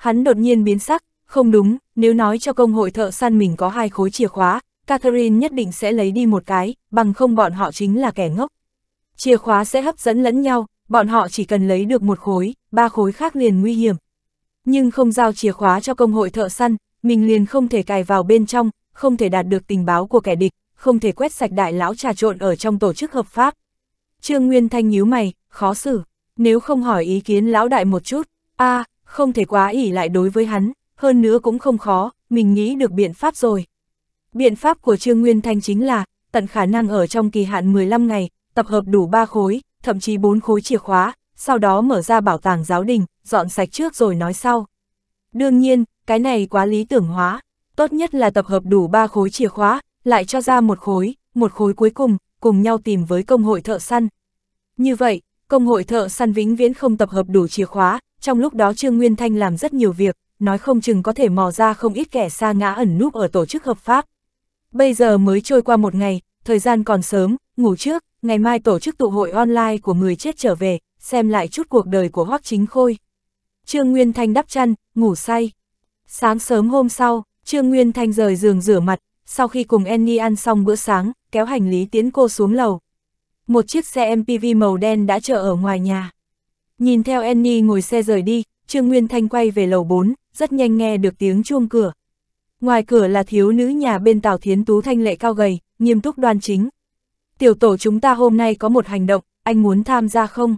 Hắn đột nhiên biến sắc, không đúng, nếu nói cho công hội thợ săn mình có hai khối chìa khóa, Catherine nhất định sẽ lấy đi một cái, bằng không bọn họ chính là kẻ ngốc. Chìa khóa sẽ hấp dẫn lẫn nhau, bọn họ chỉ cần lấy được một khối, ba khối khác liền nguy hiểm. Nhưng không giao chìa khóa cho công hội thợ săn, mình liền không thể cài vào bên trong, không thể đạt được tình báo của kẻ địch, không thể quét sạch đại lão trà trộn ở trong tổ chức hợp pháp. Trương Nguyên Thanh nhíu mày, khó xử, nếu không hỏi ý kiến lão đại một chút, a à, không thể quá ỉ lại đối với hắn, hơn nữa cũng không khó, mình nghĩ được biện pháp rồi. Biện pháp của Trương Nguyên Thanh chính là, tận khả năng ở trong kỳ hạn 15 ngày, tập hợp đủ 3 khối, thậm chí 4 khối chìa khóa, sau đó mở ra bảo tàng giáo đình, dọn sạch trước rồi nói sau. Đương nhiên, cái này quá lý tưởng hóa, tốt nhất là tập hợp đủ 3 khối chìa khóa, lại cho ra một khối, một khối cuối cùng, cùng nhau tìm với công hội thợ săn. Như vậy, công hội thợ săn vĩnh viễn không tập hợp đủ chìa khóa, trong lúc đó Trương Nguyên Thanh làm rất nhiều việc, nói không chừng có thể mò ra không ít kẻ xa ngã ẩn núp ở tổ chức hợp pháp. Bây giờ mới trôi qua một ngày, thời gian còn sớm, ngủ trước, ngày mai tổ chức tụ hội online của người chết trở về, xem lại chút cuộc đời của Hoắc Chính Khôi. Trương Nguyên Thanh đắp chăn, ngủ say. Sáng sớm hôm sau, Trương Nguyên Thanh rời giường rửa mặt, sau khi cùng Annie ăn xong bữa sáng, kéo hành lý tiến cô xuống lầu. Một chiếc xe MPV màu đen đã chờ ở ngoài nhà. Nhìn theo Annie ngồi xe rời đi, Trương Nguyên Thanh quay về lầu 4, rất nhanh nghe được tiếng chuông cửa. Ngoài cửa là thiếu nữ nhà bên Tào Thiến Tú thanh lệ cao gầy, nghiêm túc đoan chính. Tiểu tổ chúng ta hôm nay có một hành động, anh muốn tham gia không?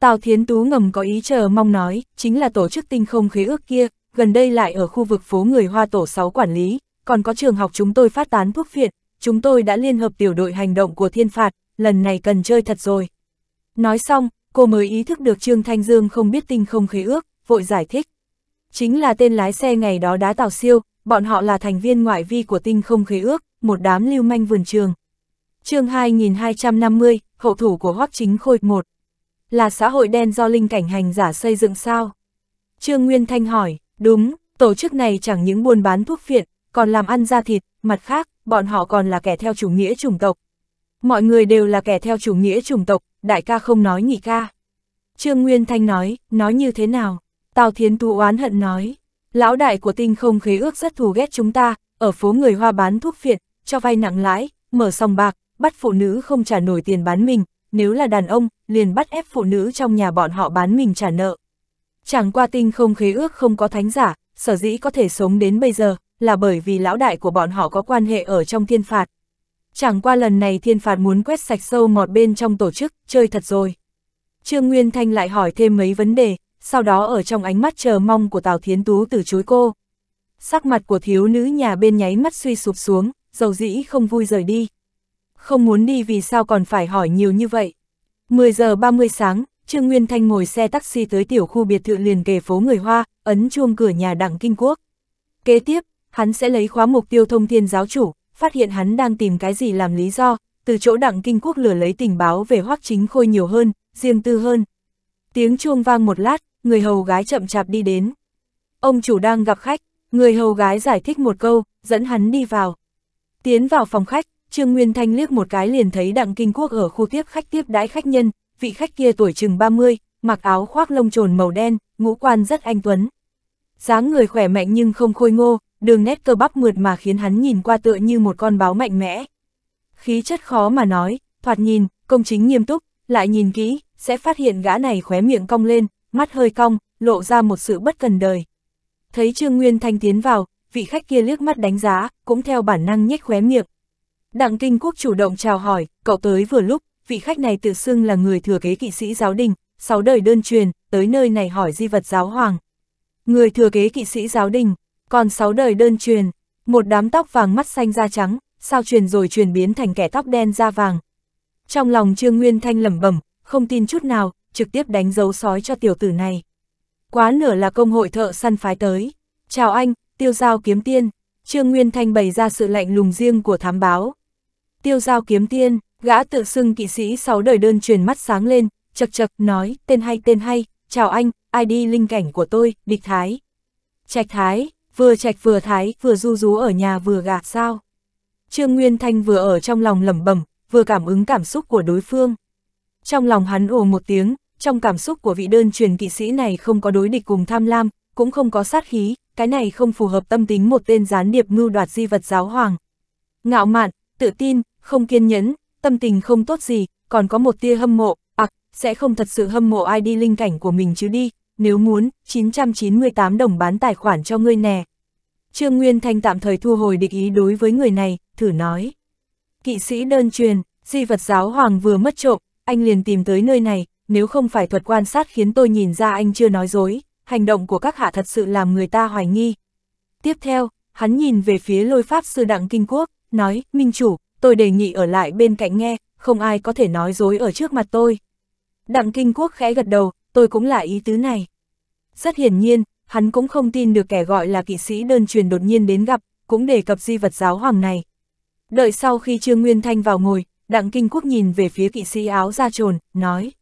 Tào Thiến Tú ngầm có ý chờ mong nói, chính là tổ chức tinh không khế ước kia, gần đây lại ở khu vực phố người Hoa tổ 6 quản lý, còn có trường học chúng tôi phát tán thuốc phiện, chúng tôi đã liên hợp tiểu đội hành động của thiên phạt, lần này cần chơi thật rồi. Nói xong, cô mới ý thức được Trương Thanh Dương không biết tinh không khế ước, vội giải thích. Chính là tên lái xe ngày đó đá tàu siêu, bọn họ là thành viên ngoại vi của tinh không khế ước, một đám lưu manh vườn trường. chương 2250, hậu thủ của Hoắc Chính Khôi 1. Là xã hội đen do linh cảnh hành giả xây dựng sao? Trương Nguyên Thanh hỏi, đúng, tổ chức này chẳng những buôn bán thuốc phiện, còn làm ăn da thịt, mặt khác, bọn họ còn là kẻ theo chủ nghĩa chủng tộc, mọi người đều là kẻ theo chủ nghĩa chủng tộc, đại ca không nói nhị ca. Trương Nguyên Thanh nói, nói như thế nào? Tào Thiến Tú oán hận nói, lão đại của tinh không khế ước rất thù ghét chúng ta, ở phố người hoa bán thuốc phiện, cho vay nặng lãi, mở sòng bạc, bắt phụ nữ không trả nổi tiền bán mình, nếu là đàn ông, liền bắt ép phụ nữ trong nhà bọn họ bán mình trả nợ. Chẳng qua tinh không khế ước không có thánh giả, sở dĩ có thể sống đến bây giờ, là bởi vì lão đại của bọn họ có quan hệ ở trong thiên phạt, chẳng qua lần này thiên phạt muốn quét sạch sâu mọt bên trong tổ chức, chơi thật rồi. Trương Nguyên Thanh lại hỏi thêm mấy vấn đề, sau đó ở trong ánh mắt chờ mong của Tào Thiến Tú từ chối cô. Sắc mặt của thiếu nữ nhà bên nháy mắt suy sụp xuống, dầu dĩ không vui rời đi. Không muốn đi vì sao còn phải hỏi nhiều như vậy. 10 giờ 30 sáng, Trương Nguyên Thanh ngồi xe taxi tới tiểu khu biệt thự liền kề phố người Hoa, ấn chuông cửa nhà đặng Kinh Quốc. Kế tiếp, hắn sẽ lấy khóa mục tiêu thông thiên giáo chủ, phát hiện hắn đang tìm cái gì làm lý do, từ chỗ đặng kinh quốc lừa lấy tình báo về hoắc chính khôi nhiều hơn, riêng tư hơn. Tiếng chuông vang một lát, người hầu gái chậm chạp đi đến. Ông chủ đang gặp khách, người hầu gái giải thích một câu, dẫn hắn đi vào. Tiến vào phòng khách, Trương Nguyên Thanh liếc một cái liền thấy đặng kinh quốc ở khu tiếp khách tiếp đãi khách nhân, vị khách kia tuổi chừng 30, mặc áo khoác lông trồn màu đen, ngũ quan rất anh tuấn. dáng người khỏe mạnh nhưng không khôi ngô, đường nét cơ bắp mượt mà khiến hắn nhìn qua tựa như một con báo mạnh mẽ. Khí chất khó mà nói, thoạt nhìn, công chính nghiêm túc, lại nhìn kỹ, sẽ phát hiện gã này khóe miệng cong lên, mắt hơi cong, lộ ra một sự bất cần đời. Thấy Trương Nguyên Thanh tiến vào, vị khách kia liếc mắt đánh giá, cũng theo bản năng nhếch khóe miệng. Đặng Kinh Quốc chủ động chào hỏi, cậu tới vừa lúc, vị khách này tự xưng là người thừa kế kỵ sĩ giáo đình, sáu đời đơn truyền, tới nơi này hỏi di vật giáo hoàng. Người thừa kế kỵ sĩ giáo đình, còn sáu đời đơn truyền, một đám tóc vàng mắt xanh da trắng, sao truyền rồi truyền biến thành kẻ tóc đen da vàng. Trong lòng Trương Nguyên Thanh lẩm bẩm, không tin chút nào, trực tiếp đánh dấu sói cho tiểu tử này. Quá nửa là công hội thợ săn phái tới. Chào anh, tiêu giao kiếm tiên. Trương Nguyên Thanh bày ra sự lạnh lùng riêng của thám báo. Tiêu giao kiếm tiên, gã tự xưng kỵ sĩ sáu đời đơn truyền mắt sáng lên, chật chật nói, tên hay tên hay, chào anh, ID linh cảnh của tôi, địch thái. Trạch thái, vừa trạch vừa thái, vừa du rú ở nhà vừa gạt sao. Trương Nguyên Thanh vừa ở trong lòng lẩm bẩm, vừa cảm ứng cảm xúc của đối phương. Trong lòng hắn ồ một tiếng, trong cảm xúc của vị đơn truyền kỵ sĩ này không có đối địch cùng tham lam, cũng không có sát khí, cái này không phù hợp tâm tính một tên gián điệp mưu đoạt di vật giáo hoàng. Ngạo mạn, tự tin, không kiên nhẫn, tâm tình không tốt gì, còn có một tia hâm mộ, ạc, à, sẽ không thật sự hâm mộ ai đi linh cảnh của mình chứ đi, nếu muốn, 998 đồng bán tài khoản cho ngươi nè. Trương Nguyên Thanh tạm thời thu hồi địch ý đối với người này, thử nói. Kỵ sĩ đơn truyền, di vật giáo hoàng vừa mất trộm, anh liền tìm tới nơi này, nếu không phải thuật quan sát khiến tôi nhìn ra anh chưa nói dối, hành động của các hạ thật sự làm người ta hoài nghi. Tiếp theo, hắn nhìn về phía lôi pháp sư đặng kinh quốc, nói, Minh Chủ, tôi đề nghị ở lại bên cạnh nghe, không ai có thể nói dối ở trước mặt tôi. Đặng kinh quốc khẽ gật đầu, tôi cũng là ý tứ này. Rất hiển nhiên, hắn cũng không tin được kẻ gọi là kỵ sĩ đơn truyền đột nhiên đến gặp, cũng đề cập di vật giáo hoàng này. Đợi sau khi Trương Nguyên Thanh vào ngồi, Đặng Kinh Quốc nhìn về phía kỵ sĩ áo da trồn, nói.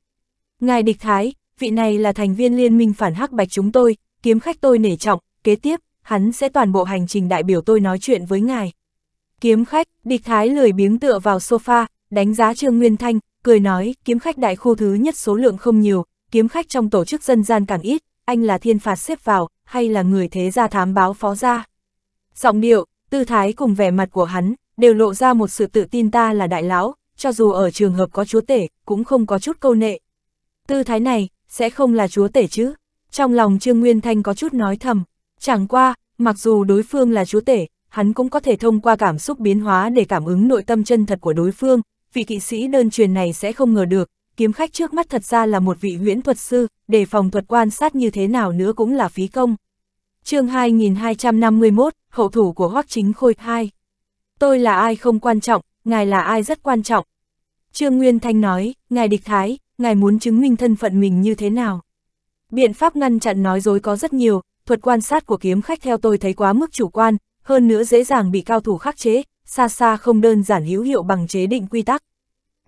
Ngài địch thái, vị này là thành viên liên minh phản hắc bạch chúng tôi, kiếm khách tôi nể trọng, kế tiếp, hắn sẽ toàn bộ hành trình đại biểu tôi nói chuyện với ngài. Kiếm khách, địch thái lười biếng tựa vào sofa, đánh giá Trương Nguyên Thanh, cười nói, kiếm khách đại khu thứ nhất số lượng không nhiều, kiếm khách trong tổ chức dân gian càng ít, anh là thiên phạt xếp vào, hay là người thế gia thám báo phó gia. Giọng điệu, tư thái cùng vẻ mặt của hắn, đều lộ ra một sự tự tin ta là đại lão, cho dù ở trường hợp có chúa tể, cũng không có chút câu nệ. Tư thái này, sẽ không là chúa tể chứ. Trong lòng Trương Nguyên Thanh có chút nói thầm, chẳng qua, mặc dù đối phương là chúa tể, hắn cũng có thể thông qua cảm xúc biến hóa để cảm ứng nội tâm chân thật của đối phương, vị kỵ sĩ đơn truyền này sẽ không ngờ được, kiếm khách trước mắt thật ra là một vị huyễn thuật sư, để phòng thuật quan sát như thế nào nữa cũng là phí công. chương 2251, hậu thủ của Hoắc Chính Khôi 2. Tôi là ai không quan trọng, ngài là ai rất quan trọng. Trương Nguyên Thanh nói, ngài địch thái, ngài muốn chứng minh thân phận mình như thế nào. Biện pháp ngăn chặn nói dối có rất nhiều, thuật quan sát của kiếm khách theo tôi thấy quá mức chủ quan, hơn nữa dễ dàng bị cao thủ khắc chế, xa xa không đơn giản hữu hiệu bằng chế định quy tắc.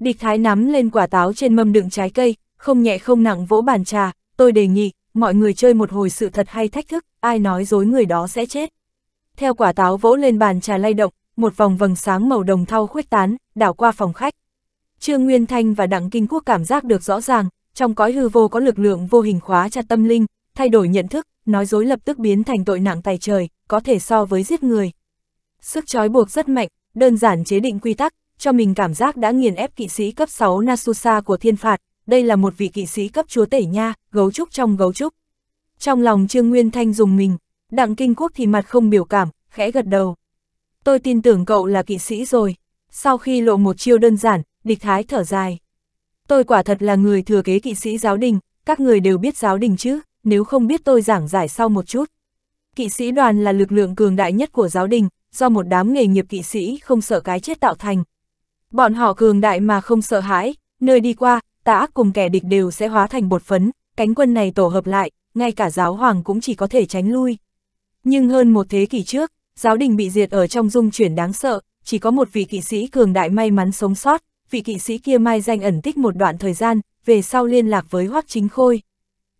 Địch Thái nắm lên quả táo trên mâm đựng trái cây, không nhẹ không nặng vỗ bàn trà, tôi đề nghị, mọi người chơi một hồi sự thật hay thách thức, ai nói dối người đó sẽ chết. Theo quả táo vỗ lên bàn trà lay động, một vòng vầng sáng màu đồng thau khuếch tán, đảo qua phòng khách. Trương Nguyên Thanh và Đặng Kinh Quốc cảm giác được rõ ràng, trong cõi hư vô có lực lượng vô hình khóa chặt tâm linh, thay đổi nhận thức, nói dối lập tức biến thành tội nặng tài trời, có thể so với giết người. Sức trói buộc rất mạnh, đơn giản chế định quy tắc, cho mình cảm giác đã nghiền ép kỵ sĩ cấp 6 Nasusa của thiên phạt, đây là một vị kỵ sĩ cấp chúa tể nha, gấu trúc trong gấu trúc. Trong lòng Trương Nguyên Thanh dùng mình, đặng kinh quốc thì mặt không biểu cảm, khẽ gật đầu. Tôi tin tưởng cậu là kỵ sĩ rồi. Sau khi lộ một chiêu đơn giản, địch thái thở dài. Tôi quả thật là người thừa kế kỵ sĩ giáo đình, các người đều biết giáo đình chứ, nếu không biết tôi giảng giải sau một chút. Kỵ sĩ đoàn là lực lượng cường đại nhất của giáo đình, do một đám nghề nghiệp kỵ sĩ không sợ cái chết tạo thành, Bọn họ cường đại mà không sợ hãi, nơi đi qua, tà ác cùng kẻ địch đều sẽ hóa thành bột phấn, cánh quân này tổ hợp lại, ngay cả giáo hoàng cũng chỉ có thể tránh lui. Nhưng hơn một thế kỷ trước, giáo đình bị diệt ở trong dung chuyển đáng sợ, chỉ có một vị kỵ sĩ cường đại may mắn sống sót, vị kỵ sĩ kia mai danh ẩn tích một đoạn thời gian, về sau liên lạc với Hoắc Chính Khôi.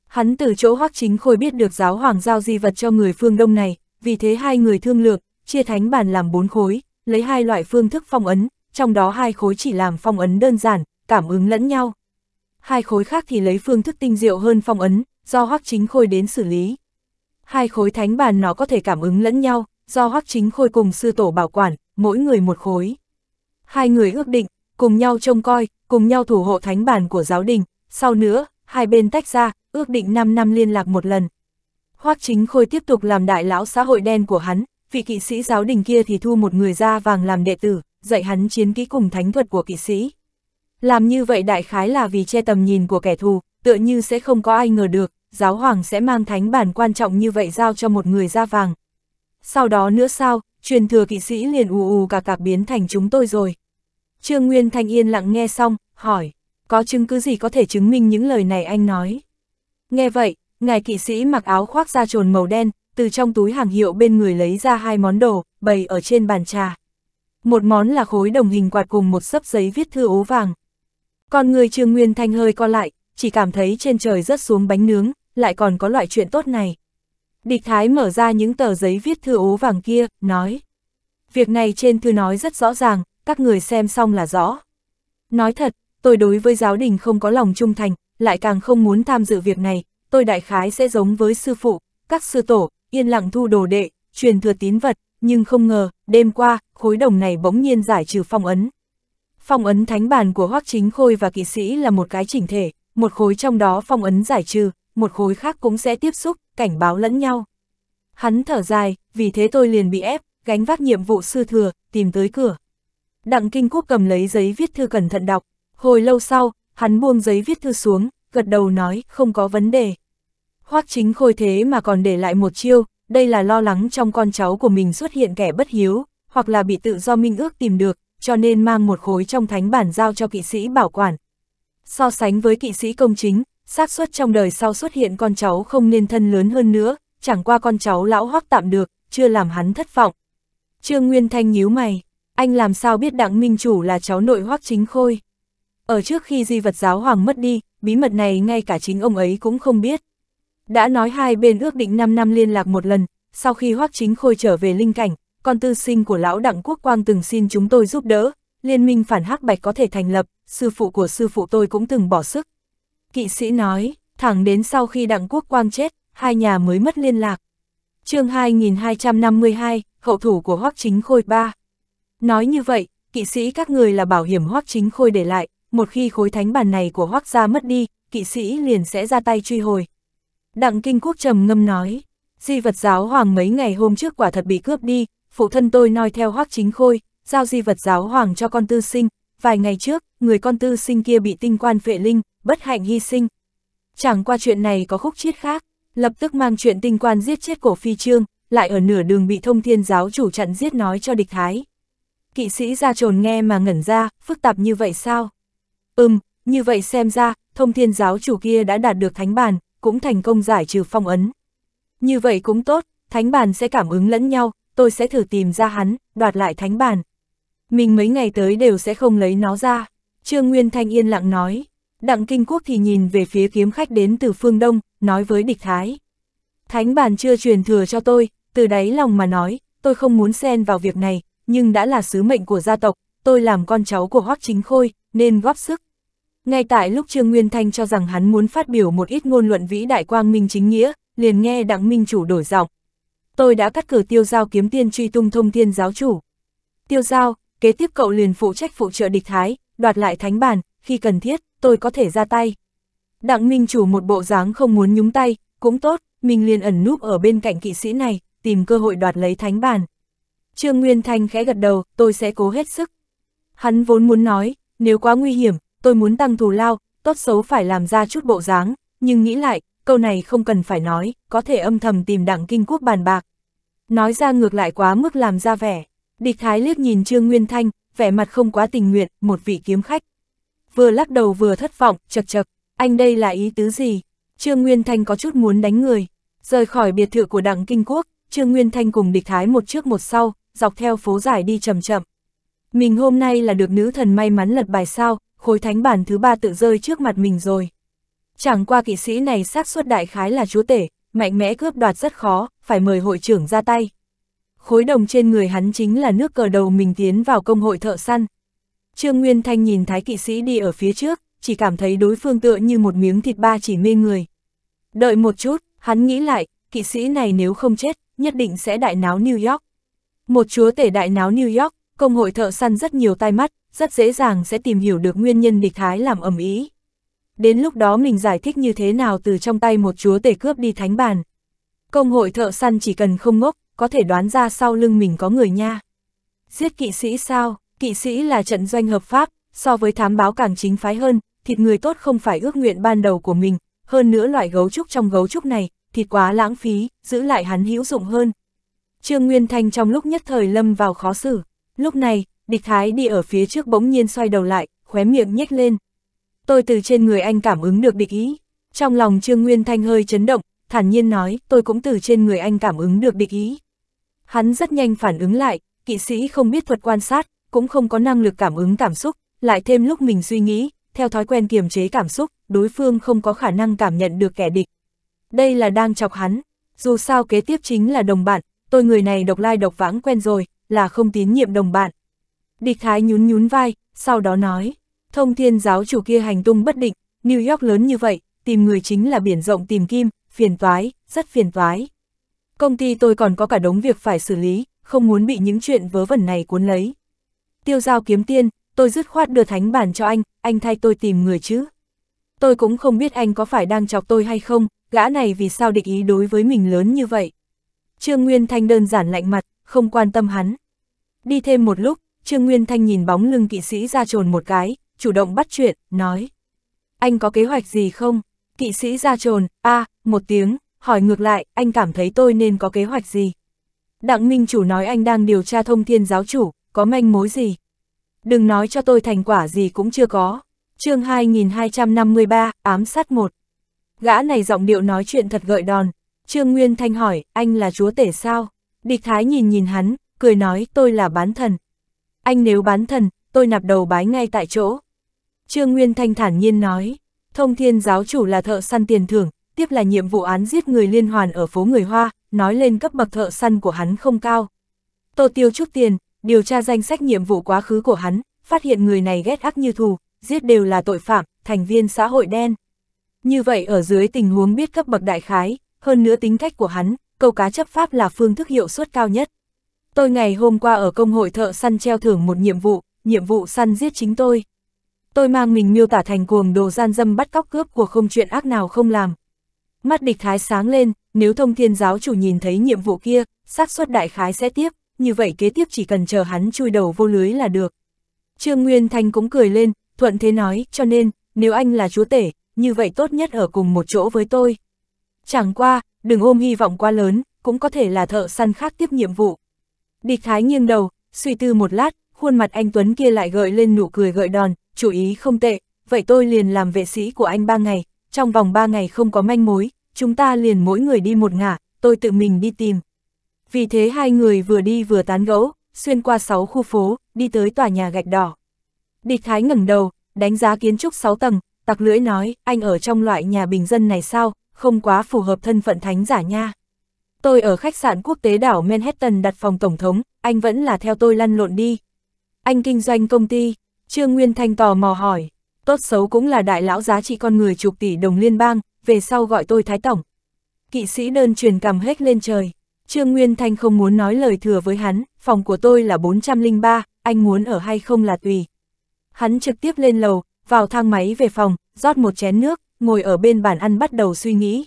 Hắn từ chỗ Hoắc Chính Khôi biết được giáo hoàng giao di vật cho người phương Đông này, vì thế hai người thương lược, chia thánh bàn làm bốn khối, lấy hai loại phương thức phong ấn, trong đó hai khối chỉ làm phong ấn đơn giản, cảm ứng lẫn nhau. Hai khối khác thì lấy phương thức tinh diệu hơn phong ấn, do hoắc chính khôi đến xử lý. Hai khối thánh bàn nó có thể cảm ứng lẫn nhau, do hoắc chính khôi cùng sư tổ bảo quản, mỗi người một khối. Hai người ước định, cùng nhau trông coi, cùng nhau thủ hộ thánh bàn của giáo đình, sau nữa, hai bên tách ra, ước định 5 năm liên lạc một lần. Hoắc chính khôi tiếp tục làm đại lão xã hội đen của hắn, vị kỵ sĩ giáo đình kia thì thu một người ra vàng làm đệ tử, dạy hắn chiến kỹ cùng thánh thuật của kỵ sĩ. Làm như vậy đại khái là vì che tầm nhìn của kẻ thù, tựa như sẽ không có ai ngờ được, giáo hoàng sẽ mang thánh bản quan trọng như vậy giao cho một người da vàng. Sau đó nữa sao, truyền thừa kỵ sĩ liền ù ù cả cạp biến thành chúng tôi rồi. Trương Nguyên Thanh yên lặng nghe xong, hỏi, có chứng cứ gì có thể chứng minh những lời này anh nói? Nghe vậy, ngài kỵ sĩ mặc áo khoác da trồn màu đen, từ trong túi hàng hiệu bên người lấy ra hai món đồ, bày ở trên bàn trà một món là khối đồng hình quạt cùng một sấp giấy viết thư ố vàng. Còn người Trương Nguyên Thanh hơi co lại, chỉ cảm thấy trên trời rớt xuống bánh nướng, lại còn có loại chuyện tốt này. Địch Thái mở ra những tờ giấy viết thư ố vàng kia, nói. Việc này trên thư nói rất rõ ràng, các người xem xong là rõ. Nói thật, tôi đối với giáo đình không có lòng trung thành, lại càng không muốn tham dự việc này, tôi đại khái sẽ giống với sư phụ, các sư tổ, yên lặng thu đồ đệ, truyền thừa tín vật, nhưng không ngờ, đêm qua, khối đồng này bỗng nhiên giải trừ phong ấn. Phong ấn thánh bàn của Hoắc Chính Khôi và kỵ sĩ là một cái chỉnh thể, một khối trong đó phong ấn giải trừ, một khối khác cũng sẽ tiếp xúc, cảnh báo lẫn nhau. Hắn thở dài, vì thế tôi liền bị ép, gánh vác nhiệm vụ sư thừa, tìm tới cửa. Đặng Kinh Quốc cầm lấy giấy viết thư cẩn thận đọc, hồi lâu sau, hắn buông giấy viết thư xuống, gật đầu nói, không có vấn đề. Hoắc Chính Khôi thế mà còn để lại một chiêu, đây là lo lắng trong con cháu của mình xuất hiện kẻ bất hiếu, hoặc là bị tự do minh ước tìm được, cho nên mang một khối trong thánh bản giao cho kỵ sĩ bảo quản. So sánh với kỵ sĩ công chính, xác suất trong đời sau xuất hiện con cháu không nên thân lớn hơn nữa, chẳng qua con cháu lão hoắc tạm được, chưa làm hắn thất vọng. Trương Nguyên Thanh nhíu mày, anh làm sao biết đặng minh chủ là cháu nội hoắc chính khôi. Ở trước khi di vật giáo hoàng mất đi, bí mật này ngay cả chính ông ấy cũng không biết. Đã nói hai bên ước định 5 năm liên lạc một lần, sau khi Hoắc Chính Khôi trở về linh cảnh, con tư sinh của lão Đặng Quốc Quang từng xin chúng tôi giúp đỡ, liên minh phản hắc bạch có thể thành lập, sư phụ của sư phụ tôi cũng từng bỏ sức. Kỵ sĩ nói, thẳng đến sau khi Đặng Quốc Quang chết, hai nhà mới mất liên lạc. chương 2252, hậu thủ của Hoắc Chính Khôi 3. Nói như vậy, kỵ sĩ các người là bảo hiểm Hoắc Chính Khôi để lại, một khi khối thánh bản này của Hoắc gia mất đi, kỵ sĩ liền sẽ ra tay truy hồi. Đặng Kinh Quốc trầm ngâm nói, di vật giáo hoàng mấy ngày hôm trước quả thật bị cướp đi, phụ thân tôi nói theo hoắc chính khôi, giao di vật giáo hoàng cho con tư sinh, vài ngày trước, người con tư sinh kia bị tinh quan vệ linh, bất hạnh hy sinh. Chẳng qua chuyện này có khúc chiết khác, lập tức mang chuyện tinh quan giết chết cổ phi trương, lại ở nửa đường bị thông thiên giáo chủ chặn giết nói cho địch thái. Kỵ sĩ ra trồn nghe mà ngẩn ra, phức tạp như vậy sao? Ừm, như vậy xem ra, thông thiên giáo chủ kia đã đạt được thánh bàn, cũng thành công giải trừ phong ấn. Như vậy cũng tốt, thánh bàn sẽ cảm ứng lẫn nhau, tôi sẽ thử tìm ra hắn, đoạt lại thánh bàn. Mình mấy ngày tới đều sẽ không lấy nó ra. Trương Nguyên Thanh yên lặng nói. Đặng Kinh Quốc thì nhìn về phía kiếm khách đến từ phương Đông, nói với địch thái. Thánh bàn chưa truyền thừa cho tôi, từ đáy lòng mà nói, tôi không muốn xen vào việc này, nhưng đã là sứ mệnh của gia tộc, tôi làm con cháu của Hoắc Chính Khôi, nên góp sức, ngay tại lúc Trương Nguyên Thanh cho rằng hắn muốn phát biểu một ít ngôn luận vĩ đại quang minh chính nghĩa, liền nghe Đặng Minh Chủ đổi giọng. Tôi đã cắt cử tiêu giao kiếm tiên truy tung thông thiên giáo chủ. Tiêu giao, kế tiếp cậu liền phụ trách phụ trợ địch thái, đoạt lại thánh bản, khi cần thiết, tôi có thể ra tay. Đặng Minh Chủ một bộ dáng không muốn nhúng tay, cũng tốt, mình liền ẩn núp ở bên cạnh kỵ sĩ này, tìm cơ hội đoạt lấy thánh bản. Trương Nguyên Thanh khẽ gật đầu, tôi sẽ cố hết sức. Hắn vốn muốn nói, nếu quá nguy hiểm, tôi muốn tăng thù lao, tốt xấu phải làm ra chút bộ dáng, nhưng nghĩ lại, câu này không cần phải nói, có thể âm thầm tìm đặng kinh quốc bàn bạc. Nói ra ngược lại quá mức làm ra vẻ, địch thái liếc nhìn Trương Nguyên Thanh, vẻ mặt không quá tình nguyện, một vị kiếm khách. Vừa lắc đầu vừa thất vọng, chật chật, anh đây là ý tứ gì? Trương Nguyên Thanh có chút muốn đánh người, rời khỏi biệt thự của đặng kinh quốc, Trương Nguyên Thanh cùng địch thái một trước một sau, dọc theo phố giải đi chậm chậm. Mình hôm nay là được nữ thần may mắn lật bài sao, khối thánh bản thứ ba tự rơi trước mặt mình rồi. Chẳng qua kỵ sĩ này xác suất đại khái là chúa tể, mạnh mẽ cướp đoạt rất khó, phải mời hội trưởng ra tay. Khối đồng trên người hắn chính là nước cờ đầu mình tiến vào công hội thợ săn. Trương Nguyên Thanh nhìn thái kỵ sĩ đi ở phía trước, chỉ cảm thấy đối phương tựa như một miếng thịt ba chỉ mê người. Đợi một chút, hắn nghĩ lại, kỵ sĩ này nếu không chết, nhất định sẽ đại náo New York. Một chúa tể đại náo New York, công hội thợ săn rất nhiều tai mắt, rất dễ dàng sẽ tìm hiểu được nguyên nhân địch thái làm ầm ý. Đến lúc đó mình giải thích như thế nào từ trong tay một chúa tể cướp đi thánh bàn. Công hội thợ săn chỉ cần không ngốc, có thể đoán ra sau lưng mình có người nha. Giết kỵ sĩ sao, kỵ sĩ là trận doanh hợp pháp, so với thám báo càng chính phái hơn, thịt người tốt không phải ước nguyện ban đầu của mình, hơn nữa loại gấu trúc trong gấu trúc này, thịt quá lãng phí, giữ lại hắn hữu dụng hơn. Trương Nguyên Thanh trong lúc nhất thời lâm vào khó xử. Lúc này, địch thái đi ở phía trước bỗng nhiên xoay đầu lại, khóe miệng nhếch lên. Tôi từ trên người anh cảm ứng được địch ý. Trong lòng Trương Nguyên Thanh hơi chấn động, thản nhiên nói, tôi cũng từ trên người anh cảm ứng được địch ý. Hắn rất nhanh phản ứng lại, kỵ sĩ không biết thuật quan sát, cũng không có năng lực cảm ứng cảm xúc, lại thêm lúc mình suy nghĩ, theo thói quen kiềm chế cảm xúc, đối phương không có khả năng cảm nhận được kẻ địch. Đây là đang chọc hắn, dù sao kế tiếp chính là đồng bạn, tôi người này độc lai độc vãng quen rồi, là không tín nhiệm đồng bạn. Địch Thái nhún nhún vai, sau đó nói, thông thiên giáo chủ kia hành tung bất định, New York lớn như vậy, tìm người chính là biển rộng tìm kim, phiền toái, rất phiền toái. Công ty tôi còn có cả đống việc phải xử lý, không muốn bị những chuyện vớ vẩn này cuốn lấy. Tiêu giao kiếm tiên, tôi dứt khoát đưa thánh bản cho anh, anh thay tôi tìm người chứ. Tôi cũng không biết anh có phải đang chọc tôi hay không, gã này vì sao địch ý đối với mình lớn như vậy. Trương Nguyên Thanh đơn giản lạnh mặt, không quan tâm hắn. Đi thêm một lúc, Trương Nguyên Thanh nhìn bóng lưng kỵ sĩ ra trồn một cái, chủ động bắt chuyện, nói. Anh có kế hoạch gì không? Kỵ sĩ ra trồn, a một tiếng, hỏi ngược lại, anh cảm thấy tôi nên có kế hoạch gì? Đặng Minh chủ nói anh đang điều tra thông thiên giáo chủ, có manh mối gì? Đừng nói cho tôi thành quả gì cũng chưa có. chương 2253, ám sát một Gã này giọng điệu nói chuyện thật gợi đòn. Trương Nguyên Thanh hỏi, anh là chúa tể sao? Địch Thái nhìn nhìn hắn, cười nói tôi là bán thần. Anh nếu bán thần, tôi nạp đầu bái ngay tại chỗ. Trương Nguyên Thanh thản nhiên nói, thông thiên giáo chủ là thợ săn tiền thưởng, tiếp là nhiệm vụ án giết người liên hoàn ở phố người Hoa, nói lên cấp bậc thợ săn của hắn không cao. Tô Tiêu chút tiền, điều tra danh sách nhiệm vụ quá khứ của hắn, phát hiện người này ghét ác như thù, giết đều là tội phạm, thành viên xã hội đen. Như vậy ở dưới tình huống biết cấp bậc đại khái, hơn nữa tính cách của hắn, câu cá chấp pháp là phương thức hiệu suất cao nhất. Tôi ngày hôm qua ở công hội thợ săn treo thưởng một nhiệm vụ, nhiệm vụ săn giết chính tôi. Tôi mang mình miêu tả thành cuồng đồ gian dâm bắt cóc cướp của không chuyện ác nào không làm. Mắt địch thái sáng lên, nếu thông thiên giáo chủ nhìn thấy nhiệm vụ kia, xác suất đại khái sẽ tiếp, như vậy kế tiếp chỉ cần chờ hắn chui đầu vô lưới là được. Trương Nguyên Thanh cũng cười lên, thuận thế nói, cho nên, nếu anh là chúa tể, như vậy tốt nhất ở cùng một chỗ với tôi. Chẳng qua, đừng ôm hy vọng quá lớn, cũng có thể là thợ săn khác tiếp nhiệm vụ. Địch Thái nghiêng đầu, suy tư một lát, khuôn mặt anh Tuấn kia lại gợi lên nụ cười gợi đòn, chủ ý không tệ, vậy tôi liền làm vệ sĩ của anh ba ngày, trong vòng ba ngày không có manh mối, chúng ta liền mỗi người đi một ngả, tôi tự mình đi tìm. Vì thế hai người vừa đi vừa tán gẫu, xuyên qua sáu khu phố, đi tới tòa nhà gạch đỏ. Địch Thái ngẩng đầu, đánh giá kiến trúc sáu tầng, tặc lưỡi nói, anh ở trong loại nhà bình dân này sao, không quá phù hợp thân phận thánh giả nha. Tôi ở khách sạn quốc tế đảo Manhattan đặt phòng tổng thống, anh vẫn là theo tôi lăn lộn đi. Anh kinh doanh công ty, Trương Nguyên Thanh tò mò hỏi, tốt xấu cũng là đại lão giá trị con người chục tỷ đồng liên bang, về sau gọi tôi Thái Tổng. Kỵ sĩ đơn truyền cầm hết lên trời, Trương Nguyên Thanh không muốn nói lời thừa với hắn, phòng của tôi là 403, anh muốn ở hay không là tùy. Hắn trực tiếp lên lầu, vào thang máy về phòng, rót một chén nước, ngồi ở bên bàn ăn bắt đầu suy nghĩ.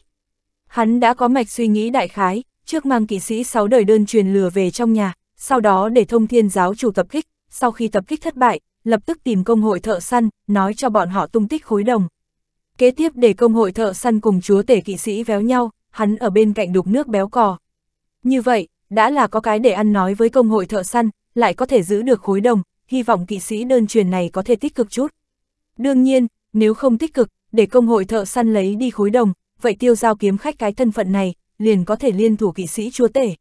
Hắn đã có mạch suy nghĩ đại khái, trước mang kỵ sĩ sáu đời đơn truyền lừa về trong nhà, sau đó để thông thiên giáo chủ tập kích, sau khi tập kích thất bại, lập tức tìm công hội thợ săn, nói cho bọn họ tung tích khối đồng. Kế tiếp để công hội thợ săn cùng chúa tể kỵ sĩ véo nhau, hắn ở bên cạnh đục nước béo cò. Như vậy, đã là có cái để ăn nói với công hội thợ săn, lại có thể giữ được khối đồng, hy vọng kỵ sĩ đơn truyền này có thể tích cực chút. Đương nhiên, nếu không tích cực, để công hội thợ săn lấy đi khối đồng, vậy tiêu giao kiếm khách cái thân phận này, liền có thể liên thủ kỵ sĩ chúa tể.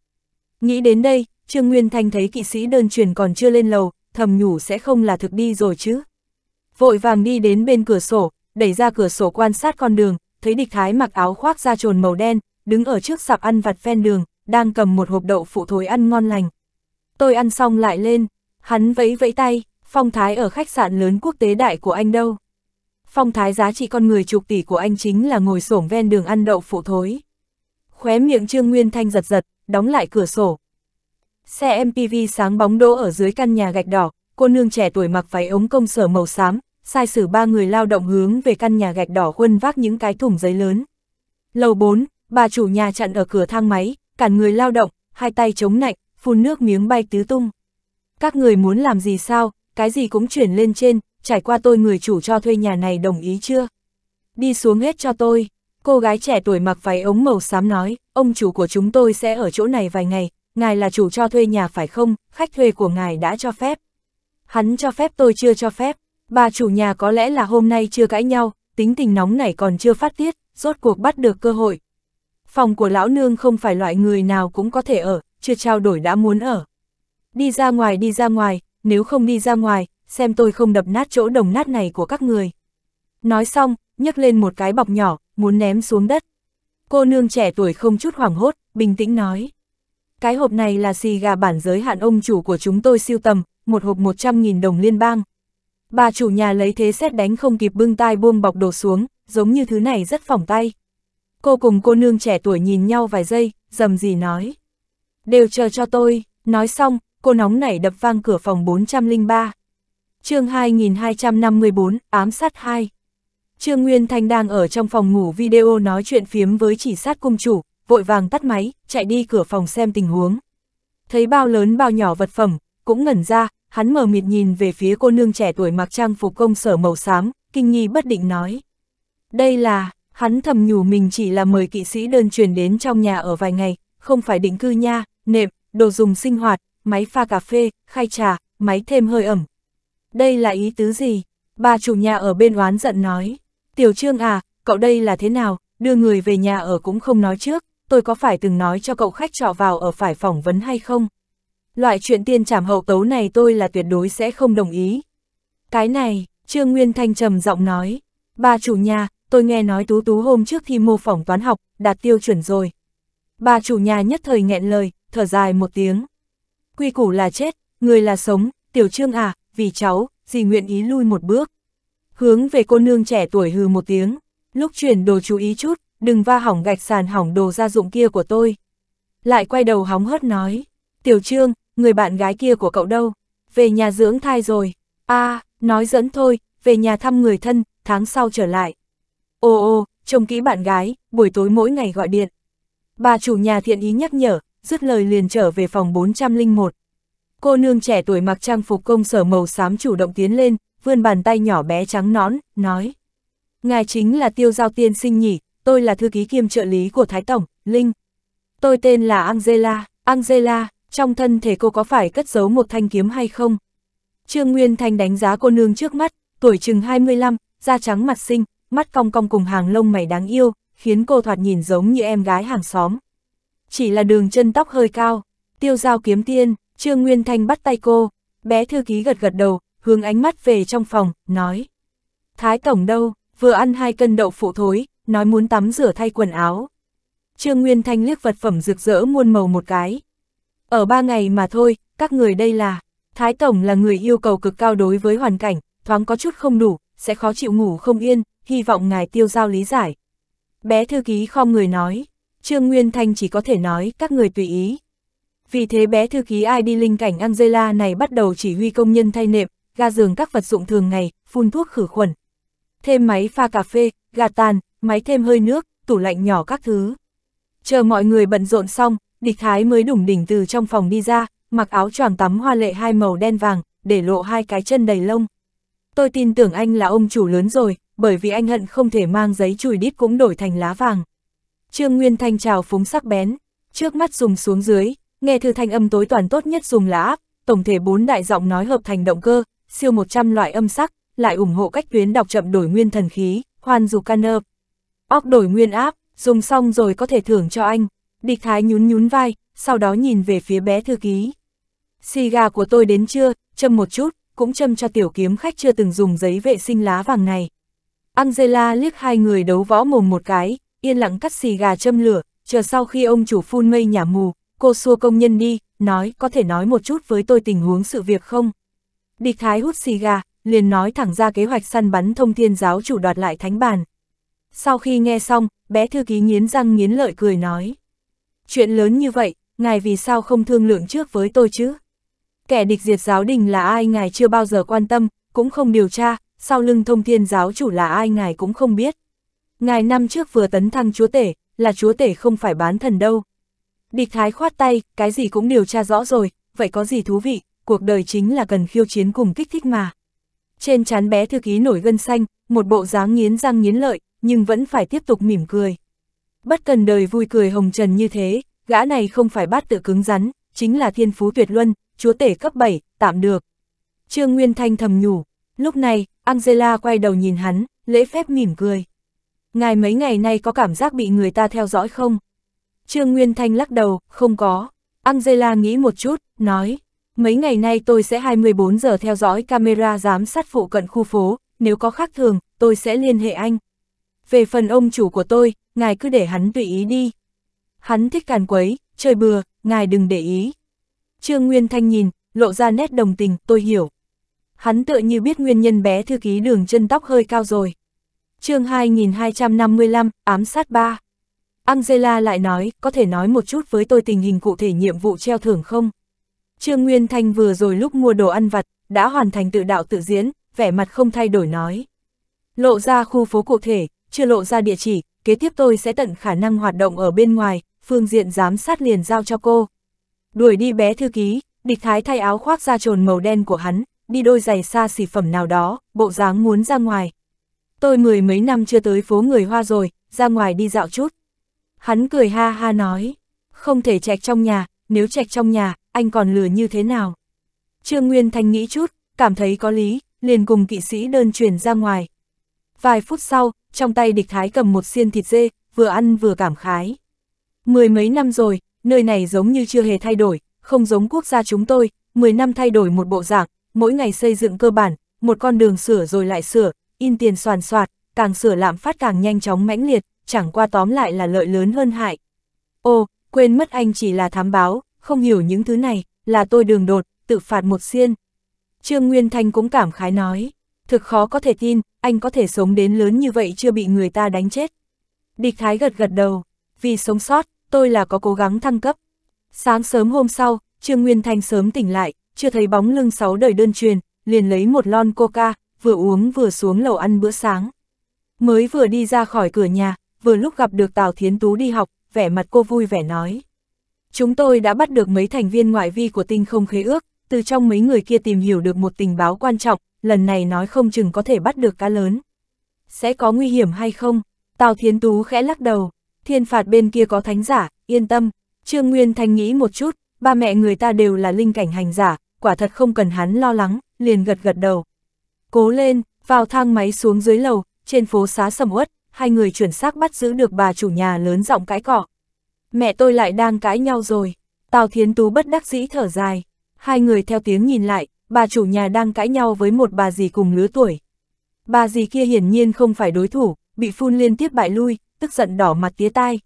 Nghĩ đến đây, Trương Nguyên Thanh thấy kỵ sĩ đơn truyền còn chưa lên lầu, thầm nhủ sẽ không là thực đi rồi chứ. Vội vàng đi đến bên cửa sổ, đẩy ra cửa sổ quan sát con đường, thấy địch thái mặc áo khoác da trồn màu đen, đứng ở trước sạp ăn vặt ven đường, đang cầm một hộp đậu phụ thối ăn ngon lành. Tôi ăn xong lại lên, hắn vẫy vẫy tay, phong thái ở khách sạn lớn quốc tế đại của anh đâu phong thái giá trị con người chục tỷ của anh chính là ngồi xổm ven đường ăn đậu phụ thối. Khóe miệng Trương Nguyên Thanh giật giật, đóng lại cửa sổ. Xe MPV sáng bóng đỗ ở dưới căn nhà gạch đỏ, cô nương trẻ tuổi mặc váy ống công sở màu xám, sai sử ba người lao động hướng về căn nhà gạch đỏ khuân vác những cái thùng giấy lớn. Lầu 4, bà chủ nhà chặn ở cửa thang máy, cản người lao động, hai tay chống nạnh, phun nước miếng bay tứ tung. Các người muốn làm gì sao, cái gì cũng chuyển lên trên, trải qua tôi người chủ cho thuê nhà này đồng ý chưa? Đi xuống hết cho tôi. Cô gái trẻ tuổi mặc váy ống màu xám nói, ông chủ của chúng tôi sẽ ở chỗ này vài ngày, ngài là chủ cho thuê nhà phải không, khách thuê của ngài đã cho phép. Hắn cho phép tôi chưa cho phép, bà chủ nhà có lẽ là hôm nay chưa cãi nhau, tính tình nóng này còn chưa phát tiết, rốt cuộc bắt được cơ hội. Phòng của lão nương không phải loại người nào cũng có thể ở, chưa trao đổi đã muốn ở. Đi ra ngoài đi ra ngoài, nếu không đi ra ngoài, xem tôi không đập nát chỗ đồng nát này của các người. Nói xong, nhấc lên một cái bọc nhỏ, muốn ném xuống đất. Cô nương trẻ tuổi không chút hoảng hốt, bình tĩnh nói. Cái hộp này là xì gà bản giới hạn ông chủ của chúng tôi siêu tầm, một hộp 100.000 đồng liên bang. Bà chủ nhà lấy thế xét đánh không kịp bưng tai buông bọc đổ xuống, giống như thứ này rất phỏng tay. Cô cùng cô nương trẻ tuổi nhìn nhau vài giây, dầm gì nói. Đều chờ cho tôi, nói xong, cô nóng nảy đập vang cửa phòng 403 chương 2254, ám sát 2. Trương Nguyên Thanh đang ở trong phòng ngủ video nói chuyện phiếm với chỉ sát cung chủ, vội vàng tắt máy, chạy đi cửa phòng xem tình huống. Thấy bao lớn bao nhỏ vật phẩm, cũng ngẩn ra, hắn mở mịt nhìn về phía cô nương trẻ tuổi mặc trang phục công sở màu xám, kinh nghi bất định nói. Đây là, hắn thầm nhủ mình chỉ là mời kỵ sĩ đơn truyền đến trong nhà ở vài ngày, không phải định cư nha, nệm, đồ dùng sinh hoạt, máy pha cà phê, khay trà, máy thêm hơi ẩm, đây là ý tứ gì? Bà chủ nhà ở bên oán giận nói. Tiểu Trương à, cậu đây là thế nào? Đưa người về nhà ở cũng không nói trước. Tôi có phải từng nói cho cậu khách trọ vào ở phải phỏng vấn hay không? Loại chuyện tiên trảm hậu tấu này tôi là tuyệt đối sẽ không đồng ý. Cái này, Trương Nguyên Thanh trầm giọng nói. Bà chủ nhà, tôi nghe nói Tú Tú hôm trước thi mô phỏng toán học, đạt tiêu chuẩn rồi. Bà chủ nhà nhất thời nghẹn lời, thở dài một tiếng. Quy củ là chết, người là sống, tiểu trương à, vì cháu, dì nguyện ý lui một bước. Hướng về cô nương trẻ tuổi hừ một tiếng, lúc chuyển đồ chú ý chút, đừng va hỏng gạch sàn hỏng đồ gia dụng kia của tôi. Lại quay đầu hóng hớt nói, tiểu trương, người bạn gái kia của cậu đâu, về nhà dưỡng thai rồi, a à, nói dẫn thôi, về nhà thăm người thân, tháng sau trở lại. Ô ô, trông kỹ bạn gái, buổi tối mỗi ngày gọi điện. Bà chủ nhà thiện ý nhắc nhở, dứt lời liền trở về phòng 401. Cô nương trẻ tuổi mặc trang phục công sở màu xám chủ động tiến lên, vươn bàn tay nhỏ bé trắng nõn, nói. Ngài chính là tiêu giao tiên sinh nhỉ, tôi là thư ký kiêm trợ lý của Thái Tổng, Linh. Tôi tên là Angela, Angela, trong thân thể cô có phải cất giấu một thanh kiếm hay không? Trương Nguyên Thanh đánh giá cô nương trước mắt, tuổi chừng 25, da trắng mặt xinh, mắt cong cong cùng hàng lông mày đáng yêu, khiến cô thoạt nhìn giống như em gái hàng xóm. Chỉ là đường chân tóc hơi cao, tiêu giao kiếm tiên, Trương Nguyên Thanh bắt tay cô, bé thư ký gật gật đầu, hướng ánh mắt về trong phòng, nói. Thái Tổng đâu, vừa ăn hai cân đậu phụ thối, nói muốn tắm rửa thay quần áo. Trương Nguyên Thanh liếc vật phẩm rực rỡ muôn màu một cái. Ở ba ngày mà thôi, các người đây là, Thái Tổng là người yêu cầu cực cao đối với hoàn cảnh, thoáng có chút không đủ, sẽ khó chịu ngủ không yên, hy vọng ngài tiêu giao lý giải. Bé thư ký không người nói, Trương Nguyên Thanh chỉ có thể nói các người tùy ý vì thế bé thư ký ai linh cảnh Angela này bắt đầu chỉ huy công nhân thay nệm, ga giường các vật dụng thường ngày, phun thuốc khử khuẩn. Thêm máy pha cà phê, gà tàn, máy thêm hơi nước, tủ lạnh nhỏ các thứ. Chờ mọi người bận rộn xong, địch thái mới đủng đỉnh từ trong phòng đi ra, mặc áo choàng tắm hoa lệ hai màu đen vàng, để lộ hai cái chân đầy lông. Tôi tin tưởng anh là ông chủ lớn rồi, bởi vì anh hận không thể mang giấy chùi đít cũng đổi thành lá vàng. Trương Nguyên Thanh trào phúng sắc bén, trước mắt dùng xuống dưới, Nghe thư thanh âm tối toàn tốt nhất dùng là áp, tổng thể bốn đại giọng nói hợp thành động cơ, siêu 100 loại âm sắc, lại ủng hộ cách tuyến đọc chậm đổi nguyên thần khí, hoan dù can nơ. Óc đổi nguyên áp, dùng xong rồi có thể thưởng cho anh. Địch Thái nhún nhún vai, sau đó nhìn về phía bé thư ký. Xì gà của tôi đến chưa, châm một chút, cũng châm cho tiểu kiếm khách chưa từng dùng giấy vệ sinh lá vàng này. Angela liếc hai người đấu võ mồm một cái, yên lặng cắt xì gà châm lửa, chờ sau khi ông chủ phun mây nhà mù, cô xua công nhân đi, nói có thể nói một chút với tôi tình huống sự việc không? Đi Thái hút xì gà, liền nói thẳng ra kế hoạch săn bắn thông thiên giáo chủ đoạt lại thánh bàn. Sau khi nghe xong, bé thư ký nghiến răng nghiến lợi cười nói. Chuyện lớn như vậy, ngài vì sao không thương lượng trước với tôi chứ? Kẻ địch diệt giáo đình là ai ngài chưa bao giờ quan tâm, cũng không điều tra, sau lưng thông thiên giáo chủ là ai ngài cũng không biết. Ngài năm trước vừa tấn thăng chúa tể, là chúa tể không phải bán thần đâu, Địch Thái khoát tay, cái gì cũng điều tra rõ rồi, vậy có gì thú vị, cuộc đời chính là cần khiêu chiến cùng kích thích mà. Trên chán bé thư ký nổi gân xanh, một bộ dáng nghiến răng nghiến lợi, nhưng vẫn phải tiếp tục mỉm cười. Bất cần đời vui cười hồng trần như thế, gã này không phải bát tự cứng rắn, chính là thiên phú tuyệt luân, chúa tể cấp 7, tạm được. Trương Nguyên Thanh thầm nhủ, lúc này, Angela quay đầu nhìn hắn, lễ phép mỉm cười. Ngài mấy ngày nay có cảm giác bị người ta theo dõi không? Trương Nguyên Thanh lắc đầu, không có. Angela nghĩ một chút, nói, mấy ngày nay tôi sẽ 24 giờ theo dõi camera giám sát phụ cận khu phố, nếu có khác thường, tôi sẽ liên hệ anh. Về phần ông chủ của tôi, ngài cứ để hắn tùy ý đi. Hắn thích càn quấy, chơi bừa, ngài đừng để ý. Trương Nguyên Thanh nhìn, lộ ra nét đồng tình, tôi hiểu. Hắn tựa như biết nguyên nhân bé thư ký đường chân tóc hơi cao rồi. chương 2255, ám sát 3 Angela lại nói, có thể nói một chút với tôi tình hình cụ thể nhiệm vụ treo thưởng không? Trương Nguyên Thanh vừa rồi lúc mua đồ ăn vặt, đã hoàn thành tự đạo tự diễn, vẻ mặt không thay đổi nói. Lộ ra khu phố cụ thể, chưa lộ ra địa chỉ, kế tiếp tôi sẽ tận khả năng hoạt động ở bên ngoài, phương diện giám sát liền giao cho cô. Đuổi đi bé thư ký, địch thái thay áo khoác da trồn màu đen của hắn, đi đôi giày xa xỉ phẩm nào đó, bộ dáng muốn ra ngoài. Tôi mười mấy năm chưa tới phố người Hoa rồi, ra ngoài đi dạo chút. Hắn cười ha ha nói, không thể chạch trong nhà, nếu chạch trong nhà, anh còn lừa như thế nào? Trương Nguyên Thanh nghĩ chút, cảm thấy có lý, liền cùng kỵ sĩ đơn truyền ra ngoài. Vài phút sau, trong tay địch thái cầm một xiên thịt dê, vừa ăn vừa cảm khái. Mười mấy năm rồi, nơi này giống như chưa hề thay đổi, không giống quốc gia chúng tôi, mười năm thay đổi một bộ dạng, mỗi ngày xây dựng cơ bản, một con đường sửa rồi lại sửa, in tiền soàn soạt, càng sửa lạm phát càng nhanh chóng mãnh liệt, chẳng qua tóm lại là lợi lớn hơn hại. Ô, quên mất anh chỉ là thám báo, không hiểu những thứ này, là tôi đường đột, tự phạt một xiên. Trương Nguyên Thanh cũng cảm khái nói, thực khó có thể tin, anh có thể sống đến lớn như vậy chưa bị người ta đánh chết. Địch Thái gật gật đầu, vì sống sót, tôi là có cố gắng thăng cấp. Sáng sớm hôm sau, Trương Nguyên Thanh sớm tỉnh lại, chưa thấy bóng lưng sáu đời đơn truyền, liền lấy một lon coca, vừa uống vừa xuống lầu ăn bữa sáng. Mới vừa đi ra khỏi cửa nhà, vừa lúc gặp được Tào Thiến Tú đi học, vẻ mặt cô vui vẻ nói. Chúng tôi đã bắt được mấy thành viên ngoại vi của tinh không khế ước, từ trong mấy người kia tìm hiểu được một tình báo quan trọng, lần này nói không chừng có thể bắt được cá lớn. Sẽ có nguy hiểm hay không? Tào Thiến Tú khẽ lắc đầu, thiên phạt bên kia có thánh giả, yên tâm. Trương Nguyên Thanh nghĩ một chút, ba mẹ người ta đều là linh cảnh hành giả, quả thật không cần hắn lo lắng, liền gật gật đầu. Cố lên, vào thang máy xuống dưới lầu, trên phố xá sầm uất, hai người chuẩn xác bắt giữ được bà chủ nhà lớn giọng cãi cọ. Mẹ tôi lại đang cãi nhau rồi, Tào Thiến Tú bất đắc dĩ thở dài. Hai người theo tiếng nhìn lại, bà chủ nhà đang cãi nhau với một bà dì cùng lứa tuổi. Bà dì kia hiển nhiên không phải đối thủ, bị phun liên tiếp bại lui, tức giận đỏ mặt tía tai.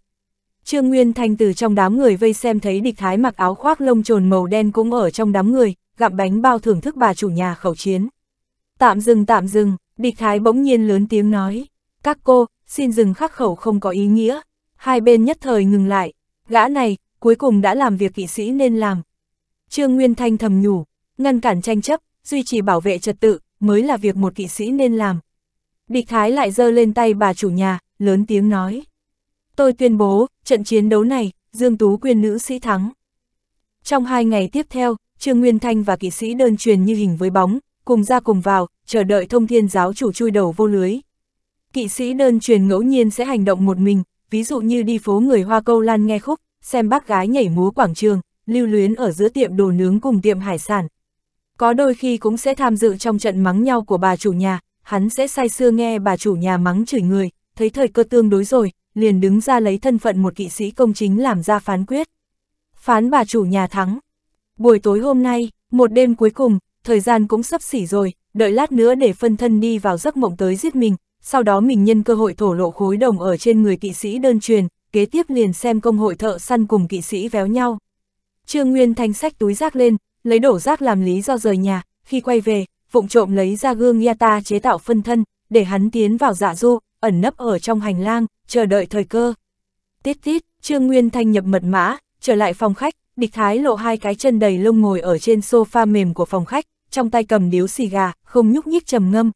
Trương Nguyên Thanh từ trong đám người vây xem thấy địch thái mặc áo khoác lông trồn màu đen cũng ở trong đám người, gặm bánh bao thưởng thức bà chủ nhà khẩu chiến. Tạm dừng tạm dừng, địch thái bỗng nhiên lớn tiếng nói. Các cô, xin dừng khắc khẩu không có ý nghĩa, hai bên nhất thời ngừng lại, gã này, cuối cùng đã làm việc kỵ sĩ nên làm. Trương Nguyên Thanh thầm nhủ, ngăn cản tranh chấp, duy trì bảo vệ trật tự, mới là việc một kỵ sĩ nên làm. Địch Thái lại giơ lên tay bà chủ nhà, lớn tiếng nói. Tôi tuyên bố, trận chiến đấu này, Dương Tú quyền nữ sĩ thắng. Trong hai ngày tiếp theo, Trương Nguyên Thanh và kỵ sĩ đơn truyền như hình với bóng, cùng ra cùng vào, chờ đợi thông thiên giáo chủ chui đầu vô lưới. Kỵ sĩ đơn truyền ngẫu nhiên sẽ hành động một mình, ví dụ như đi phố người Hoa Câu Lan nghe khúc, xem bác gái nhảy múa quảng trường, lưu luyến ở giữa tiệm đồ nướng cùng tiệm hải sản. Có đôi khi cũng sẽ tham dự trong trận mắng nhau của bà chủ nhà, hắn sẽ say sưa nghe bà chủ nhà mắng chửi người, thấy thời cơ tương đối rồi, liền đứng ra lấy thân phận một kỵ sĩ công chính làm ra phán quyết. Phán bà chủ nhà thắng. Buổi tối hôm nay, một đêm cuối cùng, thời gian cũng sắp xỉ rồi, đợi lát nữa để phân thân đi vào giấc mộng tới giết mình, sau đó mình nhân cơ hội thổ lộ khối đồng ở trên người kỵ sĩ đơn truyền, kế tiếp liền xem công hội thợ săn cùng kỵ sĩ véo nhau. Trương Nguyên Thanh sách túi rác lên, lấy đổ rác làm lý do rời nhà, khi quay về, vụng trộm lấy ra gương Yata chế tạo phân thân, để hắn tiến vào dạ du, ẩn nấp ở trong hành lang, chờ đợi thời cơ. Tiết tiết Trương Nguyên Thanh nhập mật mã, trở lại phòng khách, địch thái lộ hai cái chân đầy lông ngồi ở trên sofa mềm của phòng khách, trong tay cầm điếu xì gà, không nhúc nhích trầm ngâm,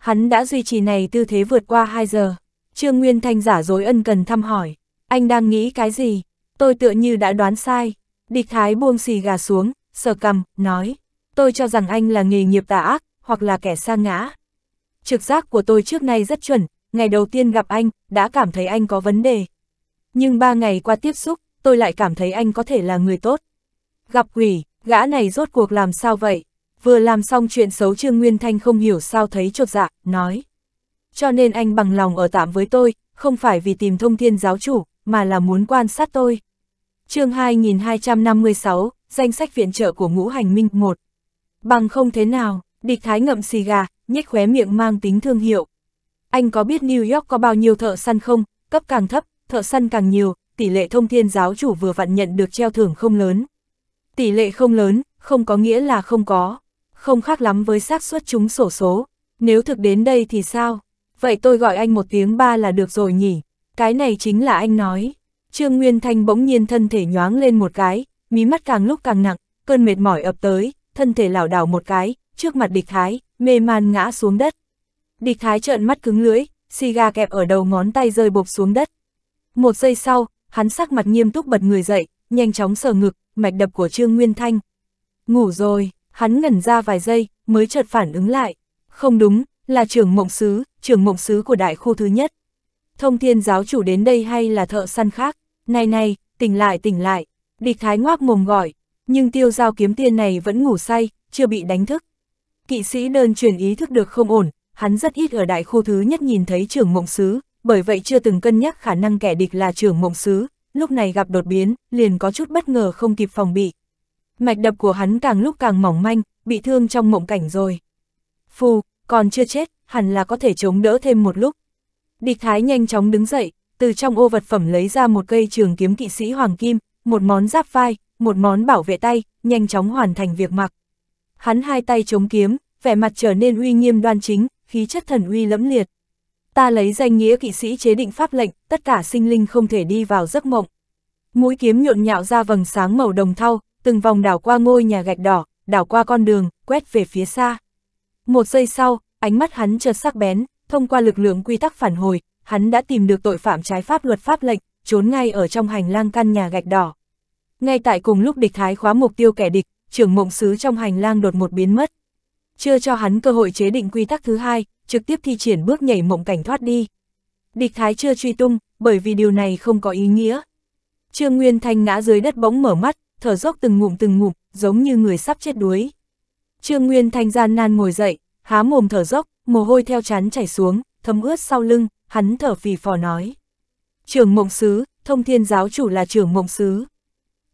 Hắn đã duy trì này tư thế vượt qua 2 giờ. Trương Nguyên Thanh giả dối ân cần thăm hỏi. Anh đang nghĩ cái gì? Tôi tựa như đã đoán sai. Địch Thái buông xì gà xuống, sờ cầm, nói. Tôi cho rằng anh là nghề nghiệp tà ác, hoặc là kẻ sa ngã. Trực giác của tôi trước nay rất chuẩn, ngày đầu tiên gặp anh, đã cảm thấy anh có vấn đề. Nhưng ba ngày qua tiếp xúc, tôi lại cảm thấy anh có thể là người tốt. Gặp quỷ, gã này rốt cuộc làm sao vậy? Vừa làm xong chuyện xấu Trương Nguyên Thanh không hiểu sao thấy trột dạ, nói. Cho nên anh bằng lòng ở tạm với tôi, không phải vì tìm thông thiên giáo chủ, mà là muốn quan sát tôi. chương 2256, danh sách viện trợ của ngũ hành minh 1. Bằng không thế nào, địch thái ngậm xì gà, nhếch khóe miệng mang tính thương hiệu. Anh có biết New York có bao nhiêu thợ săn không? Cấp càng thấp, thợ săn càng nhiều, tỷ lệ thông thiên giáo chủ vừa vặn nhận được treo thưởng không lớn. Tỷ lệ không lớn, không có nghĩa là không có không khác lắm với xác suất chúng sổ số. Nếu thực đến đây thì sao? Vậy tôi gọi anh một tiếng ba là được rồi nhỉ? Cái này chính là anh nói. Trương Nguyên Thanh bỗng nhiên thân thể nhoáng lên một cái, mí mắt càng lúc càng nặng, cơn mệt mỏi ập tới, thân thể lảo đảo một cái, trước mặt địch thái, mê man ngã xuống đất. Địch thái trợn mắt cứng lưỡi, xì gà kẹp ở đầu ngón tay rơi bột xuống đất. Một giây sau, hắn sắc mặt nghiêm túc bật người dậy, nhanh chóng sờ ngực, mạch đập của Trương Nguyên Thanh. Ngủ rồi, hắn ngẩn ra vài giây, mới chợt phản ứng lại. Không đúng, là trưởng mộng sứ, trưởng mộng sứ của đại khu thứ nhất. Thông thiên giáo chủ đến đây hay là thợ săn khác? Này này, tỉnh lại tỉnh lại. Địch thái ngoác mồm gọi, nhưng tiêu giao kiếm tiên này vẫn ngủ say, chưa bị đánh thức. Kỵ sĩ đơn truyền ý thức được không ổn, hắn rất ít ở đại khu thứ nhất nhìn thấy trưởng mộng sứ, bởi vậy chưa từng cân nhắc khả năng kẻ địch là trưởng mộng sứ, lúc này gặp đột biến, liền có chút bất ngờ không kịp phòng bị, mạch đập của hắn càng lúc càng mỏng manh, bị thương trong mộng cảnh rồi. Phù, còn chưa chết, hẳn là có thể chống đỡ thêm một lúc. Địch Thái nhanh chóng đứng dậy, từ trong ô vật phẩm lấy ra một cây trường kiếm kỵ sĩ hoàng kim, một món giáp vai, một món bảo vệ tay, nhanh chóng hoàn thành việc mặc. Hắn hai tay chống kiếm, vẻ mặt trở nên uy nghiêm đoan chính, khí chất thần uy lẫm liệt. Ta lấy danh nghĩa kỵ sĩ chế định pháp lệnh, tất cả sinh linh không thể đi vào giấc mộng. Mũi kiếm nhộn nhạo ra vầng sáng màu đồng thau, từng vòng đảo qua ngôi nhà gạch đỏ, đảo qua con đường, quét về phía xa. Một giây sau, ánh mắt hắn chợt sắc bén, thông qua lực lượng quy tắc phản hồi, hắn đã tìm được tội phạm trái pháp luật pháp lệnh, trốn ngay ở trong hành lang căn nhà gạch đỏ. Ngay tại cùng lúc địch thái khóa mục tiêu kẻ địch, trưởng mộng sứ trong hành lang đột một biến mất. Chưa cho hắn cơ hội chế định quy tắc thứ hai, trực tiếp thi triển bước nhảy mộng cảnh thoát đi. Địch thái chưa truy tung, bởi vì điều này không có ý nghĩa. Trương Nguyên Thanh ngã dưới đất bỗng mở mắt, thở dốc từng ngụm từng ngụm, giống như người sắp chết đuối. Trương Nguyên Thanh gian nan ngồi dậy, há mồm thở dốc, mồ hôi theo chán chảy xuống, thấm ướt sau lưng, hắn thở phì phò nói. Trưởng mộng sứ, thông thiên giáo chủ là trưởng mộng sứ.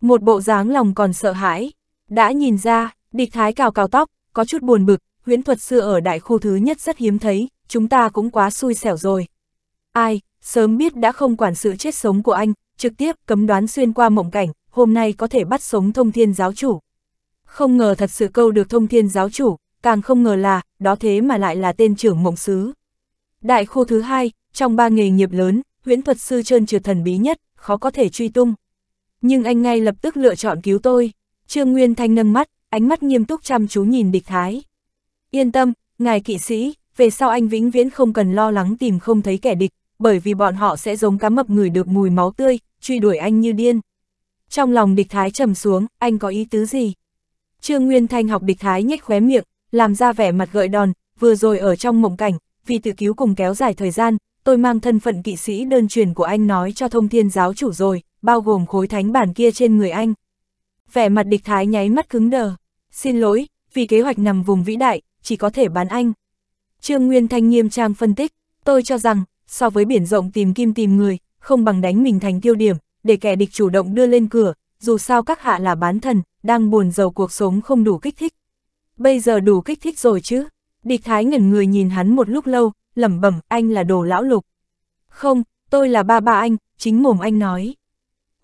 Một bộ dáng lòng còn sợ hãi, đã nhìn ra, địch thái cào cào tóc, có chút buồn bực, huyễn thuật sư ở đại khu thứ nhất rất hiếm thấy, chúng ta cũng quá xui xẻo rồi. Ai, sớm biết đã không quản sự chết sống của anh, trực tiếp cấm đoán xuyên qua mộng cảnh, hôm nay có thể bắt sống thông thiên giáo chủ. Không ngờ thật sự câu được thông thiên giáo chủ, càng không ngờ là, đó thế mà lại là tên trưởng mộng sứ. Đại khu thứ hai, trong ba nghề nghiệp lớn, huyễn thuật sư trơn trượt thần bí nhất, khó có thể truy tung. Nhưng anh ngay lập tức lựa chọn cứu tôi. Trương Nguyên Thanh nâng mắt, ánh mắt nghiêm túc chăm chú nhìn địch thái. Yên tâm, ngài kỵ sĩ, về sau anh vĩnh viễn không cần lo lắng tìm không thấy kẻ địch, bởi vì bọn họ sẽ giống cá mập người được mùi máu tươi, truy đuổi anh như điên trong lòng địch thái trầm xuống, anh có ý tứ gì? Trương Nguyên Thanh học địch thái nhếch khóe miệng, làm ra vẻ mặt gợi đòn, vừa rồi ở trong mộng cảnh, vì tự cứu cùng kéo dài thời gian, tôi mang thân phận kỵ sĩ đơn truyền của anh nói cho thông thiên giáo chủ rồi, bao gồm khối thánh bản kia trên người anh. Vẻ mặt địch thái nháy mắt cứng đờ. Xin lỗi, vì kế hoạch nằm vùng vĩ đại, chỉ có thể bán anh. Trương Nguyên Thanh nghiêm trang phân tích, tôi cho rằng, so với biển rộng tìm kim tìm người, không bằng đánh mình thành tiêu điểm, để kẻ địch chủ động đưa lên cửa, dù sao các hạ là bán thần, đang buồn giàu cuộc sống không đủ kích thích. Bây giờ đủ kích thích rồi chứ? Địch Thái ngẩn người nhìn hắn một lúc lâu, lẩm bẩm anh là đồ lão lục. Không, tôi là ba ba anh, chính mồm anh nói.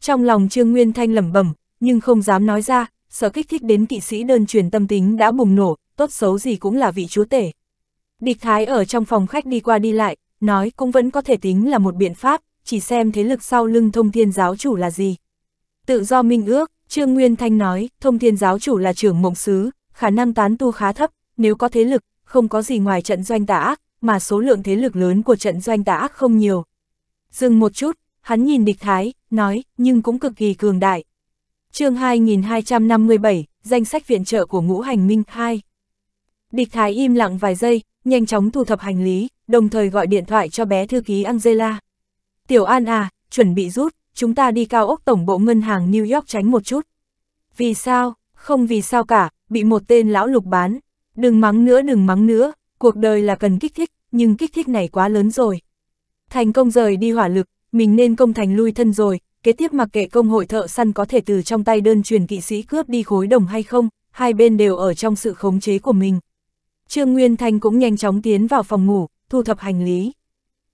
Trong lòng Trương Nguyên Thanh lẩm bẩm nhưng không dám nói ra, sợ kích thích đến kỵ sĩ đơn truyền tâm tính đã bùng nổ, tốt xấu gì cũng là vị chúa tể. Địch Thái ở trong phòng khách đi qua đi lại, nói cũng vẫn có thể tính là một biện pháp, chỉ xem thế lực sau lưng thông thiên giáo chủ là gì. Tự do minh ước, Trương Nguyên Thanh nói, thông thiên giáo chủ là trưởng mộng sứ, khả năng tán tu khá thấp, nếu có thế lực, không có gì ngoài trận doanh tà ác, mà số lượng thế lực lớn của trận doanh tà ác không nhiều. Dừng một chút, hắn nhìn địch thái, nói, nhưng cũng cực kỳ cường đại. chương 2257, danh sách viện trợ của ngũ hành minh 2. Địch thái im lặng vài giây, nhanh chóng thu thập hành lý, đồng thời gọi điện thoại cho bé thư ký Angela. Tiểu An à, chuẩn bị rút, chúng ta đi cao ốc tổng bộ ngân hàng New York tránh một chút. Vì sao? Không vì sao cả, bị một tên lão lục bán. Đừng mắng nữa đừng mắng nữa, cuộc đời là cần kích thích, nhưng kích thích này quá lớn rồi. Thành công rời đi hỏa lực, mình nên công thành lui thân rồi, kế tiếp mặc kệ công hội thợ săn có thể từ trong tay đơn truyền kỵ sĩ cướp đi khối đồng hay không, hai bên đều ở trong sự khống chế của mình. Trương Nguyên Thanh cũng nhanh chóng tiến vào phòng ngủ, thu thập hành lý.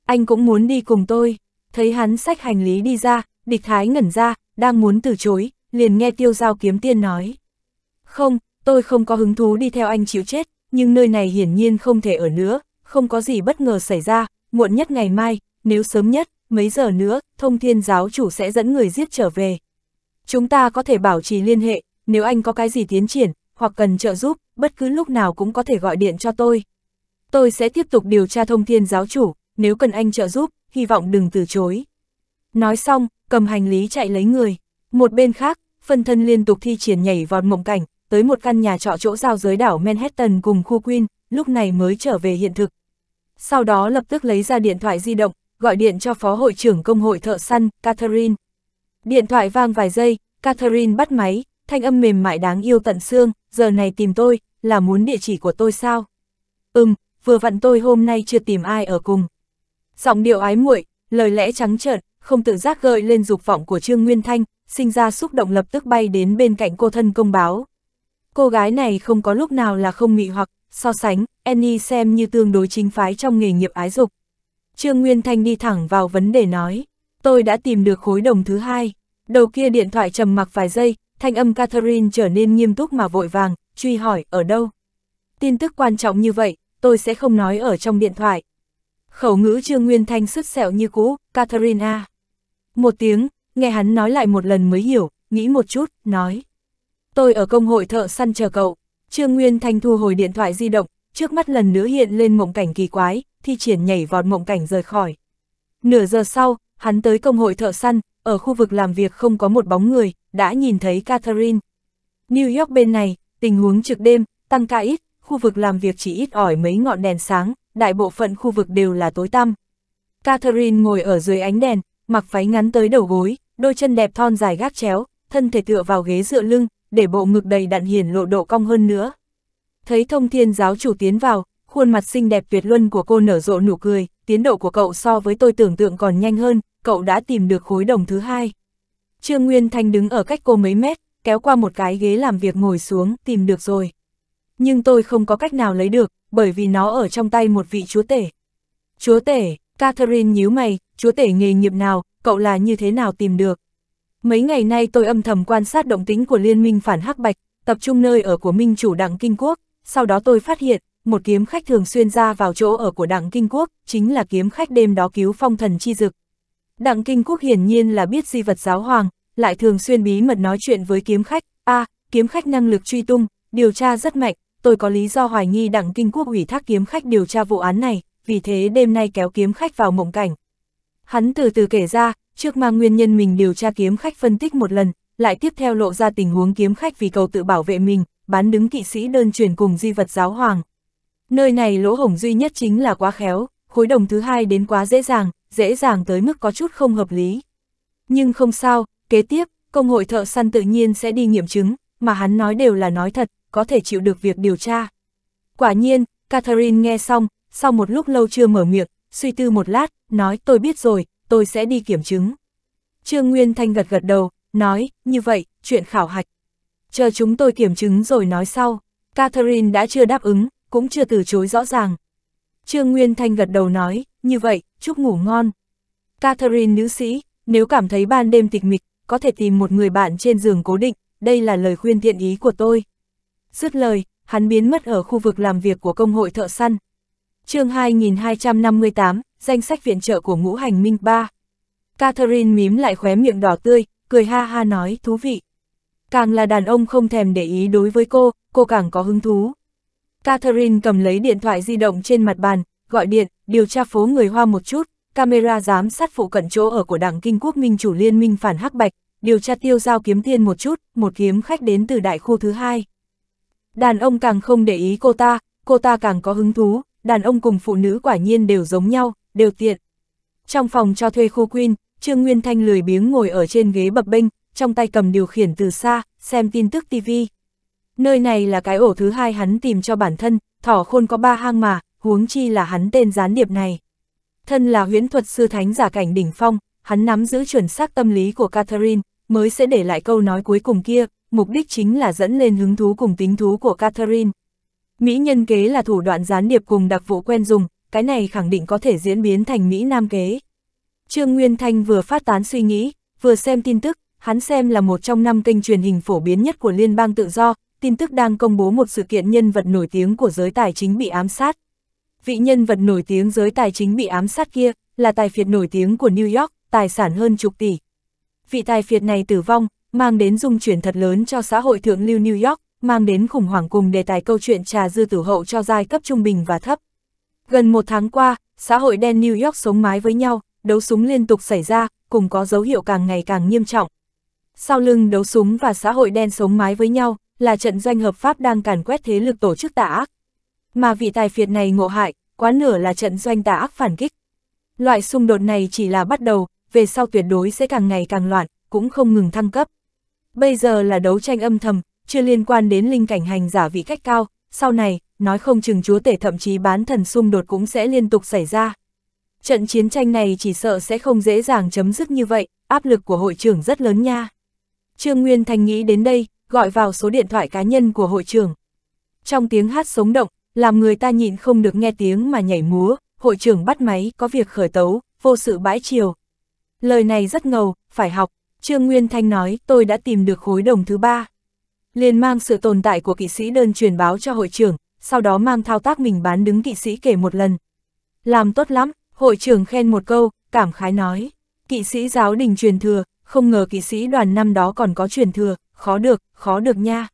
Anh cũng muốn đi cùng tôi thấy hắn xách hành lý đi ra, địch thái ngẩn ra, đang muốn từ chối, liền nghe tiêu giao kiếm tiên nói. Không, tôi không có hứng thú đi theo anh chịu chết, nhưng nơi này hiển nhiên không thể ở nữa, không có gì bất ngờ xảy ra, muộn nhất ngày mai, nếu sớm nhất, mấy giờ nữa, thông thiên giáo chủ sẽ dẫn người giết trở về. Chúng ta có thể bảo trì liên hệ, nếu anh có cái gì tiến triển, hoặc cần trợ giúp, bất cứ lúc nào cũng có thể gọi điện cho tôi. Tôi sẽ tiếp tục điều tra thông thiên giáo chủ, nếu cần anh trợ giúp, hy vọng đừng từ chối. Nói xong, cầm hành lý chạy lấy người. Một bên khác, phân thân liên tục thi triển nhảy vọt mộng cảnh, tới một căn nhà trọ chỗ giao giới đảo Manhattan cùng khu Queen, lúc này mới trở về hiện thực. Sau đó lập tức lấy ra điện thoại di động, gọi điện cho Phó Hội trưởng Công hội Thợ Săn, Catherine. Điện thoại vang vài giây, Catherine bắt máy, thanh âm mềm mại đáng yêu tận xương, giờ này tìm tôi, là muốn địa chỉ của tôi sao? Ừm, vừa vặn tôi hôm nay chưa tìm ai ở cùng giọng điệu ái muội, lời lẽ trắng trợn, không tự giác gợi lên dục vọng của Trương Nguyên Thanh, sinh ra xúc động lập tức bay đến bên cạnh cô thân công báo. Cô gái này không có lúc nào là không mị hoặc, so sánh, Annie xem như tương đối chính phái trong nghề nghiệp ái dục. Trương Nguyên Thanh đi thẳng vào vấn đề nói, tôi đã tìm được khối đồng thứ hai. Đầu kia điện thoại trầm mặc vài giây, thanh âm Catherine trở nên nghiêm túc mà vội vàng, truy hỏi, ở đâu? Tin tức quan trọng như vậy, tôi sẽ không nói ở trong điện thoại, Khẩu ngữ Trương Nguyên Thanh sứt sẹo như cũ, Catherine Một tiếng, nghe hắn nói lại một lần mới hiểu, nghĩ một chút, nói. Tôi ở công hội thợ săn chờ cậu. Trương Nguyên Thanh thu hồi điện thoại di động, trước mắt lần nữa hiện lên mộng cảnh kỳ quái, thi triển nhảy vọt mộng cảnh rời khỏi. Nửa giờ sau, hắn tới công hội thợ săn, ở khu vực làm việc không có một bóng người, đã nhìn thấy Catherine. New York bên này, tình huống trực đêm, tăng ca ít, khu vực làm việc chỉ ít ỏi mấy ngọn đèn sáng, đại bộ phận khu vực đều là tối tăm. Catherine ngồi ở dưới ánh đèn, mặc váy ngắn tới đầu gối, đôi chân đẹp thon dài gác chéo, thân thể tựa vào ghế dựa lưng, để bộ ngực đầy đặn hiển lộ độ cong hơn nữa. Thấy thông thiên giáo chủ tiến vào, khuôn mặt xinh đẹp tuyệt luân của cô nở rộ nụ cười, tiến độ của cậu so với tôi tưởng tượng còn nhanh hơn, cậu đã tìm được khối đồng thứ hai. Trương Nguyên Thanh đứng ở cách cô mấy mét, kéo qua một cái ghế làm việc ngồi xuống, tìm được rồi. Nhưng tôi không có cách nào lấy được, bởi vì nó ở trong tay một vị chúa tể. Chúa tể, Catherine nhíu mày, chúa tể nghề nghiệp nào, cậu là như thế nào tìm được? Mấy ngày nay tôi âm thầm quan sát động tính của liên minh phản hắc bạch, tập trung nơi ở của minh chủ Đặng Kinh Quốc, sau đó tôi phát hiện, một kiếm khách thường xuyên ra vào chỗ ở của Đặng Kinh Quốc, chính là kiếm khách đêm đó cứu phong thần chi dực. Đặng Kinh Quốc hiển nhiên là biết di vật giáo hoàng, lại thường xuyên bí mật nói chuyện với kiếm khách, a à, kiếm khách năng lực truy tung, điều tra rất mạnh, tôi có lý do hoài nghi đặng kinh quốc ủy thác kiếm khách điều tra vụ án này, vì thế đêm nay kéo kiếm khách vào mộng cảnh. Hắn từ từ kể ra, trước mang nguyên nhân mình điều tra kiếm khách phân tích một lần, lại tiếp theo lộ ra tình huống kiếm khách vì cầu tự bảo vệ mình, bán đứng kỵ sĩ đơn truyền cùng di vật giáo hoàng. Nơi này lỗ hổng duy nhất chính là quá khéo, khối đồng thứ hai đến quá dễ dàng, dễ dàng tới mức có chút không hợp lý. Nhưng không sao, kế tiếp, công hội thợ săn tự nhiên sẽ đi nghiệm chứng, mà hắn nói đều là nói thật, có thể chịu được việc điều tra. Quả nhiên, Catherine nghe xong, sau một lúc lâu chưa mở miệng, suy tư một lát, nói tôi biết rồi, tôi sẽ đi kiểm chứng. Trương Nguyên Thanh gật gật đầu, nói, như vậy, chuyện khảo hạch. Chờ chúng tôi kiểm chứng rồi nói sau, Catherine đã chưa đáp ứng, cũng chưa từ chối rõ ràng. Trương Nguyên Thanh gật đầu nói, như vậy, chúc ngủ ngon. Catherine nữ sĩ, nếu cảm thấy ban đêm tịch mịch, có thể tìm một người bạn trên giường cố định, đây là lời khuyên thiện ý của tôi dứt lời, hắn biến mất ở khu vực làm việc của công hội thợ săn. chương 2258, danh sách viện trợ của ngũ hành minh ba. Catherine mím lại khóe miệng đỏ tươi, cười ha ha nói thú vị. Càng là đàn ông không thèm để ý đối với cô, cô càng có hứng thú. Catherine cầm lấy điện thoại di động trên mặt bàn, gọi điện, điều tra phố người Hoa một chút, camera giám sát phụ cận chỗ ở của đảng Kinh Quốc Minh chủ liên minh phản hắc bạch, điều tra tiêu giao kiếm tiên một chút, một kiếm khách đến từ đại khu thứ hai. Đàn ông càng không để ý cô ta, cô ta càng có hứng thú, đàn ông cùng phụ nữ quả nhiên đều giống nhau, đều tiện. Trong phòng cho thuê khu Queen, Trương Nguyên Thanh lười biếng ngồi ở trên ghế bập bênh, trong tay cầm điều khiển từ xa, xem tin tức TV. Nơi này là cái ổ thứ hai hắn tìm cho bản thân, thỏ khôn có ba hang mà, huống chi là hắn tên gián điệp này. Thân là huyễn thuật sư thánh giả cảnh đỉnh phong, hắn nắm giữ chuẩn xác tâm lý của Catherine, mới sẽ để lại câu nói cuối cùng kia, mục đích chính là dẫn lên hứng thú cùng tính thú của Catherine. Mỹ nhân kế là thủ đoạn gián điệp cùng đặc vụ quen dùng, cái này khẳng định có thể diễn biến thành Mỹ nam kế. Trương Nguyên Thanh vừa phát tán suy nghĩ, vừa xem tin tức, hắn xem là một trong năm kênh truyền hình phổ biến nhất của Liên bang tự do, tin tức đang công bố một sự kiện nhân vật nổi tiếng của giới tài chính bị ám sát. Vị nhân vật nổi tiếng giới tài chính bị ám sát kia là tài phiệt nổi tiếng của New York, tài sản hơn chục tỷ. Vị tài phiệt này tử vong, mang đến dung chuyển thật lớn cho xã hội thượng lưu New York, mang đến khủng hoảng cùng đề tài câu chuyện trà dư tử hậu cho giai cấp trung bình và thấp. Gần một tháng qua, xã hội đen New York sống mái với nhau, đấu súng liên tục xảy ra, cùng có dấu hiệu càng ngày càng nghiêm trọng. Sau lưng đấu súng và xã hội đen sống mái với nhau, là trận doanh hợp pháp đang càn quét thế lực tổ chức tà ác. Mà vị tài phiệt này ngộ hại, quá nửa là trận doanh tà ác phản kích. Loại xung đột này chỉ là bắt đầu, về sau tuyệt đối sẽ càng ngày càng loạn, cũng không ngừng thăng cấp. Bây giờ là đấu tranh âm thầm, chưa liên quan đến linh cảnh hành giả vị cách cao, sau này, nói không chừng chúa tể thậm chí bán thần xung đột cũng sẽ liên tục xảy ra. Trận chiến tranh này chỉ sợ sẽ không dễ dàng chấm dứt như vậy, áp lực của hội trưởng rất lớn nha. Trương Nguyên Thành nghĩ đến đây, gọi vào số điện thoại cá nhân của hội trưởng. Trong tiếng hát sống động, làm người ta nhịn không được nghe tiếng mà nhảy múa, hội trưởng bắt máy có việc khởi tấu, vô sự bãi chiều. Lời này rất ngầu, phải học, Trương Nguyên Thanh nói, tôi đã tìm được khối đồng thứ ba. Liền mang sự tồn tại của kỵ sĩ đơn truyền báo cho hội trưởng, sau đó mang thao tác mình bán đứng kỵ sĩ kể một lần. Làm tốt lắm, hội trưởng khen một câu, cảm khái nói. Kỵ sĩ giáo đình truyền thừa, không ngờ kỵ sĩ đoàn năm đó còn có truyền thừa, khó được, khó được nha.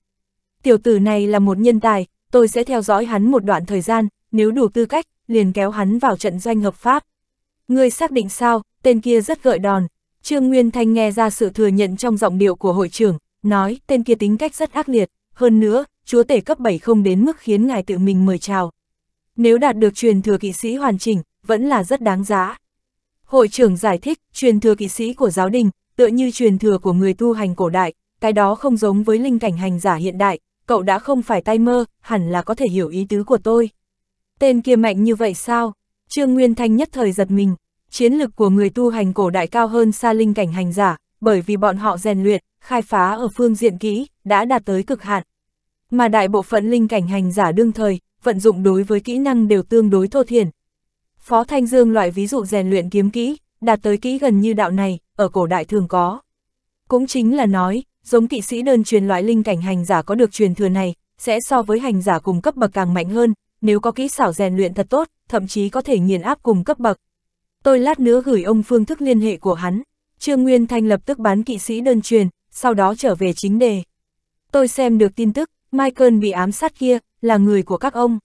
Tiểu tử này là một nhân tài, tôi sẽ theo dõi hắn một đoạn thời gian, nếu đủ tư cách, liền kéo hắn vào trận doanh hợp pháp. Ngươi xác định sao, tên kia rất gợi đòn, Trương Nguyên Thanh nghe ra sự thừa nhận trong giọng điệu của hội trưởng, nói tên kia tính cách rất ác liệt, hơn nữa, chúa tể cấp 7 không đến mức khiến ngài tự mình mời chào. Nếu đạt được truyền thừa kỵ sĩ hoàn chỉnh, vẫn là rất đáng giá. Hội trưởng giải thích, truyền thừa kỵ sĩ của giáo đình, tựa như truyền thừa của người tu hành cổ đại, cái đó không giống với linh cảnh hành giả hiện đại, cậu đã không phải tay mơ, hẳn là có thể hiểu ý tứ của tôi. Tên kia mạnh như vậy sao? Trương Nguyên Thanh nhất thời giật mình, Chiến lực của người tu hành cổ đại cao hơn xa linh cảnh hành giả, bởi vì bọn họ rèn luyện, khai phá ở phương diện kỹ, đã đạt tới cực hạn. Mà đại bộ phận linh cảnh hành giả đương thời, vận dụng đối với kỹ năng đều tương đối thô thiển. Phó Thanh Dương loại ví dụ rèn luyện kiếm kỹ, đạt tới kỹ gần như đạo này, ở cổ đại thường có. Cũng chính là nói, giống kỵ sĩ đơn truyền loại linh cảnh hành giả có được truyền thừa này, sẽ so với hành giả cùng cấp bậc càng mạnh hơn, nếu có kỹ xảo rèn luyện thật tốt, thậm chí có thể nghiền áp cùng cấp bậc tôi lát nữa gửi ông phương thức liên hệ của hắn. Trương Nguyên Thanh lập tức bán kỵ sĩ đơn truyền, sau đó trở về chính đề. Tôi xem được tin tức, Michael bị ám sát kia, là người của các ông.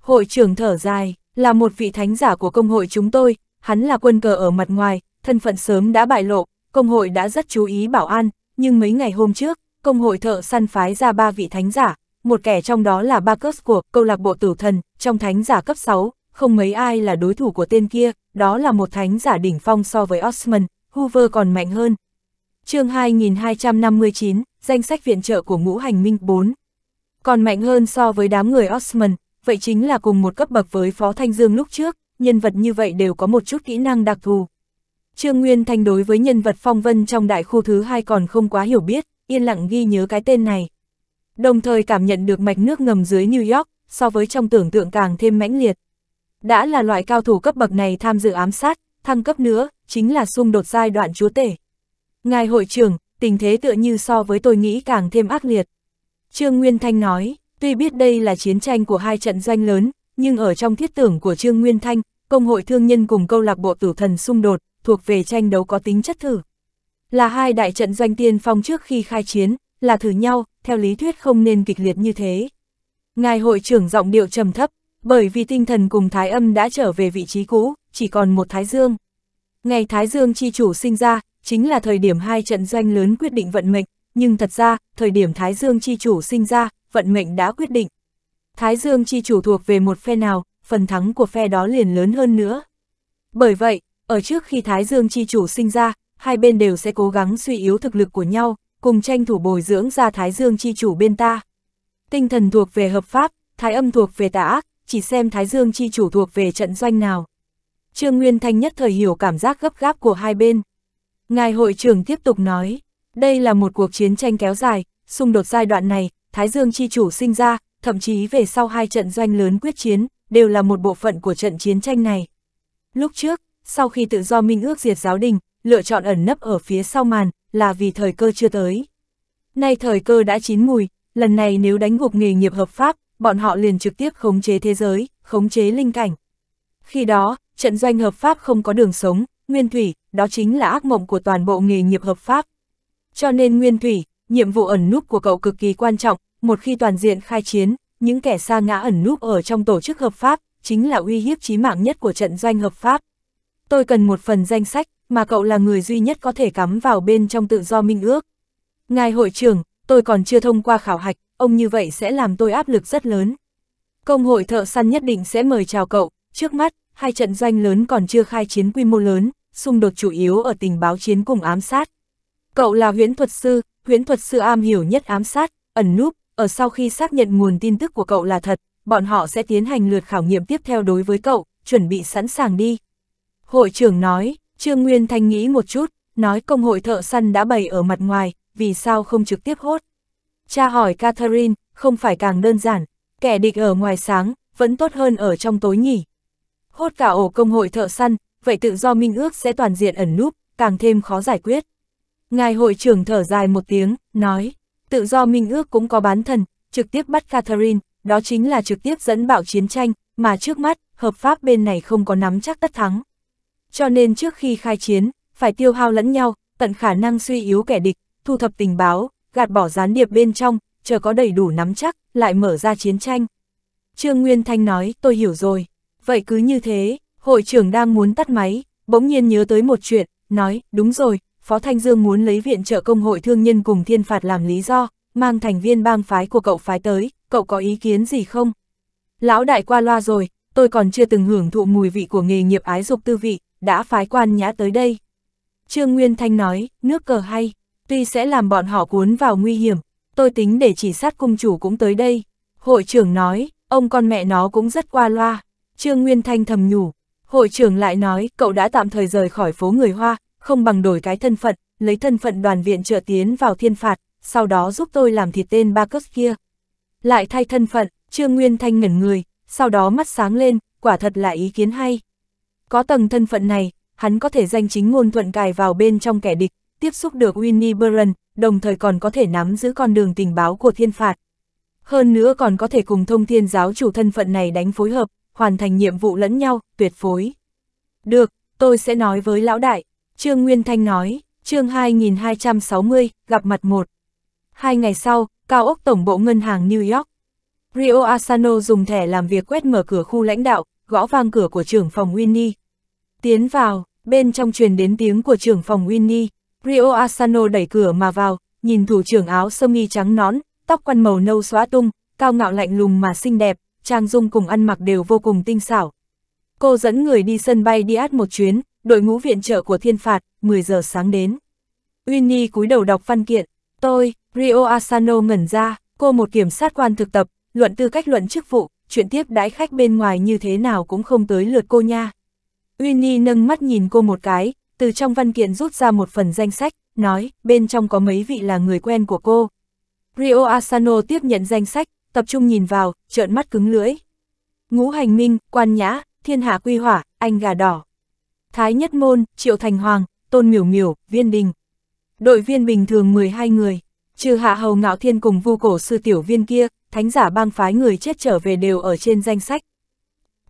Hội trưởng thở dài, là một vị thánh giả của công hội chúng tôi, hắn là quân cờ ở mặt ngoài, thân phận sớm đã bại lộ, công hội đã rất chú ý bảo an, nhưng mấy ngày hôm trước, công hội thợ săn phái ra ba vị thánh giả, một kẻ trong đó là ba Bacchus của câu lạc bộ tử thần, trong thánh giả cấp 6, không mấy ai là đối thủ của tên kia, đó là một thánh giả đỉnh phong so với Osman, Hoover còn mạnh hơn. chương 2259, danh sách viện trợ của ngũ hành minh 4. Còn mạnh hơn so với đám người Osman, vậy chính là cùng một cấp bậc với Phó Thanh Dương lúc trước, nhân vật như vậy đều có một chút kỹ năng đặc thù. Trương Nguyên Thanh đối với nhân vật phong vân trong đại khu thứ hai còn không quá hiểu biết, yên lặng ghi nhớ cái tên này. Đồng thời cảm nhận được mạch nước ngầm dưới New York, so với trong tưởng tượng càng thêm mãnh liệt. Đã là loại cao thủ cấp bậc này tham dự ám sát, thăng cấp nữa, chính là xung đột giai đoạn chúa tể. Ngài hội trưởng, tình thế tựa như so với tôi nghĩ càng thêm ác liệt. Trương Nguyên Thanh nói, tuy biết đây là chiến tranh của hai trận doanh lớn, nhưng ở trong thiết tưởng của Trương Nguyên Thanh, công hội thương nhân cùng câu lạc bộ tử thần xung đột, thuộc về tranh đấu có tính chất thử. Là hai đại trận doanh tiên phong trước khi khai chiến, là thử nhau, theo lý thuyết không nên kịch liệt như thế. Ngài hội trưởng giọng điệu trầm thấp, bởi vì tinh thần cùng thái âm đã trở về vị trí cũ, chỉ còn một thái dương. Ngày thái dương chi chủ sinh ra, chính là thời điểm hai trận doanh lớn quyết định vận mệnh, nhưng thật ra, thời điểm thái dương chi chủ sinh ra, vận mệnh đã quyết định. Thái dương chi chủ thuộc về một phe nào, phần thắng của phe đó liền lớn hơn nữa. Bởi vậy, ở trước khi thái dương chi chủ sinh ra, hai bên đều sẽ cố gắng suy yếu thực lực của nhau, cùng tranh thủ bồi dưỡng ra thái dương chi chủ bên ta. Tinh thần thuộc về hợp pháp, thái âm thuộc về tà ác, chỉ xem Thái Dương chi chủ thuộc về trận doanh nào. Trương Nguyên Thanh nhất thời hiểu cảm giác gấp gáp của hai bên. Ngài hội trưởng tiếp tục nói, đây là một cuộc chiến tranh kéo dài, xung đột giai đoạn này, Thái Dương chi chủ sinh ra, thậm chí về sau hai trận doanh lớn quyết chiến, đều là một bộ phận của trận chiến tranh này. Lúc trước, sau khi tự do minh ước diệt giáo đình, lựa chọn ẩn nấp ở phía sau màn, là vì thời cơ chưa tới. Nay thời cơ đã chín mùi, lần này nếu đánh gục nghề nghiệp hợp pháp, bọn họ liền trực tiếp khống chế thế giới, khống chế linh cảnh. Khi đó, trận doanh hợp pháp không có đường sống, nguyên thủy, đó chính là ác mộng của toàn bộ nghề nghiệp hợp pháp. Cho nên nguyên thủy, nhiệm vụ ẩn núp của cậu cực kỳ quan trọng, một khi toàn diện khai chiến, những kẻ xa ngã ẩn núp ở trong tổ chức hợp pháp, chính là uy hiếp chí mạng nhất của trận doanh hợp pháp. Tôi cần một phần danh sách, mà cậu là người duy nhất có thể cắm vào bên trong tự do minh ước. Ngài hội trưởng, tôi còn chưa thông qua khảo hạch, ông như vậy sẽ làm tôi áp lực rất lớn. Công hội thợ săn nhất định sẽ mời chào cậu, trước mắt, hai trận doanh lớn còn chưa khai chiến quy mô lớn, xung đột chủ yếu ở tình báo chiến cùng ám sát. Cậu là huyễn thuật sư, huyễn thuật sư am hiểu nhất ám sát, ẩn núp, ở sau khi xác nhận nguồn tin tức của cậu là thật, bọn họ sẽ tiến hành lượt khảo nghiệm tiếp theo đối với cậu, chuẩn bị sẵn sàng đi. Hội trưởng nói, Trương Nguyên Thanh nghĩ một chút, nói công hội thợ săn đã bày ở mặt ngoài, vì sao không trực tiếp hốt. Cha hỏi Catherine, không phải càng đơn giản, kẻ địch ở ngoài sáng, vẫn tốt hơn ở trong tối nhỉ. Hốt cả ổ công hội thợ săn, vậy tự do minh ước sẽ toàn diện ẩn núp, càng thêm khó giải quyết. Ngài hội trưởng thở dài một tiếng, nói, tự do minh ước cũng có bán thần, trực tiếp bắt Catherine, đó chính là trực tiếp dẫn bạo chiến tranh, mà trước mắt, hợp pháp bên này không có nắm chắc tất thắng. Cho nên trước khi khai chiến, phải tiêu hao lẫn nhau, tận khả năng suy yếu kẻ địch, thu thập tình báo, gạt bỏ gián điệp bên trong, chờ có đầy đủ nắm chắc, lại mở ra chiến tranh. Trương Nguyên Thanh nói, tôi hiểu rồi. Vậy cứ như thế, hội trưởng đang muốn tắt máy, bỗng nhiên nhớ tới một chuyện, nói, đúng rồi, Phó Thanh Dương muốn lấy viện trợ công hội thương nhân cùng thiên phạt làm lý do, mang thành viên bang phái của cậu phái tới, cậu có ý kiến gì không? Lão đại qua loa rồi, tôi còn chưa từng hưởng thụ mùi vị của nghề nghiệp ái dục tư vị, đã phái quan nhã tới đây. Trương Nguyên Thanh nói, nước cờ hay, tuy sẽ làm bọn họ cuốn vào nguy hiểm, tôi tính để chỉ sát cung chủ cũng tới đây. Hội trưởng nói, ông con mẹ nó cũng rất qua loa. Trương Nguyên Thanh thầm nhủ. Hội trưởng lại nói, cậu đã tạm thời rời khỏi phố người Hoa, không bằng đổi cái thân phận, lấy thân phận đoàn viện trợ tiến vào thiên phạt, sau đó giúp tôi làm thịt tên ba cướp kia. Lại thay thân phận, Trương Nguyên Thanh ngẩn người, sau đó mắt sáng lên, quả thật là ý kiến hay. Có tầng thân phận này, hắn có thể danh chính ngôn thuận cài vào bên trong kẻ địch, tiếp xúc được Winnie Burren, đồng thời còn có thể nắm giữ con đường tình báo của thiên phạt. Hơn nữa còn có thể cùng thông thiên giáo chủ thân phận này đánh phối hợp, hoàn thành nhiệm vụ lẫn nhau, tuyệt phối. Được, tôi sẽ nói với lão đại, Trương Nguyên Thanh nói, chương 2260, gặp mặt một. Hai ngày sau, cao ốc tổng bộ ngân hàng New York. Rio Asano dùng thẻ làm việc quét mở cửa khu lãnh đạo, gõ vang cửa của trưởng phòng Winnie. Tiến vào, bên trong truyền đến tiếng của trưởng phòng Winnie, Rio Asano đẩy cửa mà vào, nhìn thủ trưởng áo sơ mi trắng nón, tóc quăn màu nâu xóa tung, cao ngạo lạnh lùng mà xinh đẹp, trang dung cùng ăn mặc đều vô cùng tinh xảo. Cô dẫn người đi sân bay đi Diaz một chuyến, đội ngũ viện trợ của thiên phạt, 10 giờ sáng đến. Winnie cúi đầu đọc văn kiện, tôi, Rio Asano ngẩn ra, cô một kiểm sát quan thực tập, luận tư cách luận chức vụ, chuyện tiếp đãi khách bên ngoài như thế nào cũng không tới lượt cô nha. Winnie nâng mắt nhìn cô một cái, từ trong văn kiện rút ra một phần danh sách, nói, bên trong có mấy vị là người quen của cô. Rio Asano tiếp nhận danh sách, tập trung nhìn vào, trợn mắt cứng lưỡi. Ngũ Hành Minh, Quan Nhã, Thiên Hạ Quy Hỏa, Anh Gà Đỏ. Thái Nhất Môn, Triệu Thành Hoàng, Tôn Miểu Miểu, Viên Đình. Đội viên bình thường 12 người, trừ Hạ Hầu Ngạo Thiên cùng vu cổ sư tiểu viên kia, thánh giả bang phái người chết trở về đều ở trên danh sách.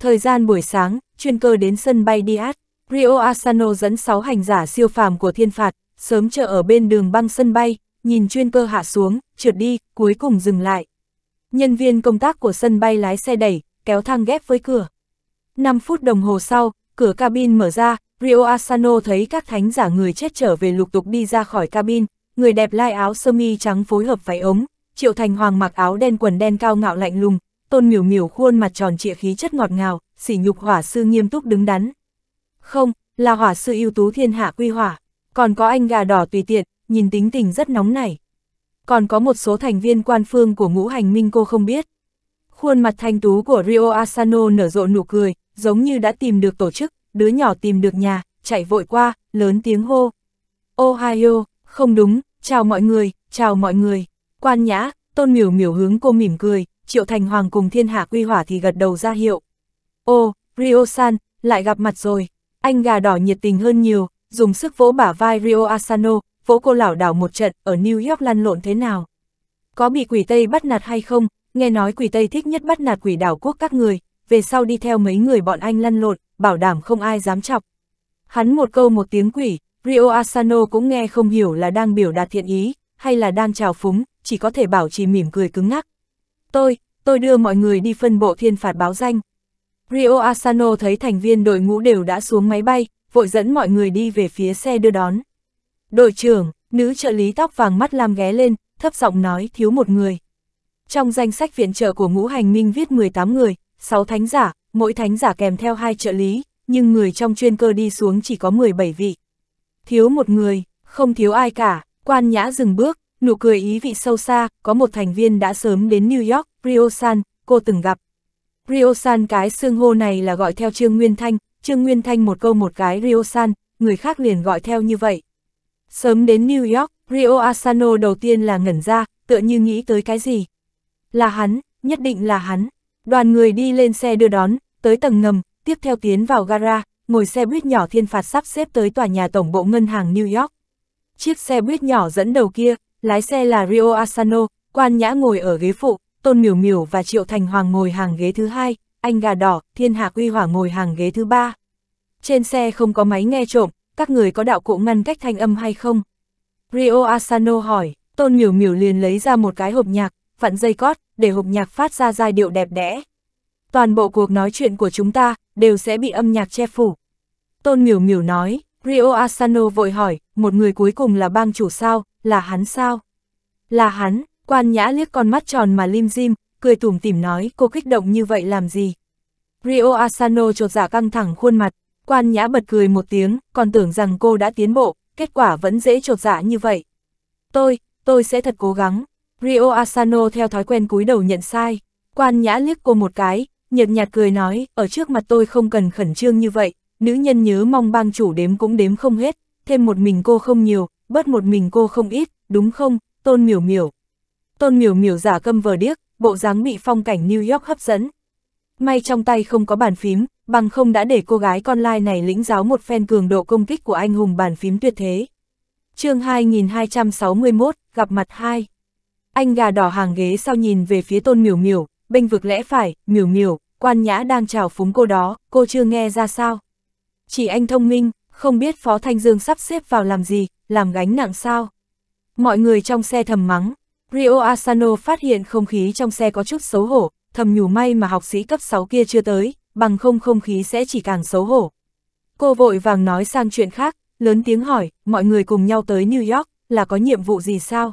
Thời gian buổi sáng, chuyên cơ đến sân bay diat Rio Asano dẫn 6 hành giả siêu phàm của thiên phạt, sớm chờ ở bên đường băng sân bay, nhìn chuyên cơ hạ xuống, trượt đi, cuối cùng dừng lại. Nhân viên công tác của sân bay lái xe đẩy, kéo thang ghép với cửa. 5 phút đồng hồ sau, cửa cabin mở ra, Rio Asano thấy các thánh giả người chết trở về lục tục đi ra khỏi cabin, người đẹp lai áo sơ mi trắng phối hợp váy ống, Triệu Thành Hoàng mặc áo đen quần đen cao ngạo lạnh lùng, Tôn Miểu Miểu khuôn mặt tròn trịa khí chất ngọt ngào, sỉ nhục hỏa sư nghiêm túc đứng đắn. Không, là hỏa sư ưu tú thiên hạ quy hỏa, còn có anh gà đỏ tùy tiện, nhìn tính tình rất nóng nảy. Còn có một số thành viên quan phương của ngũ hành minh cô không biết. Khuôn mặt thanh tú của Rio Asano nở rộ nụ cười, giống như đã tìm được tổ chức, đứa nhỏ tìm được nhà, chạy vội qua, lớn tiếng hô. Ohio, không đúng, chào mọi người, chào mọi người. Quan nhã, tôn miểu miểu hướng cô mỉm cười, triệu thành hoàng cùng thiên hạ quy hỏa thì gật đầu ra hiệu. Ô, Rio-san, lại gặp mặt rồi. Anh gà đỏ nhiệt tình hơn nhiều, dùng sức vỗ bả vai Rio Asano, vỗ cô lảo đảo một trận ở New York lăn lộn thế nào. Có bị quỷ Tây bắt nạt hay không, nghe nói quỷ Tây thích nhất bắt nạt quỷ đảo quốc các người, về sau đi theo mấy người bọn anh lăn lộn, bảo đảm không ai dám chọc. Hắn một câu một tiếng quỷ, Rio Asano cũng nghe không hiểu là đang biểu đạt thiện ý, hay là đang trào phúng, chỉ có thể bảo trì mỉm cười cứng ngắc. Tôi, tôi đưa mọi người đi phân bộ thiên phạt báo danh, Rio Asano thấy thành viên đội ngũ đều đã xuống máy bay, vội dẫn mọi người đi về phía xe đưa đón. Đội trưởng, nữ trợ lý tóc vàng mắt lam ghé lên, thấp giọng nói thiếu một người. Trong danh sách viện trợ của ngũ hành minh viết 18 người, 6 thánh giả, mỗi thánh giả kèm theo hai trợ lý, nhưng người trong chuyên cơ đi xuống chỉ có 17 vị. Thiếu một người, không thiếu ai cả, quan nhã dừng bước, nụ cười ý vị sâu xa, có một thành viên đã sớm đến New York, Rio-san, cô từng gặp. Riosan cái xương hô này là gọi theo Trương Nguyên Thanh, Trương Nguyên Thanh một câu một cái Riosan, người khác liền gọi theo như vậy. Sớm đến New York, Rio Asano đầu tiên là ngẩn ra, tựa như nghĩ tới cái gì. Là hắn, nhất định là hắn. Đoàn người đi lên xe đưa đón, tới tầng ngầm, tiếp theo tiến vào gara, ngồi xe buýt nhỏ thiên phạt sắp xếp tới tòa nhà tổng bộ ngân hàng New York. Chiếc xe buýt nhỏ dẫn đầu kia, lái xe là Rio Asano, quan nhã ngồi ở ghế phụ, Tôn Miểu Miểu và Triệu Thành Hoàng ngồi hàng ghế thứ hai, anh gà đỏ, Thiên Hạ Quy Hỏa ngồi hàng ghế thứ ba. Trên xe không có máy nghe trộm, các người có đạo cụ ngăn cách thanh âm hay không? Rio Asano hỏi, Tôn Miểu Miểu liền lấy ra một cái hộp nhạc, vặn dây cót, để hộp nhạc phát ra giai điệu đẹp đẽ. Toàn bộ cuộc nói chuyện của chúng ta đều sẽ bị âm nhạc che phủ. Tôn Miểu Miểu nói, Rio Asano vội hỏi, một người cuối cùng là bang chủ sao, là hắn sao? Là hắn, Quan nhã liếc con mắt tròn mà lim dim, cười tủm tỉm nói cô kích động như vậy làm gì. Rio Asano trột dạ căng thẳng khuôn mặt, quan nhã bật cười một tiếng, còn tưởng rằng cô đã tiến bộ, kết quả vẫn dễ trột dạ như vậy. Tôi, tôi sẽ thật cố gắng. Rio Asano theo thói quen cúi đầu nhận sai, quan nhã liếc cô một cái, nhợt nhạt cười nói, ở trước mặt tôi không cần khẩn trương như vậy, nữ nhân nhớ mong bang chủ đếm cũng đếm không hết, thêm một mình cô không nhiều, bớt một mình cô không ít, đúng không, tôn miểu miểu tôn miểu miểu giả câm vờ điếc, bộ dáng bị phong cảnh New York hấp dẫn. May trong tay không có bàn phím, bằng không đã để cô gái con lai này lĩnh giáo một phen cường độ công kích của anh hùng bàn phím tuyệt thế. chương 2261, gặp mặt hai Anh gà đỏ hàng ghế sau nhìn về phía tôn miểu miểu, bênh vực lẽ phải, miểu miểu, quan nhã đang chào phúng cô đó, cô chưa nghe ra sao. Chỉ anh thông minh, không biết Phó Thanh Dương sắp xếp vào làm gì, làm gánh nặng sao. Mọi người trong xe thầm mắng, Rio Asano phát hiện không khí trong xe có chút xấu hổ, thầm nhủ may mà học sĩ cấp 6 kia chưa tới, bằng không không khí sẽ chỉ càng xấu hổ. Cô vội vàng nói sang chuyện khác, lớn tiếng hỏi, mọi người cùng nhau tới New York, là có nhiệm vụ gì sao?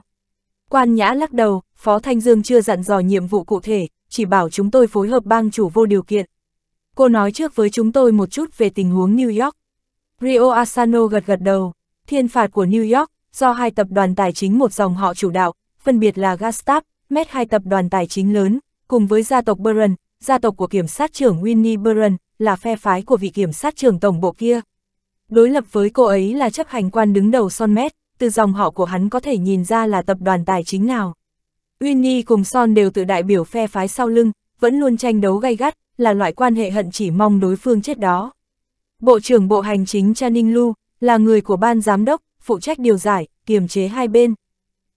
Quan Nhã lắc đầu, Phó Thanh Dương chưa dặn dò nhiệm vụ cụ thể, chỉ bảo chúng tôi phối hợp bang chủ vô điều kiện. Cô nói trước với chúng tôi một chút về tình huống New York. Rio Asano gật gật đầu, thiên phạt của New York, do hai tập đoàn tài chính một dòng họ chủ đạo, phân biệt là Gastap, Met hai tập đoàn tài chính lớn, cùng với gia tộc Burren, gia tộc của kiểm sát trưởng Winnie Burren, là phe phái của vị kiểm sát trưởng tổng bộ kia. Đối lập với cô ấy là chấp hành quan đứng đầu Son Met, từ dòng họ của hắn có thể nhìn ra là tập đoàn tài chính nào. Winnie cùng Son đều tự đại biểu phe phái sau lưng, vẫn luôn tranh đấu gay gắt, là loại quan hệ hận chỉ mong đối phương chết đó. Bộ trưởng Bộ Hành chính Cha Ninh Lu là người của ban giám đốc, phụ trách điều giải, kiềm chế hai bên.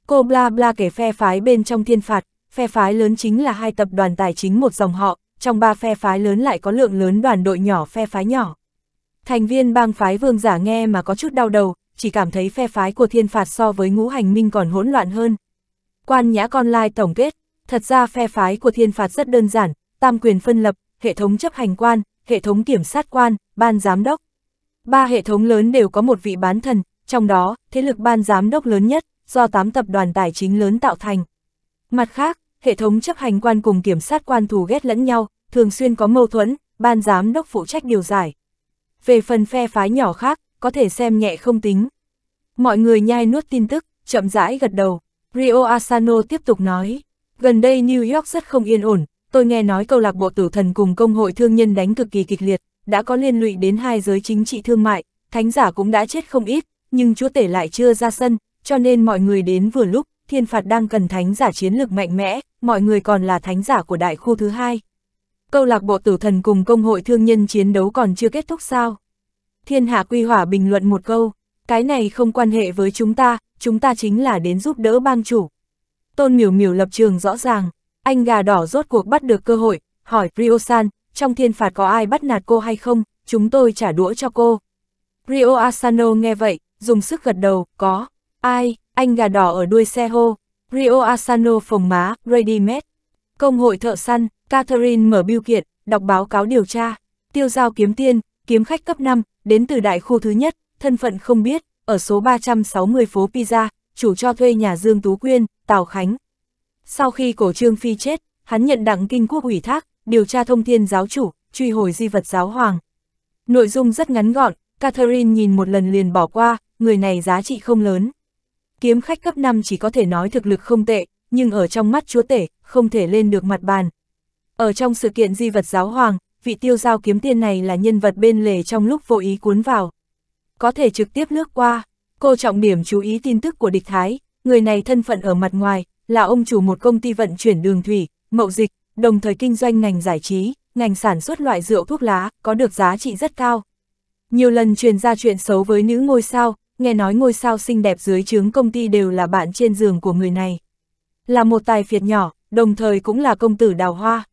Cô bla bla kể phe phái bên trong thiên phạt, phe phái lớn chính là hai tập đoàn tài chính một dòng họ, trong ba phe phái lớn lại có lượng lớn đoàn đội nhỏ phe phái nhỏ. Thành viên bang phái vương giả nghe mà có chút đau đầu, chỉ cảm thấy phe phái của thiên phạt so với ngũ hành minh còn hỗn loạn hơn. Quan nhã con lai tổng kết, thật ra phe phái của thiên phạt rất đơn giản, tam quyền phân lập, hệ thống chấp hành quan, hệ thống kiểm sát quan, ban giám đốc. Ba hệ thống lớn đều có một vị bán thần, trong đó, thế lực ban giám đốc lớn nhất, do 8 tập đoàn tài chính lớn tạo thành. Mặt khác, hệ thống chấp hành quan cùng kiểm sát quan thù ghét lẫn nhau, thường xuyên có mâu thuẫn, ban giám đốc phụ trách điều giải. Về phần phe phái nhỏ khác, có thể xem nhẹ không tính. Mọi người nhai nuốt tin tức, chậm rãi gật đầu. Rio Asano tiếp tục nói, gần đây New York rất không yên ổn, tôi nghe nói câu lạc bộ tử thần cùng công hội thương nhân đánh cực kỳ kịch liệt, đã có liên lụy đến hai giới chính trị thương mại, thánh giả cũng đã chết không ít, nhưng chúa tể lại chưa ra sân, cho nên mọi người đến vừa lúc, thiên phạt đang cần thánh giả chiến lực mạnh mẽ, mọi người còn là thánh giả của đại khu thứ hai. Câu lạc bộ tử thần cùng công hội thương nhân chiến đấu còn chưa kết thúc sao? Thiên hạ quy hỏa bình luận một câu, cái này không quan hệ với chúng ta, chúng ta chính là đến giúp đỡ bang chủ. Tôn miểu miểu lập trường rõ ràng, anh gà đỏ rốt cuộc bắt được cơ hội, hỏi Riosan, trong thiên phạt có ai bắt nạt cô hay không, chúng tôi trả đũa cho cô. Rio Asano nghe vậy, dùng sức gật đầu, có. Ai, anh gà đỏ ở đuôi xe hô, Rio Asano phòng má, ready made. Công hội thợ săn, Catherine mở biêu kiện, đọc báo cáo điều tra. Tiêu giao kiếm tiên, kiếm khách cấp 5, đến từ đại khu thứ nhất, thân phận không biết, ở số 360 phố Pisa chủ cho thuê nhà Dương Tú Quyên, Tào Khánh. Sau khi cổ trương phi chết, hắn nhận đặng kinh quốc ủy thác, điều tra thông thiên giáo chủ, truy hồi di vật giáo hoàng. Nội dung rất ngắn gọn, Catherine nhìn một lần liền bỏ qua, người này giá trị không lớn kiếm khách cấp 5 chỉ có thể nói thực lực không tệ, nhưng ở trong mắt chúa tể, không thể lên được mặt bàn. Ở trong sự kiện di vật giáo hoàng, vị tiêu giao kiếm tiên này là nhân vật bên lề trong lúc vô ý cuốn vào. Có thể trực tiếp lướt qua, cô trọng điểm chú ý tin tức của địch Thái, người này thân phận ở mặt ngoài, là ông chủ một công ty vận chuyển đường thủy, mậu dịch, đồng thời kinh doanh ngành giải trí, ngành sản xuất loại rượu thuốc lá, có được giá trị rất cao. Nhiều lần truyền ra chuyện xấu với nữ ngôi sao, nghe nói ngôi sao xinh đẹp dưới trướng công ty đều là bạn trên giường của người này. Là một tài phiệt nhỏ, đồng thời cũng là công tử đào hoa.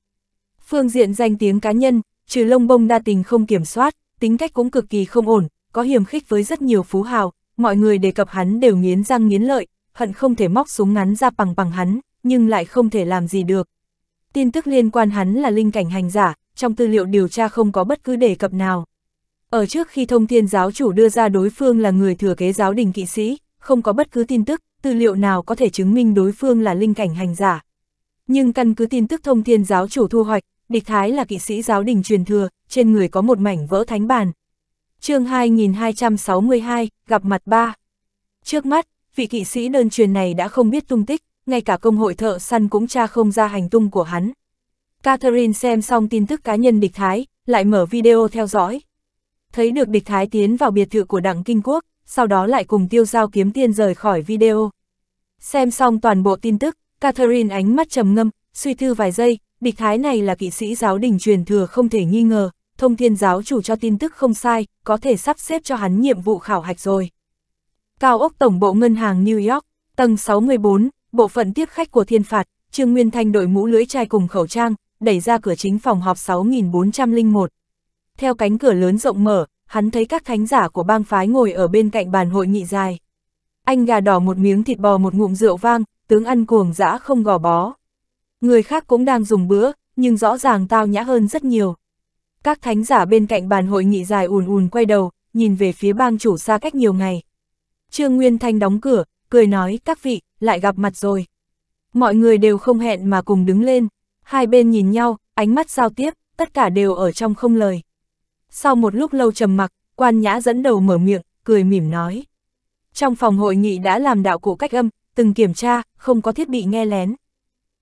Phương diện danh tiếng cá nhân, trừ lông bông đa tình không kiểm soát, tính cách cũng cực kỳ không ổn, có hiểm khích với rất nhiều phú hào, mọi người đề cập hắn đều nghiến răng nghiến lợi, hận không thể móc súng ngắn ra bằng bằng hắn, nhưng lại không thể làm gì được. Tin tức liên quan hắn là linh cảnh hành giả, trong tư liệu điều tra không có bất cứ đề cập nào. Ở trước khi thông thiên giáo chủ đưa ra đối phương là người thừa kế giáo đình kỵ sĩ, không có bất cứ tin tức, tư liệu nào có thể chứng minh đối phương là linh cảnh hành giả. Nhưng căn cứ tin tức thông thiên giáo chủ thu hoạch, địch thái là kỵ sĩ giáo đình truyền thừa, trên người có một mảnh vỡ thánh bàn. chương 2262, gặp mặt ba. Trước mắt, vị kỵ sĩ đơn truyền này đã không biết tung tích, ngay cả công hội thợ săn cũng tra không ra hành tung của hắn. Catherine xem xong tin tức cá nhân địch thái, lại mở video theo dõi thấy được địch thái tiến vào biệt thự của đặng kinh quốc, sau đó lại cùng tiêu giao kiếm tiên rời khỏi video. Xem xong toàn bộ tin tức, Catherine ánh mắt trầm ngâm, suy thư vài giây, địch thái này là kỵ sĩ giáo đình truyền thừa không thể nghi ngờ, thông thiên giáo chủ cho tin tức không sai, có thể sắp xếp cho hắn nhiệm vụ khảo hạch rồi. Cao ốc tổng bộ ngân hàng New York, tầng 614, bộ phận tiếp khách của thiên phạt, Trương Nguyên Thanh đội mũ lưỡi chai cùng khẩu trang, đẩy ra cửa chính phòng họp 6401 theo cánh cửa lớn rộng mở, hắn thấy các thánh giả của bang phái ngồi ở bên cạnh bàn hội nghị dài. Anh gà đỏ một miếng thịt bò một ngụm rượu vang, tướng ăn cuồng dã không gò bó. Người khác cũng đang dùng bữa, nhưng rõ ràng tao nhã hơn rất nhiều. Các thánh giả bên cạnh bàn hội nghị dài ùn ùn quay đầu, nhìn về phía bang chủ xa cách nhiều ngày. Trương Nguyên Thanh đóng cửa, cười nói các vị, lại gặp mặt rồi. Mọi người đều không hẹn mà cùng đứng lên, hai bên nhìn nhau, ánh mắt giao tiếp, tất cả đều ở trong không lời. Sau một lúc lâu trầm mặc, quan nhã dẫn đầu mở miệng, cười mỉm nói. Trong phòng hội nghị đã làm đạo cụ cách âm, từng kiểm tra, không có thiết bị nghe lén.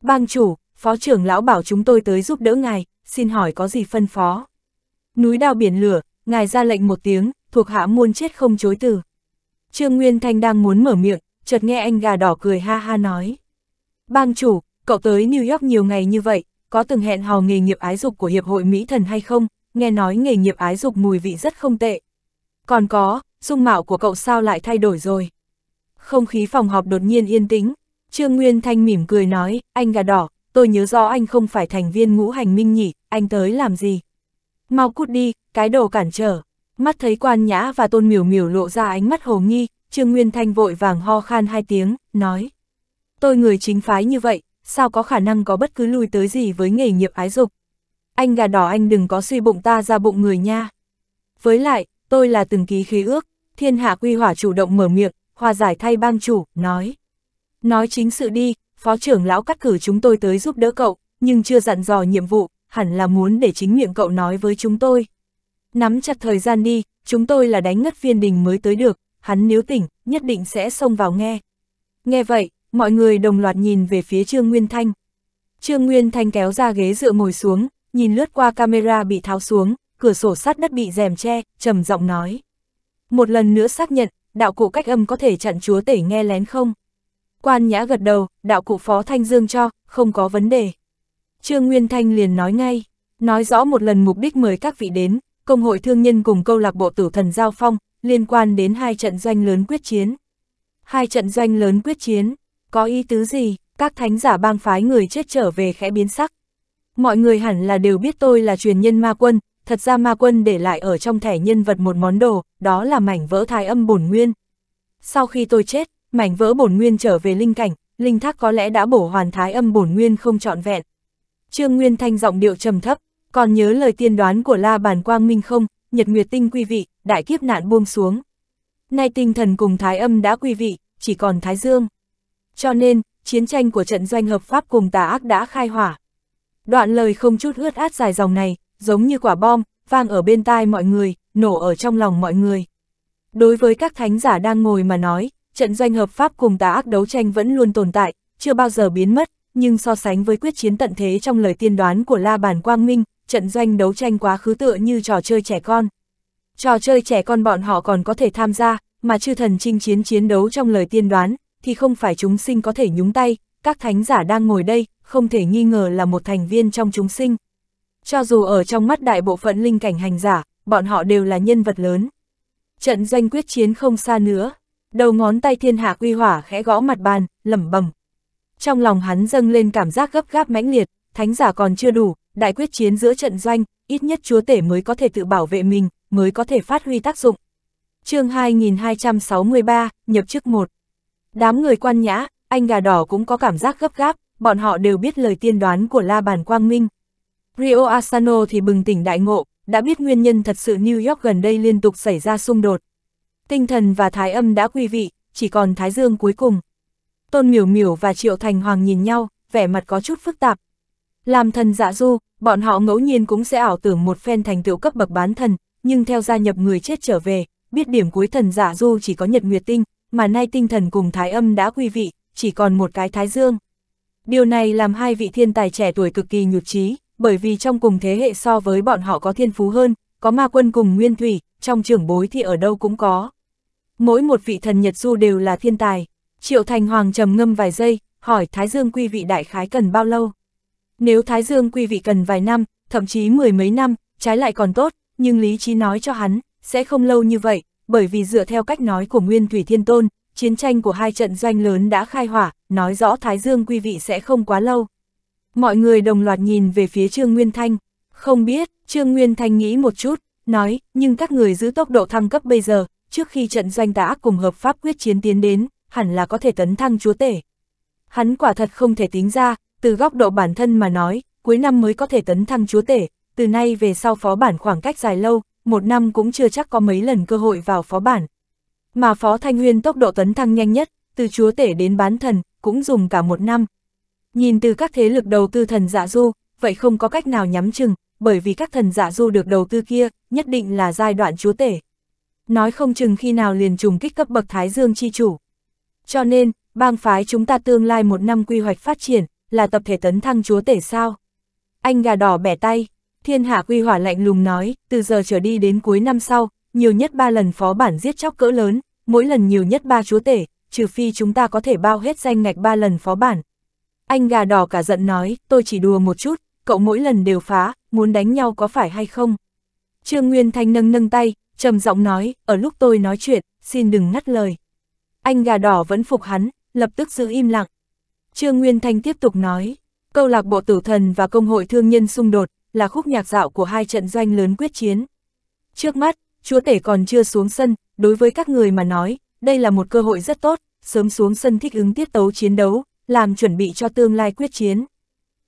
Bang chủ, phó trưởng lão bảo chúng tôi tới giúp đỡ ngài, xin hỏi có gì phân phó. Núi đao biển lửa, ngài ra lệnh một tiếng, thuộc hạ muôn chết không chối từ. Trương Nguyên Thanh đang muốn mở miệng, chợt nghe anh gà đỏ cười ha ha nói. Bang chủ, cậu tới New York nhiều ngày như vậy, có từng hẹn hò nghề nghiệp ái dục của Hiệp hội Mỹ Thần hay không, nghe nói nghề nghiệp ái dục mùi vị rất không tệ. Còn có, dung mạo của cậu sao lại thay đổi rồi. Không khí phòng họp đột nhiên yên tĩnh, Trương Nguyên Thanh mỉm cười nói, anh gà đỏ, tôi nhớ rõ anh không phải thành viên ngũ hành minh nhỉ, anh tới làm gì? Mau cút đi, cái đồ cản trở. Mắt thấy quan nhã và tôn miểu miểu lộ ra ánh mắt hồ nghi, Trương Nguyên Thanh vội vàng ho khan hai tiếng, nói. Tôi người chính phái như vậy, sao có khả năng có bất cứ lùi tới gì với nghề nghiệp ái dục? anh gà đỏ anh đừng có suy bụng ta ra bụng người nha. Với lại, tôi là từng ký khí ước, thiên hạ quy hỏa chủ động mở miệng, hòa giải thay bang chủ, nói. Nói chính sự đi, phó trưởng lão cắt cử chúng tôi tới giúp đỡ cậu, nhưng chưa dặn dò nhiệm vụ, hẳn là muốn để chính miệng cậu nói với chúng tôi. Nắm chặt thời gian đi, chúng tôi là đánh ngất viên đình mới tới được, hắn nếu tỉnh, nhất định sẽ xông vào nghe. Nghe vậy, mọi người đồng loạt nhìn về phía Trương Nguyên Thanh. Trương Nguyên Thanh kéo ra ghế dựa ngồi xuống, nhìn lướt qua camera bị tháo xuống, cửa sổ sát đất bị rèm che, trầm giọng nói. Một lần nữa xác nhận, đạo cụ cách âm có thể chặn chúa tể nghe lén không? Quan nhã gật đầu, đạo cụ phó thanh dương cho, không có vấn đề. Trương Nguyên Thanh liền nói ngay, nói rõ một lần mục đích mời các vị đến, công hội thương nhân cùng câu lạc bộ tử thần giao phong, liên quan đến hai trận doanh lớn quyết chiến. Hai trận doanh lớn quyết chiến, có ý tứ gì, các thánh giả bang phái người chết trở về khẽ biến sắc. Mọi người hẳn là đều biết tôi là truyền nhân ma quân, thật ra ma quân để lại ở trong thẻ nhân vật một món đồ, đó là mảnh vỡ thái âm bổn nguyên. Sau khi tôi chết, mảnh vỡ bổn nguyên trở về linh cảnh, linh thác có lẽ đã bổ hoàn thái âm bổn nguyên không trọn vẹn. Trương Nguyên Thanh giọng điệu trầm thấp, còn nhớ lời tiên đoán của La Bàn Quang Minh không, nhật nguyệt tinh quy vị, đại kiếp nạn buông xuống. Nay tinh thần cùng thái âm đã quy vị, chỉ còn thái dương. Cho nên, chiến tranh của trận doanh hợp pháp cùng tà ác đã khai hỏa, Đoạn lời không chút ướt át dài dòng này, giống như quả bom, vang ở bên tai mọi người, nổ ở trong lòng mọi người. Đối với các thánh giả đang ngồi mà nói, trận doanh hợp pháp cùng tà ác đấu tranh vẫn luôn tồn tại, chưa bao giờ biến mất, nhưng so sánh với quyết chiến tận thế trong lời tiên đoán của La bàn Quang Minh, trận doanh đấu tranh quá khứ tựa như trò chơi trẻ con. Trò chơi trẻ con bọn họ còn có thể tham gia, mà chư thần chinh chiến chiến đấu trong lời tiên đoán, thì không phải chúng sinh có thể nhúng tay, các thánh giả đang ngồi đây, không thể nghi ngờ là một thành viên trong chúng sinh. Cho dù ở trong mắt đại bộ phận linh cảnh hành giả, bọn họ đều là nhân vật lớn. Trận doanh quyết chiến không xa nữa, đầu ngón tay thiên hạ quy hỏa khẽ gõ mặt bàn, lẩm bẩm. Trong lòng hắn dâng lên cảm giác gấp gáp mãnh liệt, thánh giả còn chưa đủ, đại quyết chiến giữa trận doanh, ít nhất chúa tể mới có thể tự bảo vệ mình, mới có thể phát huy tác dụng. chương 2263, nhập chức 1. Đám người quan nhã, anh gà đỏ cũng có cảm giác gấp gáp, bọn họ đều biết lời tiên đoán của La Bàn Quang Minh. Rio Asano thì bừng tỉnh đại ngộ, đã biết nguyên nhân thật sự New York gần đây liên tục xảy ra xung đột. Tinh thần và thái âm đã quy vị, chỉ còn thái dương cuối cùng. Tôn Miểu Miểu và Triệu Thành Hoàng nhìn nhau, vẻ mặt có chút phức tạp. Làm thần dạ du, bọn họ ngẫu nhiên cũng sẽ ảo tưởng một phen thành tựu cấp bậc bán thần, nhưng theo gia nhập người chết trở về, biết điểm cuối thần giả dạ du chỉ có nhật nguyệt tinh, mà nay tinh thần cùng thái âm đã quy vị, chỉ còn một cái thái dương. Điều này làm hai vị thiên tài trẻ tuổi cực kỳ nhụt chí, bởi vì trong cùng thế hệ so với bọn họ có thiên phú hơn, có ma quân cùng nguyên thủy, trong trưởng bối thì ở đâu cũng có. Mỗi một vị thần Nhật Du đều là thiên tài. Triệu Thành Hoàng trầm ngâm vài giây, hỏi Thái Dương Quy vị đại khái cần bao lâu? Nếu Thái Dương Quy vị cần vài năm, thậm chí mười mấy năm, trái lại còn tốt, nhưng lý trí nói cho hắn, sẽ không lâu như vậy, bởi vì dựa theo cách nói của Nguyên Thủy Thiên Tôn, chiến tranh của hai trận doanh lớn đã khai hỏa, nói rõ Thái Dương quý vị sẽ không quá lâu. Mọi người đồng loạt nhìn về phía Trương Nguyên Thanh. Không biết, Trương Nguyên Thanh nghĩ một chút, nói, nhưng các người giữ tốc độ thăng cấp bây giờ, trước khi trận doanh tả cùng hợp pháp quyết chiến tiến đến, hẳn là có thể tấn thăng chúa tể. Hắn quả thật không thể tính ra, từ góc độ bản thân mà nói, cuối năm mới có thể tấn thăng chúa tể, từ nay về sau phó bản khoảng cách dài lâu, một năm cũng chưa chắc có mấy lần cơ hội vào phó bản, mà Phó Thanh Huyên tốc độ tấn thăng nhanh nhất, từ chúa tể đến bán thần, cũng dùng cả một năm. Nhìn từ các thế lực đầu tư thần dạ du, vậy không có cách nào nhắm chừng, bởi vì các thần dạ du được đầu tư kia, nhất định là giai đoạn chúa tể. Nói không chừng khi nào liền trùng kích cấp bậc Thái Dương chi chủ. Cho nên, bang phái chúng ta tương lai một năm quy hoạch phát triển, là tập thể tấn thăng chúa tể sao? Anh gà đỏ bẻ tay, thiên hạ quy hỏa lạnh lùng nói, từ giờ trở đi đến cuối năm sau, nhiều nhất ba lần phó bản giết chóc cỡ lớn, mỗi lần nhiều nhất ba chúa tể, trừ phi chúng ta có thể bao hết danh ngạch ba lần phó bản. Anh gà đỏ cả giận nói, tôi chỉ đùa một chút, cậu mỗi lần đều phá, muốn đánh nhau có phải hay không? Trương Nguyên Thanh nâng nâng tay, trầm giọng nói, ở lúc tôi nói chuyện, xin đừng ngắt lời. Anh gà đỏ vẫn phục hắn, lập tức giữ im lặng. Trương Nguyên Thanh tiếp tục nói, câu lạc bộ tử thần và công hội thương nhân xung đột là khúc nhạc dạo của hai trận doanh lớn quyết chiến. Trước mắt, chúa tể còn chưa xuống sân, đối với các người mà nói, đây là một cơ hội rất tốt, sớm xuống sân thích ứng tiết tấu chiến đấu, làm chuẩn bị cho tương lai quyết chiến.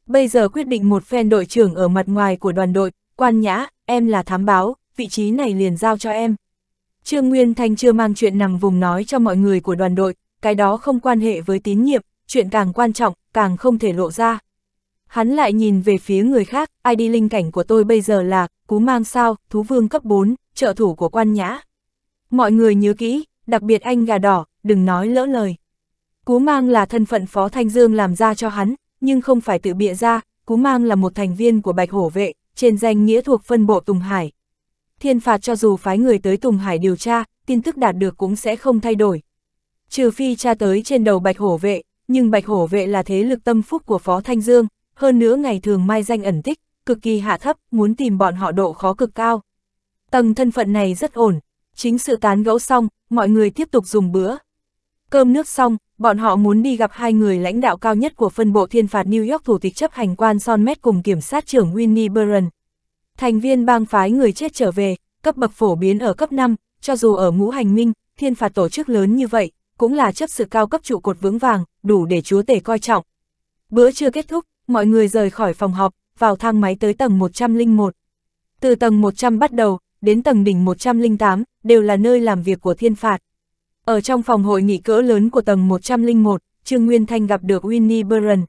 Bây giờ quyết định một phen đội trưởng ở mặt ngoài của đoàn đội, quan nhã, em là thám báo, vị trí này liền giao cho em. Trương Nguyên Thanh chưa mang chuyện nằm vùng nói cho mọi người của đoàn đội, cái đó không quan hệ với tín nhiệm, chuyện càng quan trọng, càng không thể lộ ra. Hắn lại nhìn về phía người khác, ID linh cảnh của tôi bây giờ là, cú mang sao, thú vương cấp 4, trợ thủ của quan nhã. Mọi người nhớ kỹ, đặc biệt anh gà đỏ, đừng nói lỡ lời. Cú mang là thân phận Phó Thanh Dương làm ra cho hắn, nhưng không phải tự bịa ra, Cú mang là một thành viên của Bạch Hổ Vệ, trên danh nghĩa thuộc phân bộ Tùng Hải. Thiên phạt cho dù phái người tới Tùng Hải điều tra, tin tức đạt được cũng sẽ không thay đổi. Trừ phi tra tới trên đầu Bạch Hổ Vệ, nhưng Bạch Hổ Vệ là thế lực tâm phúc của Phó Thanh Dương, hơn nữa ngày thường mai danh ẩn tích, cực kỳ hạ thấp, muốn tìm bọn họ độ khó cực cao. Tầng thân phận này rất ổn, chính sự tán gẫu xong, mọi người tiếp tục dùng bữa. Cơm nước xong, bọn họ muốn đi gặp hai người lãnh đạo cao nhất của phân bộ thiên phạt New York thủ tịch chấp hành quan Son Met cùng kiểm sát trưởng Winnie Burren. Thành viên bang phái người chết trở về, cấp bậc phổ biến ở cấp 5, cho dù ở ngũ hành minh, thiên phạt tổ chức lớn như vậy, cũng là chấp sự cao cấp trụ cột vững vàng, đủ để chúa tể coi trọng. Bữa chưa kết thúc, mọi người rời khỏi phòng họp, vào thang máy tới tầng 101. Từ tầng 100 bắt đầu, đến tầng đỉnh 108, đều là nơi làm việc của thiên phạt. Ở trong phòng hội nghị cỡ lớn của tầng 101, Trương Nguyên Thanh gặp được Winnie Burren.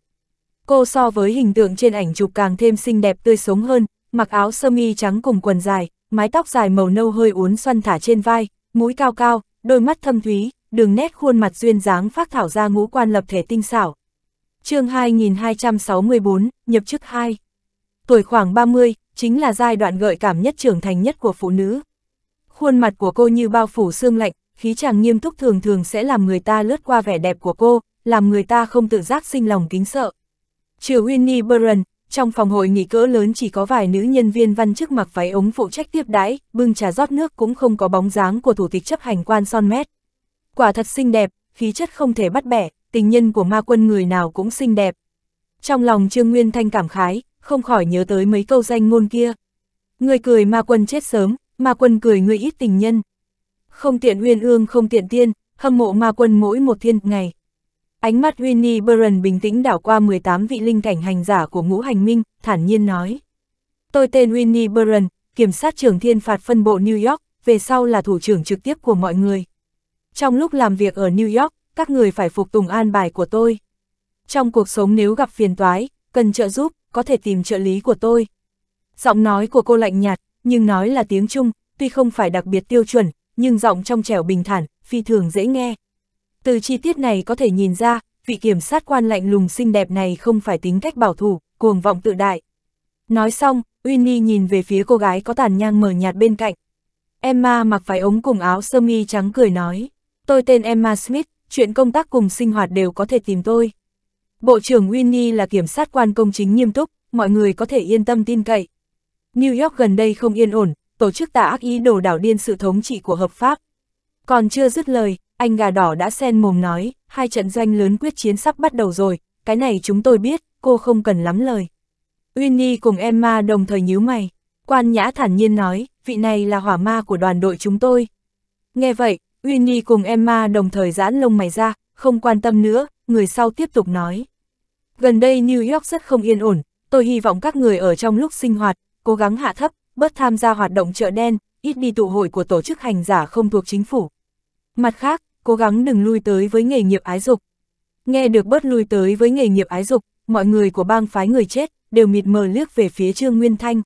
Cô so với hình tượng trên ảnh chụp càng thêm xinh đẹp tươi sống hơn, mặc áo sơ mi trắng cùng quần dài, mái tóc dài màu nâu hơi uốn xoăn thả trên vai, mũi cao cao, đôi mắt thâm thúy, đường nét khuôn mặt duyên dáng phát thảo ra ngũ quan lập thể tinh xảo, chương 2264, nhập chức 2. Tuổi khoảng 30, chính là giai đoạn gợi cảm nhất trưởng thành nhất của phụ nữ. Khuôn mặt của cô như bao phủ xương lạnh, khí chàng nghiêm túc thường thường sẽ làm người ta lướt qua vẻ đẹp của cô, làm người ta không tự giác sinh lòng kính sợ. Trừ Winnie Burren, trong phòng hội nghị cỡ lớn chỉ có vài nữ nhân viên văn chức mặc váy ống phụ trách tiếp đãi, bưng trà rót nước cũng không có bóng dáng của thủ tịch chấp hành quan son mét. Quả thật xinh đẹp, khí chất không thể bắt bẻ, tình nhân của ma quân người nào cũng xinh đẹp. Trong lòng Trương Nguyên Thanh cảm khái, không khỏi nhớ tới mấy câu danh ngôn kia. Người cười ma quân chết sớm, ma quân cười người ít tình nhân. Không tiện uyên ương không tiện tiên, hâm mộ ma quân mỗi một thiên ngày. Ánh mắt Winnie Burren bình tĩnh đảo qua 18 vị linh cảnh hành giả của ngũ hành minh, thản nhiên nói. Tôi tên Winnie Burren, kiểm sát trưởng thiên phạt phân bộ New York, về sau là thủ trưởng trực tiếp của mọi người. Trong lúc làm việc ở New York, các người phải phục tùng an bài của tôi. Trong cuộc sống nếu gặp phiền toái, cần trợ giúp, có thể tìm trợ lý của tôi. Giọng nói của cô lạnh nhạt, nhưng nói là tiếng Trung, tuy không phải đặc biệt tiêu chuẩn, nhưng giọng trong trẻo bình thản, phi thường dễ nghe. Từ chi tiết này có thể nhìn ra, vị kiểm sát quan lạnh lùng xinh đẹp này không phải tính cách bảo thủ, cuồng vọng tự đại. Nói xong, Winnie nhìn về phía cô gái có tàn nhang mờ nhạt bên cạnh. Emma mặc váy ống cùng áo sơ mi trắng cười nói, tôi tên Emma Smith, chuyện công tác cùng sinh hoạt đều có thể tìm tôi. Bộ trưởng Winnie là kiểm sát quan công chính nghiêm túc, mọi người có thể yên tâm tin cậy. New York gần đây không yên ổn, tổ chức tà ác ý đồ đảo điên sự thống trị của hợp pháp. Còn chưa dứt lời, anh gà đỏ đã sen mồm nói, hai trận doanh lớn quyết chiến sắp bắt đầu rồi, cái này chúng tôi biết, cô không cần lắm lời. Winnie cùng Emma đồng thời nhíu mày. Quan Nhã thản nhiên nói, vị này là hỏa ma của đoàn đội chúng tôi. Nghe vậy, Winnie cùng Emma đồng thời giãn lông mày ra, không quan tâm nữa, người sau tiếp tục nói. Gần đây New York rất không yên ổn, tôi hy vọng các người ở trong lúc sinh hoạt, cố gắng hạ thấp, bớt tham gia hoạt động chợ đen, ít đi tụ hội của tổ chức hành giả không thuộc chính phủ. Mặt khác, cố gắng đừng lui tới với nghề nghiệp ái dục. Nghe được bớt lui tới với nghề nghiệp ái dục, mọi người của bang phái người chết đều mịt mờ liếc về phía Trương Nguyên Thanh.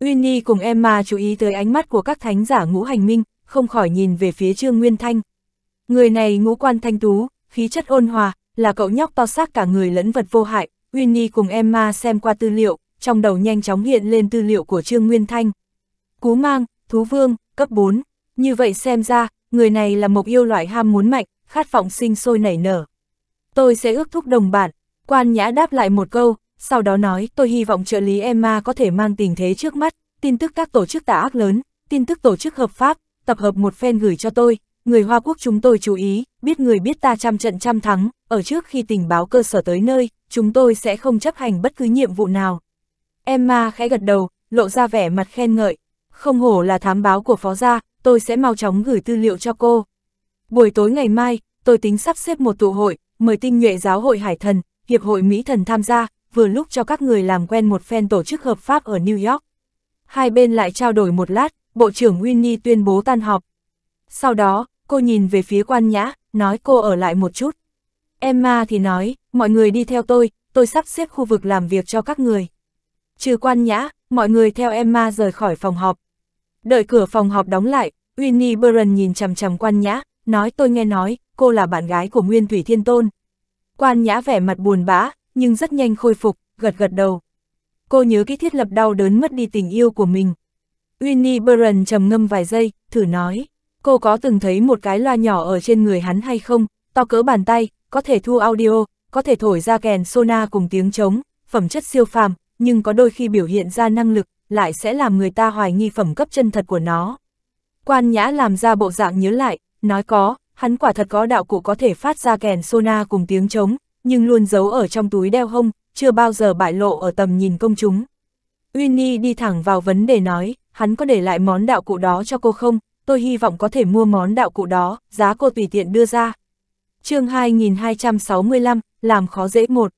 Winnie cùng Emma chú ý tới ánh mắt của các thánh giả ngũ hành minh, không khỏi nhìn về phía Trương Nguyên Thanh. Người này ngũ quan thanh tú, khí chất ôn hòa, là cậu nhóc to xác cả người lẫn vật vô hại, Winnie cùng Emma xem qua tư liệu, trong đầu nhanh chóng hiện lên tư liệu của Trương Nguyên Thanh. Cú mang, thú vương, cấp 4, như vậy xem ra, người này là một yêu loại ham muốn mạnh, khát vọng sinh sôi nảy nở. Tôi sẽ ước thúc đồng bản, quan nhã đáp lại một câu, sau đó nói tôi hy vọng trợ lý Emma có thể mang tình thế trước mắt, tin tức các tổ chức tà ác lớn, tin tức tổ chức hợp pháp, tập hợp một phen gửi cho tôi, người Hoa Quốc chúng tôi chú ý, biết người biết ta trăm trận trăm thắng, ở trước khi tình báo cơ sở tới nơi, chúng tôi sẽ không chấp hành bất cứ nhiệm vụ nào. Emma khẽ gật đầu, lộ ra vẻ mặt khen ngợi, không hổ là thám báo của phó gia, tôi sẽ mau chóng gửi tư liệu cho cô. Buổi tối ngày mai, tôi tính sắp xếp một tụ hội, mời tinh nhuệ giáo hội Hải Thần, Hiệp hội Mỹ Thần tham gia, vừa lúc cho các người làm quen một phen tổ chức hợp pháp ở New York. Hai bên lại trao đổi một lát, Bộ trưởng Winnie tuyên bố tan họp. Sau đó, cô nhìn về phía quan nhã, nói cô ở lại một chút. Emma thì nói, mọi người đi theo tôi, tôi sắp xếp khu vực làm việc cho các người. Trừ quan nhã, mọi người theo Emma rời khỏi phòng họp. Đợi cửa phòng họp đóng lại, Winnie Burren nhìn chằm chằm quan nhã, nói tôi nghe nói, cô là bạn gái của Nguyên Thủy Thiên Tôn. Quan nhã vẻ mặt buồn bã, nhưng rất nhanh khôi phục, gật gật đầu. Cô nhớ cái thiết lập đau đớn mất đi tình yêu của mình, Winnie Burren trầm ngâm vài giây, thử nói, cô có từng thấy một cái loa nhỏ ở trên người hắn hay không, to cỡ bàn tay, có thể thu audio, có thể thổi ra kèn sona cùng tiếng trống, phẩm chất siêu phàm, nhưng có đôi khi biểu hiện ra năng lực, lại sẽ làm người ta hoài nghi phẩm cấp chân thật của nó. Quan Nhã làm ra bộ dạng nhớ lại, nói có, hắn quả thật có đạo cụ có thể phát ra kèn sona cùng tiếng trống, nhưng luôn giấu ở trong túi đeo hông, chưa bao giờ bại lộ ở tầm nhìn công chúng. Winnie đi thẳng vào vấn đề nói, hắn có để lại món đạo cụ đó cho cô không, tôi hy vọng có thể mua món đạo cụ đó, giá cô tùy tiện đưa ra. chương 2265, làm khó dễ một.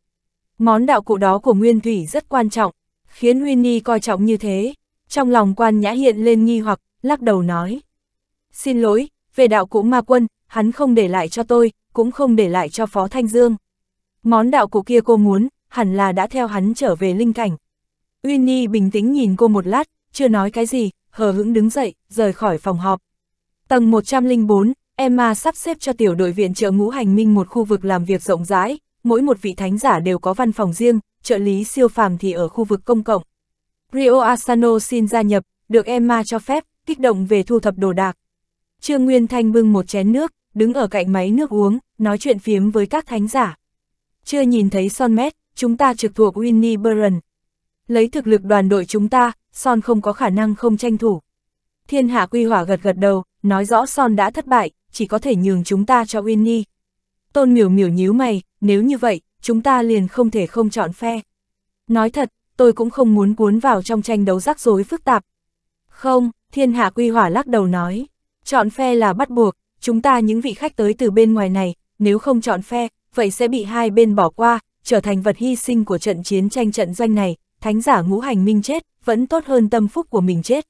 Món đạo cụ đó của Nguyên Thủy rất quan trọng, khiến Winnie coi trọng như thế. Trong lòng quan nhã hiện lên nghi hoặc, lắc đầu nói. Xin lỗi, về đạo cụ ma quân, hắn không để lại cho tôi, cũng không để lại cho Phó Thanh Dương. Món đạo cụ kia cô muốn, hẳn là đã theo hắn trở về linh cảnh. Winnie bình tĩnh nhìn cô một lát, chưa nói cái gì, hờ hững đứng dậy, rời khỏi phòng họp. Tầng 104, Emma sắp xếp cho tiểu đội viện trợ ngũ hành minh một khu vực làm việc rộng rãi, mỗi một vị thánh giả đều có văn phòng riêng, trợ lý siêu phàm thì ở khu vực công cộng. Rio Asano xin gia nhập, được Emma cho phép, kích động về thu thập đồ đạc. Trương Nguyên Thanh bưng một chén nước, đứng ở cạnh máy nước uống, nói chuyện phiếm với các thánh giả. Chưa nhìn thấy son mét, chúng ta trực thuộc Winnie Burren. Lấy thực lực đoàn đội chúng ta, Son không có khả năng không tranh thủ. Thiên hạ quy hỏa gật gật đầu, nói rõ Son đã thất bại, chỉ có thể nhường chúng ta cho Winnie. Tôn miểu miểu nhíu mày, nếu như vậy, chúng ta liền không thể không chọn phe. Nói thật, tôi cũng không muốn cuốn vào trong tranh đấu rắc rối phức tạp. Không, thiên hạ quy hỏa lắc đầu nói, chọn phe là bắt buộc, chúng ta những vị khách tới từ bên ngoài này, nếu không chọn phe, vậy sẽ bị hai bên bỏ qua, trở thành vật hy sinh của trận chiến tranh trận doanh này, thánh giả ngũ hành minh chết, vẫn tốt hơn tâm phúc của mình chết.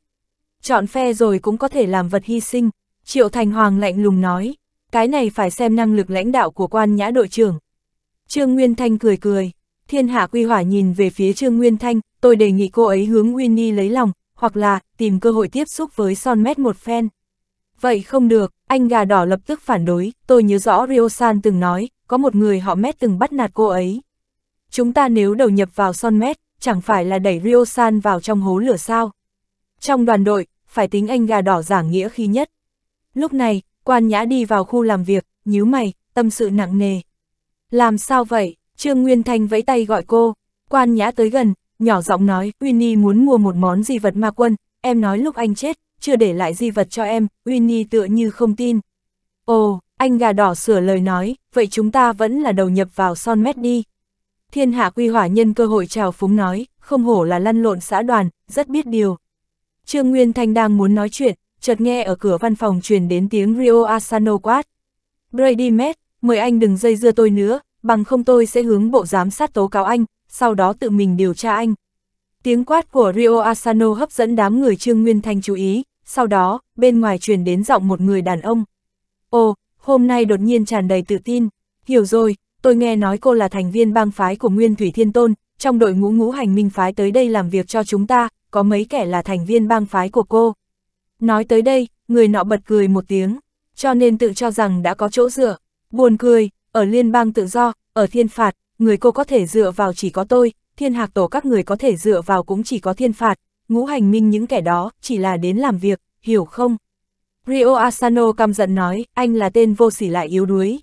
Chọn phe rồi cũng có thể làm vật hy sinh, Triệu Thành Hoàng lạnh lùng nói, cái này phải xem năng lực lãnh đạo của quan nhã đội trưởng. Trương Nguyên Thanh cười cười, thiên hạ quy hỏa nhìn về phía Trương Nguyên Thanh, tôi đề nghị cô ấy hướng Winnie lấy lòng, hoặc là tìm cơ hội tiếp xúc với son mét một phen. Vậy không được, anh gà đỏ lập tức phản đối, tôi nhớ rõ rio san từng nói, có một người họ mét từng bắt nạt cô ấy. Chúng ta nếu đầu nhập vào son mét, chẳng phải là đẩy Rio san vào trong hố lửa sao. Trong đoàn đội, phải tính anh gà đỏ giảng nghĩa khi nhất. Lúc này, quan nhã đi vào khu làm việc, nhíu mày, tâm sự nặng nề. Làm sao vậy? Trương Nguyên Thanh vẫy tay gọi cô. Quan nhã tới gần, nhỏ giọng nói, Winnie muốn mua một món di vật ma quân, em nói lúc anh chết, chưa để lại di vật cho em, Winnie tựa như không tin. Ồ, anh gà đỏ sửa lời nói, vậy chúng ta vẫn là đầu nhập vào son mét đi. Thiên hạ quy hỏa nhân cơ hội chào phúng nói, không hổ là lăn lộn xã đoàn, rất biết điều. Trương Nguyên Thanh đang muốn nói chuyện, chợt nghe ở cửa văn phòng truyền đến tiếng Rio Asano quát. Brady Met, mời anh đừng dây dưa tôi nữa, bằng không tôi sẽ hướng bộ giám sát tố cáo anh, sau đó tự mình điều tra anh. Tiếng quát của Rio Asano hấp dẫn đám người Trương Nguyên Thanh chú ý, sau đó, bên ngoài truyền đến giọng một người đàn ông. Ồ, hôm nay đột nhiên tràn đầy tự tin, hiểu rồi, tôi nghe nói cô là thành viên bang phái của Nguyên Thủy Thiên Tôn, trong đội ngũ ngũ hành minh phái tới đây làm việc cho chúng ta, có mấy kẻ là thành viên bang phái của cô. Nói tới đây, người nọ bật cười một tiếng, cho nên tự cho rằng đã có chỗ dựa. Buồn cười, ở liên bang tự do, ở thiên phạt, người cô có thể dựa vào chỉ có tôi, thiên hạc tổ các người có thể dựa vào cũng chỉ có thiên phạt, ngũ hành minh những kẻ đó chỉ là đến làm việc, hiểu không? Rio Asano căm giận nói, anh là tên vô sỉ lại yếu đuối.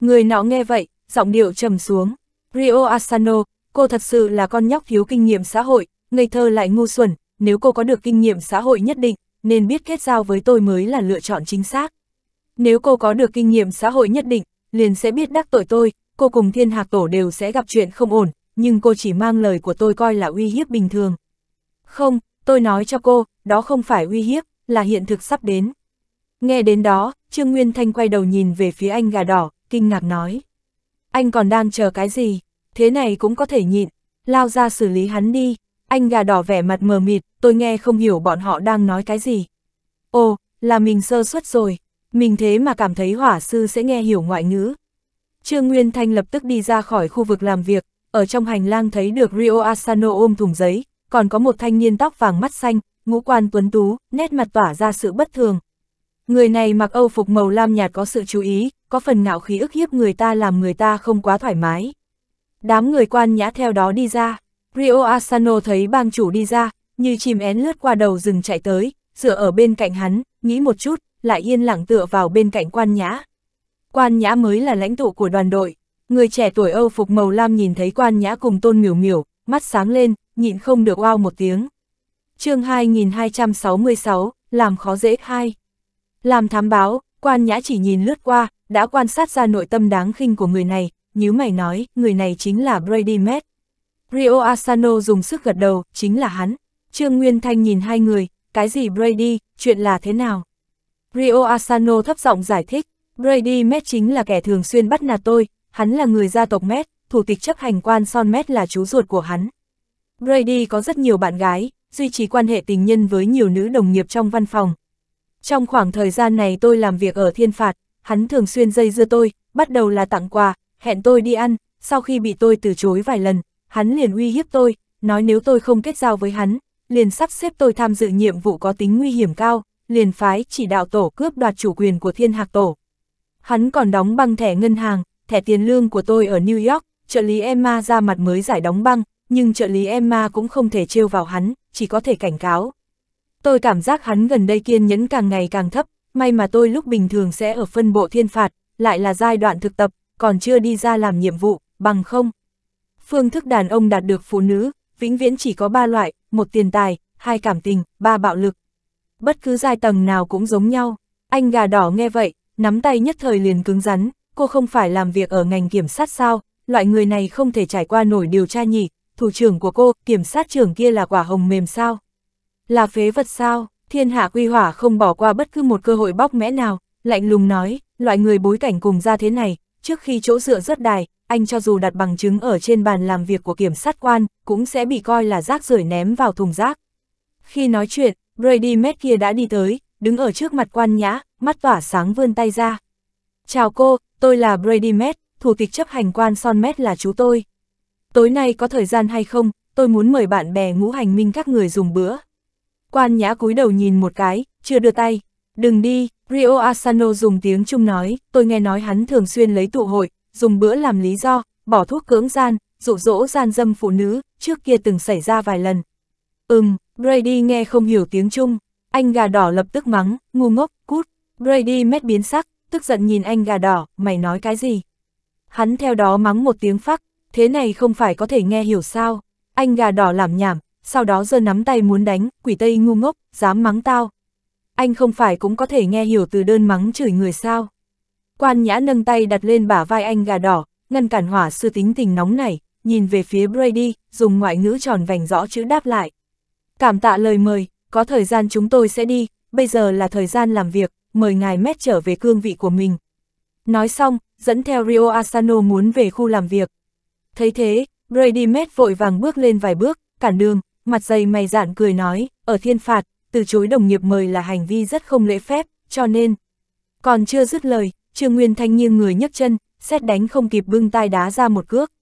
Người nọ nghe vậy, giọng điệu trầm xuống. Rio Asano, cô thật sự là con nhóc thiếu kinh nghiệm xã hội, ngây thơ lại ngu xuẩn, nếu cô có được kinh nghiệm xã hội nhất định, nên biết kết giao với tôi mới là lựa chọn chính xác. Nếu cô có được kinh nghiệm xã hội nhất định, liền sẽ biết đắc tội tôi, cô cùng thiên hạc tổ đều sẽ gặp chuyện không ổn, nhưng cô chỉ mang lời của tôi coi là uy hiếp bình thường. Không, tôi nói cho cô, đó không phải uy hiếp, là hiện thực sắp đến. Nghe đến đó, Trương Nguyên Thanh quay đầu nhìn về phía anh gà đỏ, kinh ngạc nói anh còn đang chờ cái gì, thế này cũng có thể nhịn, lao ra xử lý hắn đi, anh gà đỏ vẻ mặt mờ mịt, tôi nghe không hiểu bọn họ đang nói cái gì. Ồ, là mình sơ suất rồi, mình thế mà cảm thấy hỏa sư sẽ nghe hiểu ngoại ngữ. Trương Nguyên Thanh lập tức đi ra khỏi khu vực làm việc, ở trong hành lang thấy được Rio Asano ôm thùng giấy, còn có một thanh niên tóc vàng mắt xanh, ngũ quan tuấn tú, nét mặt tỏa ra sự bất thường. Người này mặc âu phục màu lam nhạt có sự chú ý, có phần ngạo khí ức hiếp người ta làm người ta không quá thoải mái. Đám người quan nhã theo đó đi ra, Rio Asano thấy bang chủ đi ra, như chim én lướt qua đầu rừng chạy tới, dựa ở bên cạnh hắn, nghĩ một chút, lại yên lặng tựa vào bên cạnh quan nhã. Quan nhã mới là lãnh tụ của đoàn đội, người trẻ tuổi Âu phục màu lam nhìn thấy quan nhã cùng tôn miểu miểu, mắt sáng lên, nhịn không được oao một tiếng. chương 2266, làm khó dễ hai. Làm thám báo, quan nhã chỉ nhìn lướt qua, đã quan sát ra nội tâm đáng khinh của người này, nhíu mày nói, người này chính là Brady Met. Rio Asano dùng sức gật đầu, chính là hắn. Trương Nguyên Thanh nhìn hai người, cái gì Brady, chuyện là thế nào? Rio Asano thấp giọng giải thích, Brady Met chính là kẻ thường xuyên bắt nạt tôi, hắn là người gia tộc Met, thủ tịch chấp hành quan Son Met là chú ruột của hắn. Brady có rất nhiều bạn gái, duy trì quan hệ tình nhân với nhiều nữ đồng nghiệp trong văn phòng. Trong khoảng thời gian này tôi làm việc ở thiên phạt, hắn thường xuyên dây dưa tôi, bắt đầu là tặng quà, hẹn tôi đi ăn, sau khi bị tôi từ chối vài lần, hắn liền uy hiếp tôi, nói nếu tôi không kết giao với hắn, liền sắp xếp tôi tham dự nhiệm vụ có tính nguy hiểm cao, liền phái chỉ đạo tổ cướp đoạt chủ quyền của thiên hạc tổ. Hắn còn đóng băng thẻ ngân hàng, thẻ tiền lương của tôi ở New York, trợ lý Emma ra mặt mới giải đóng băng, nhưng trợ lý Emma cũng không thể trêu vào hắn, chỉ có thể cảnh cáo. Tôi cảm giác hắn gần đây kiên nhẫn càng ngày càng thấp, may mà tôi lúc bình thường sẽ ở phân bộ thiên phạt, lại là giai đoạn thực tập, còn chưa đi ra làm nhiệm vụ, bằng không. Phương thức đàn ông đạt được phụ nữ, vĩnh viễn chỉ có ba loại, một tiền tài, hai cảm tình, ba bạo lực. Bất cứ giai tầng nào cũng giống nhau, anh gà đỏ nghe vậy, nắm tay nhất thời liền cứng rắn, cô không phải làm việc ở ngành kiểm sát sao, loại người này không thể trải qua nổi điều tra nhỉ, thủ trưởng của cô, kiểm sát trưởng kia là quả hồng mềm sao? Là phế vật sao? Thiên hạ quy hỏa không bỏ qua bất cứ một cơ hội bóc mẽ nào, lạnh lùng nói, loại người bối cảnh cùng ra thế này, trước khi chỗ dựa rất đài, anh cho dù đặt bằng chứng ở trên bàn làm việc của kiểm sát quan, cũng sẽ bị coi là rác rưởi ném vào thùng rác. Khi nói chuyện, Brady Met kia đã đi tới, đứng ở trước mặt quan nhã, mắt tỏa sáng vươn tay ra. Chào cô, tôi là Brady Met, thủ tịch chấp hành quan Son Met là chú tôi. Tối nay có thời gian hay không, tôi muốn mời bạn bè ngũ hành minh các người dùng bữa. Quan nhã cúi đầu nhìn một cái, chưa đưa tay. Đừng đi, Rio Asano dùng tiếng Trung nói, tôi nghe nói hắn thường xuyên lấy tụ hội, dùng bữa làm lý do, bỏ thuốc cưỡng gian, dụ dỗ gian dâm phụ nữ, trước kia từng xảy ra vài lần. Ừm, Brady nghe không hiểu tiếng Trung, anh gà đỏ lập tức mắng, ngu ngốc, cút. Brady mét biến sắc, tức giận nhìn anh gà đỏ, mày nói cái gì? Hắn theo đó mắng một tiếng phắc, thế này không phải có thể nghe hiểu sao? Anh gà đỏ làm nhảm, sau đó giơ nắm tay muốn đánh, quỷ Tây ngu ngốc, dám mắng tao. Anh không phải cũng có thể nghe hiểu từ đơn mắng chửi người sao. Quan nhã nâng tay đặt lên bả vai anh gà đỏ, ngăn cản hỏa sư tính tình nóng này, nhìn về phía Brady, dùng ngoại ngữ tròn vành rõ chữ đáp lại. Cảm tạ lời mời, có thời gian chúng tôi sẽ đi, bây giờ là thời gian làm việc, mời ngài mét trở về cương vị của mình. Nói xong, dẫn theo Rio Asano muốn về khu làm việc. Thấy thế, Brady mét vội vàng bước lên vài bước, cản đường, mặt dày mày dạn cười nói, ở thiên phạt, từ chối đồng nghiệp mời là hành vi rất không lễ phép, cho nên. Còn chưa dứt lời, Trương Nguyên Thanh nghiêng người nhấc chân, xét đánh không kịp bưng tai đá ra một cước.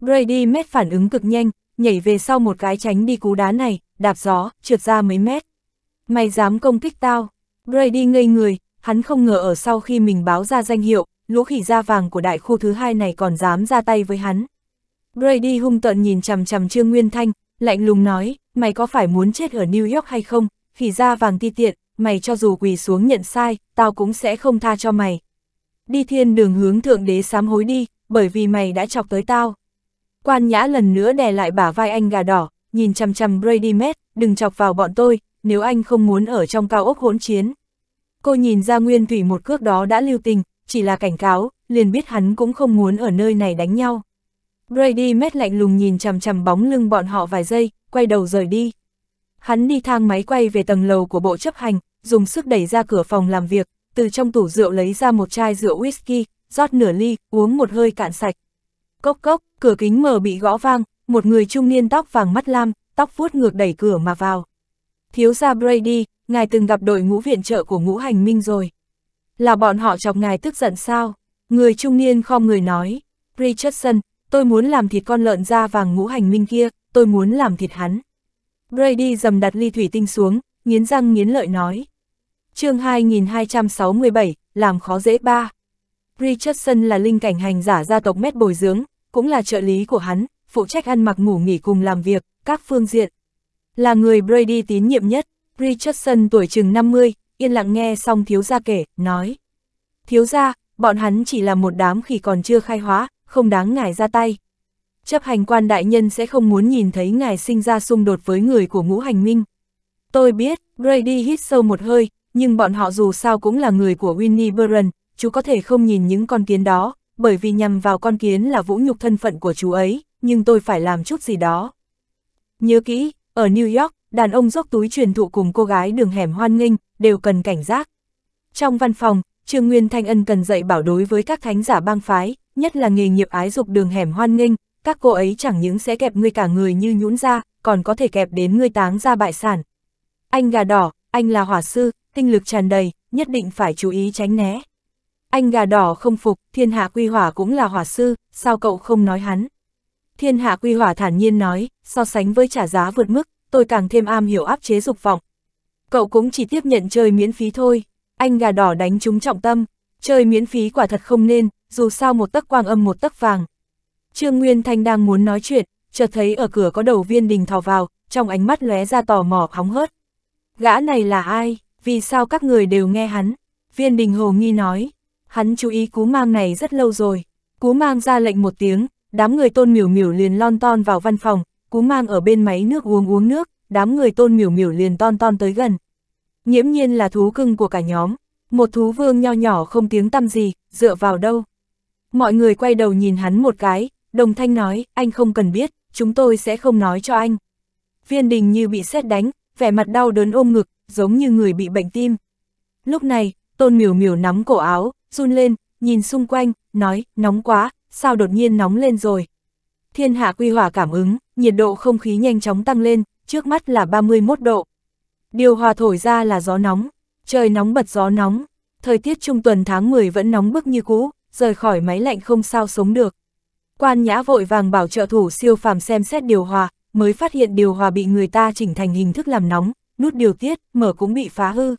Brady mét phản ứng cực nhanh, nhảy về sau một cái tránh đi cú đá này, đạp gió, trượt ra mấy mét. Mày dám công kích tao. Brady ngây người, hắn không ngờ ở sau khi mình báo ra danh hiệu, lũ khỉ da vàng của đại khu thứ hai này còn dám ra tay với hắn. Brady hung tợn nhìn chằm chằm Trương Nguyên Thanh, lạnh lùng nói, mày có phải muốn chết ở New York hay không, Phỉ ra vàng ti tiện, mày cho dù quỳ xuống nhận sai, tao cũng sẽ không tha cho mày. Đi thiên đường hướng thượng đế sám hối đi, bởi vì mày đã chọc tới tao. Quan nhã lần nữa đè lại bả vai anh gà đỏ, nhìn chằm chằm Brady Met, đừng chọc vào bọn tôi, nếu anh không muốn ở trong cao ốc hỗn chiến. Cô nhìn ra nguyên thủy một cước đó đã lưu tình, chỉ là cảnh cáo, liền biết hắn cũng không muốn ở nơi này đánh nhau. Brady mét lạnh lùng nhìn chằm chằm bóng lưng bọn họ vài giây, quay đầu rời đi. Hắn đi thang máy quay về tầng lầu của bộ chấp hành, dùng sức đẩy ra cửa phòng làm việc, từ trong tủ rượu lấy ra một chai rượu whisky, rót nửa ly, uống một hơi cạn sạch. Cốc cốc, cửa kính mở bị gõ vang, một người trung niên tóc vàng mắt lam, tóc vuốt ngược đẩy cửa mà vào. Thiếu gia Brady, ngài từng gặp đội ngũ viện trợ của ngũ hành minh rồi. Là bọn họ chọc ngài tức giận sao? Người trung niên khom người nói. Richardson, tôi muốn làm thịt con lợn da vàng ngũ hành minh kia, tôi muốn làm thịt hắn. Brady dầm đặt ly thủy tinh xuống, nghiến răng nghiến lợi nói. chương 2267, làm khó dễ ba. Richardson là linh cảnh hành giả gia tộc mét bồi dưỡng, cũng là trợ lý của hắn, phụ trách ăn mặc ngủ nghỉ cùng làm việc, các phương diện. Là người Brady tín nhiệm nhất, Richardson tuổi chừng 50, yên lặng nghe xong thiếu gia kể, nói. Thiếu gia, bọn hắn chỉ là một đám khi còn chưa khai hóa, không đáng ngài ra tay. Chấp hành quan đại nhân sẽ không muốn nhìn thấy ngài sinh ra xung đột với người của ngũ hành minh. Tôi biết, Brady hít sâu một hơi, nhưng bọn họ dù sao cũng là người của Winnie Burren, chú có thể không nhìn những con kiến đó, bởi vì nhằm vào con kiến là vũ nhục thân phận của chú ấy, nhưng tôi phải làm chút gì đó. Nhớ kỹ, ở New York, đàn ông dốc túi truyền thụ cùng cô gái đường hẻm hoan nghênh, đều cần cảnh giác. Trong văn phòng, Trương Nguyên Thanh Ân cần dạy bảo đối với các thánh giả bang phái, nhất là nghề nghiệp ái dục đường hẻm hoan nghênh, các cô ấy chẳng những sẽ kẹp ngươi cả người như nhũn ra, còn có thể kẹp đến ngươi táng ra bại sản. Anh gà đỏ, anh là hỏa sư, tinh lực tràn đầy, nhất định phải chú ý tránh né. Anh gà đỏ không phục, thiên hạ quy hỏa cũng là hỏa sư, sao cậu không nói hắn? Thiên hạ quy hỏa thản nhiên nói, so sánh với trả giá vượt mức, tôi càng thêm am hiểu áp chế dục vọng. Cậu cũng chỉ tiếp nhận chơi miễn phí thôi, anh gà đỏ đánh trúng trọng tâm, Chơi miễn phí quả thật không nên, dù sao một tấc quang âm một tấc vàng. Trương Nguyên Thanh đang muốn nói chuyện, chợt thấy ở cửa có đầu viên đình thò vào, trong ánh mắt lóe ra tò mò hóng hớt. Gã này là ai, vì sao các người đều nghe hắn? Viên đình hồ nghi nói, hắn chú ý cú mang này rất lâu rồi. Cú mang ra lệnh một tiếng, đám người tôn miểu miểu liền lon ton vào văn phòng, cú mang ở bên máy nước uống uống nước, đám người tôn miểu miểu liền ton ton tới gần. Nhiễm nhiên là thú cưng của cả nhóm, một thú vương nho nhỏ không tiếng tăm gì, dựa vào đâu. Mọi người quay đầu nhìn hắn một cái, đồng thanh nói, anh không cần biết, chúng tôi sẽ không nói cho anh. Viên đình như bị sét đánh, vẻ mặt đau đớn ôm ngực, giống như người bị bệnh tim. Lúc này, tôn miểu miểu nắm cổ áo, run lên, nhìn xung quanh, nói, nóng quá, sao đột nhiên nóng lên rồi. Thiên hạ quy hỏa cảm ứng, nhiệt độ không khí nhanh chóng tăng lên, trước mắt là 31 độ. Điều hòa thổi ra là gió nóng, Trời nóng bật gió nóng, thời tiết trung tuần tháng 10 vẫn nóng bức như cũ, rời khỏi máy lạnh không sao sống được. Quan nhã vội vàng bảo trợ thủ siêu phàm xem xét điều hòa, mới phát hiện điều hòa bị người ta chỉnh thành hình thức làm nóng, nút điều tiết, mở cũng bị phá hư.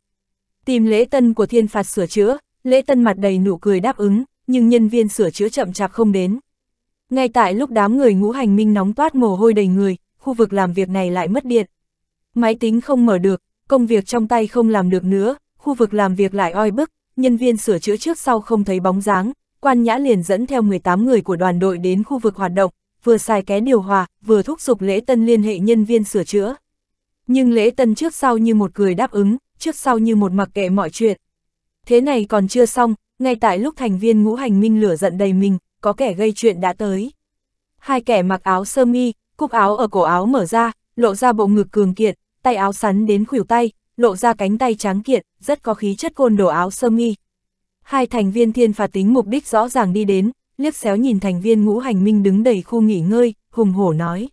Tìm lễ tân của thiên phạt sửa chữa, lễ tân mặt đầy nụ cười đáp ứng, nhưng nhân viên sửa chữa chậm chạp không đến. Ngay tại lúc đám người ngũ hành minh nóng toát mồ hôi đầy người, khu vực làm việc này lại mất điện. Máy tính không mở được, công việc trong tay không làm được nữa, khu vực làm việc lại oi bức, nhân viên sửa chữa trước sau không thấy bóng dáng, quan nhã liền dẫn theo 18 người của đoàn đội đến khu vực hoạt động, vừa xài ké điều hòa, vừa thúc giục lễ tân liên hệ nhân viên sửa chữa. Nhưng lễ tân trước sau như một cười đáp ứng, trước sau như một mặc kệ mọi chuyện. Thế này còn chưa xong, ngay tại lúc thành viên ngũ hành minh lửa giận đầy mình, có kẻ gây chuyện đã tới. Hai kẻ mặc áo sơ mi, cúc áo ở cổ áo mở ra, lộ ra bộ ngực cường kiện, tay áo sắn đến khuỷu tay, lộ ra cánh tay tráng kiện, rất có khí chất côn đồ áo sơ mi. Hai thành viên thiên phạt tính mục đích rõ ràng đi đến, liếc xéo nhìn thành viên ngũ hành minh đứng đầy khu nghỉ ngơi, hùng hổ nói.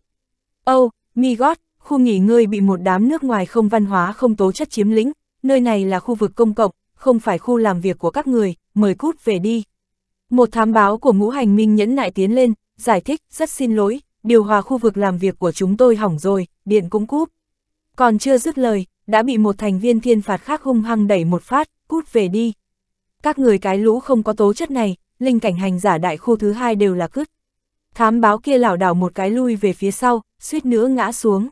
Ô, oh, mi gót, khu nghỉ ngơi bị một đám nước ngoài không văn hóa không tố chất chiếm lĩnh, nơi này là khu vực công cộng, không phải khu làm việc của các người, mời cút về đi. Một thám báo của ngũ hành minh nhẫn nại tiến lên, giải thích, rất xin lỗi, điều hòa khu vực làm việc của chúng tôi hỏng rồi, điện cũng cúp. Còn chưa dứt lời, đã bị một thành viên thiên phạt khác hung hăng đẩy một phát, cút về đi. Các người cái lũ không có tố chất này, linh cảnh hành giả đại khu thứ hai đều là cứt. Thám báo kia lảo đảo một cái lui về phía sau, suýt nữa ngã xuống.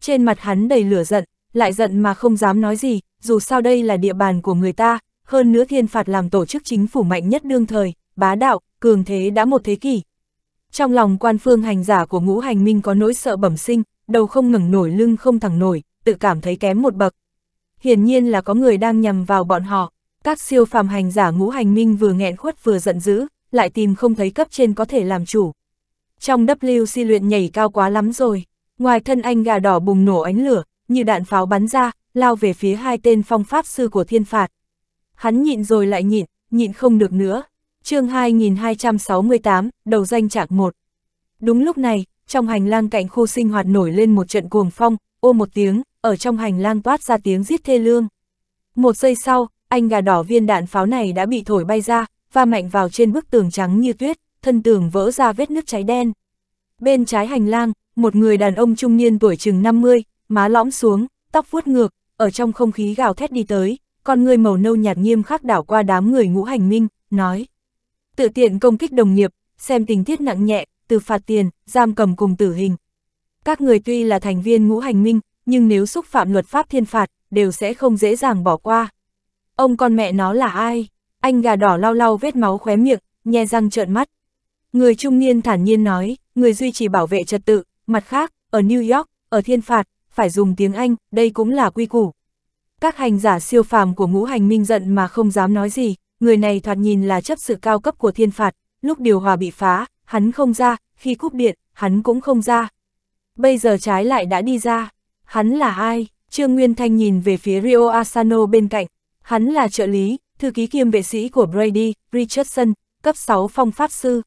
Trên mặt hắn đầy lửa giận, lại giận mà không dám nói gì, dù sao đây là địa bàn của người ta, hơn nữa thiên phạt làm tổ chức chính phủ mạnh nhất đương thời, bá đạo, cường thế đã một thế kỷ. Trong lòng quan phương hành giả của ngũ hành minh có nỗi sợ bẩm sinh, đầu không ngẩng nổi lưng không thẳng nổi, tự cảm thấy kém một bậc. Hiển nhiên là có người đang nhằm vào bọn họ, các siêu phàm hành giả ngũ hành minh vừa nghẹn khuất vừa giận dữ, lại tìm không thấy cấp trên có thể làm chủ. Trong WC luyện nhảy cao quá lắm rồi, ngoài thân anh gà đỏ bùng nổ ánh lửa, như đạn pháo bắn ra, lao về phía hai tên phong pháp sư của thiên phạt. Hắn nhịn rồi lại nhịn, nhịn không được nữa. chương 2268, đầu danh trạng một Đúng lúc này, trong hành lang cạnh khu sinh hoạt nổi lên một trận cuồng phong, ô một tiếng, ở trong hành lang toát ra tiếng giết thê lương. Một giây sau, anh gà đỏ viên đạn pháo này đã bị thổi bay ra, và mạnh vào trên bức tường trắng như tuyết, thân tường vỡ ra vết nước cháy đen. Bên trái hành lang, một người đàn ông trung niên tuổi chừng 50, má lõm xuống, tóc vuốt ngược, ở trong không khí gào thét đi tới, con người màu nâu nhạt nghiêm khắc đảo qua đám người ngũ hành minh, nói. Tự tiện công kích đồng nghiệp, xem tình tiết nặng nhẹ, từ phạt tiền, giam cầm cùng tử hình. Các người tuy là thành viên ngũ hành minh, nhưng nếu xúc phạm luật pháp thiên phạt, đều sẽ không dễ dàng bỏ qua. Ông con mẹ nó là ai? Anh gà đỏ lau lau vết máu khóe miệng, nhe răng trợn mắt. Người trung niên thản nhiên nói, người duy trì bảo vệ trật tự, mặt khác, ở New York, ở thiên phạt, phải dùng tiếng Anh, đây cũng là quy củ. Các hành giả siêu phàm của ngũ hành minh giận mà không dám nói gì, người này thoạt nhìn là chấp sự cao cấp của thiên phạt, lúc điều hòa bị phá, hắn không ra, khi cúp điện, hắn cũng không ra. Bây giờ trái lại đã đi ra, hắn là ai? Trương Nguyên Thanh nhìn về phía Rio Asano bên cạnh, hắn là trợ lý, thư ký kiêm vệ sĩ của Brady, Richardson, cấp 6 phong pháp sư.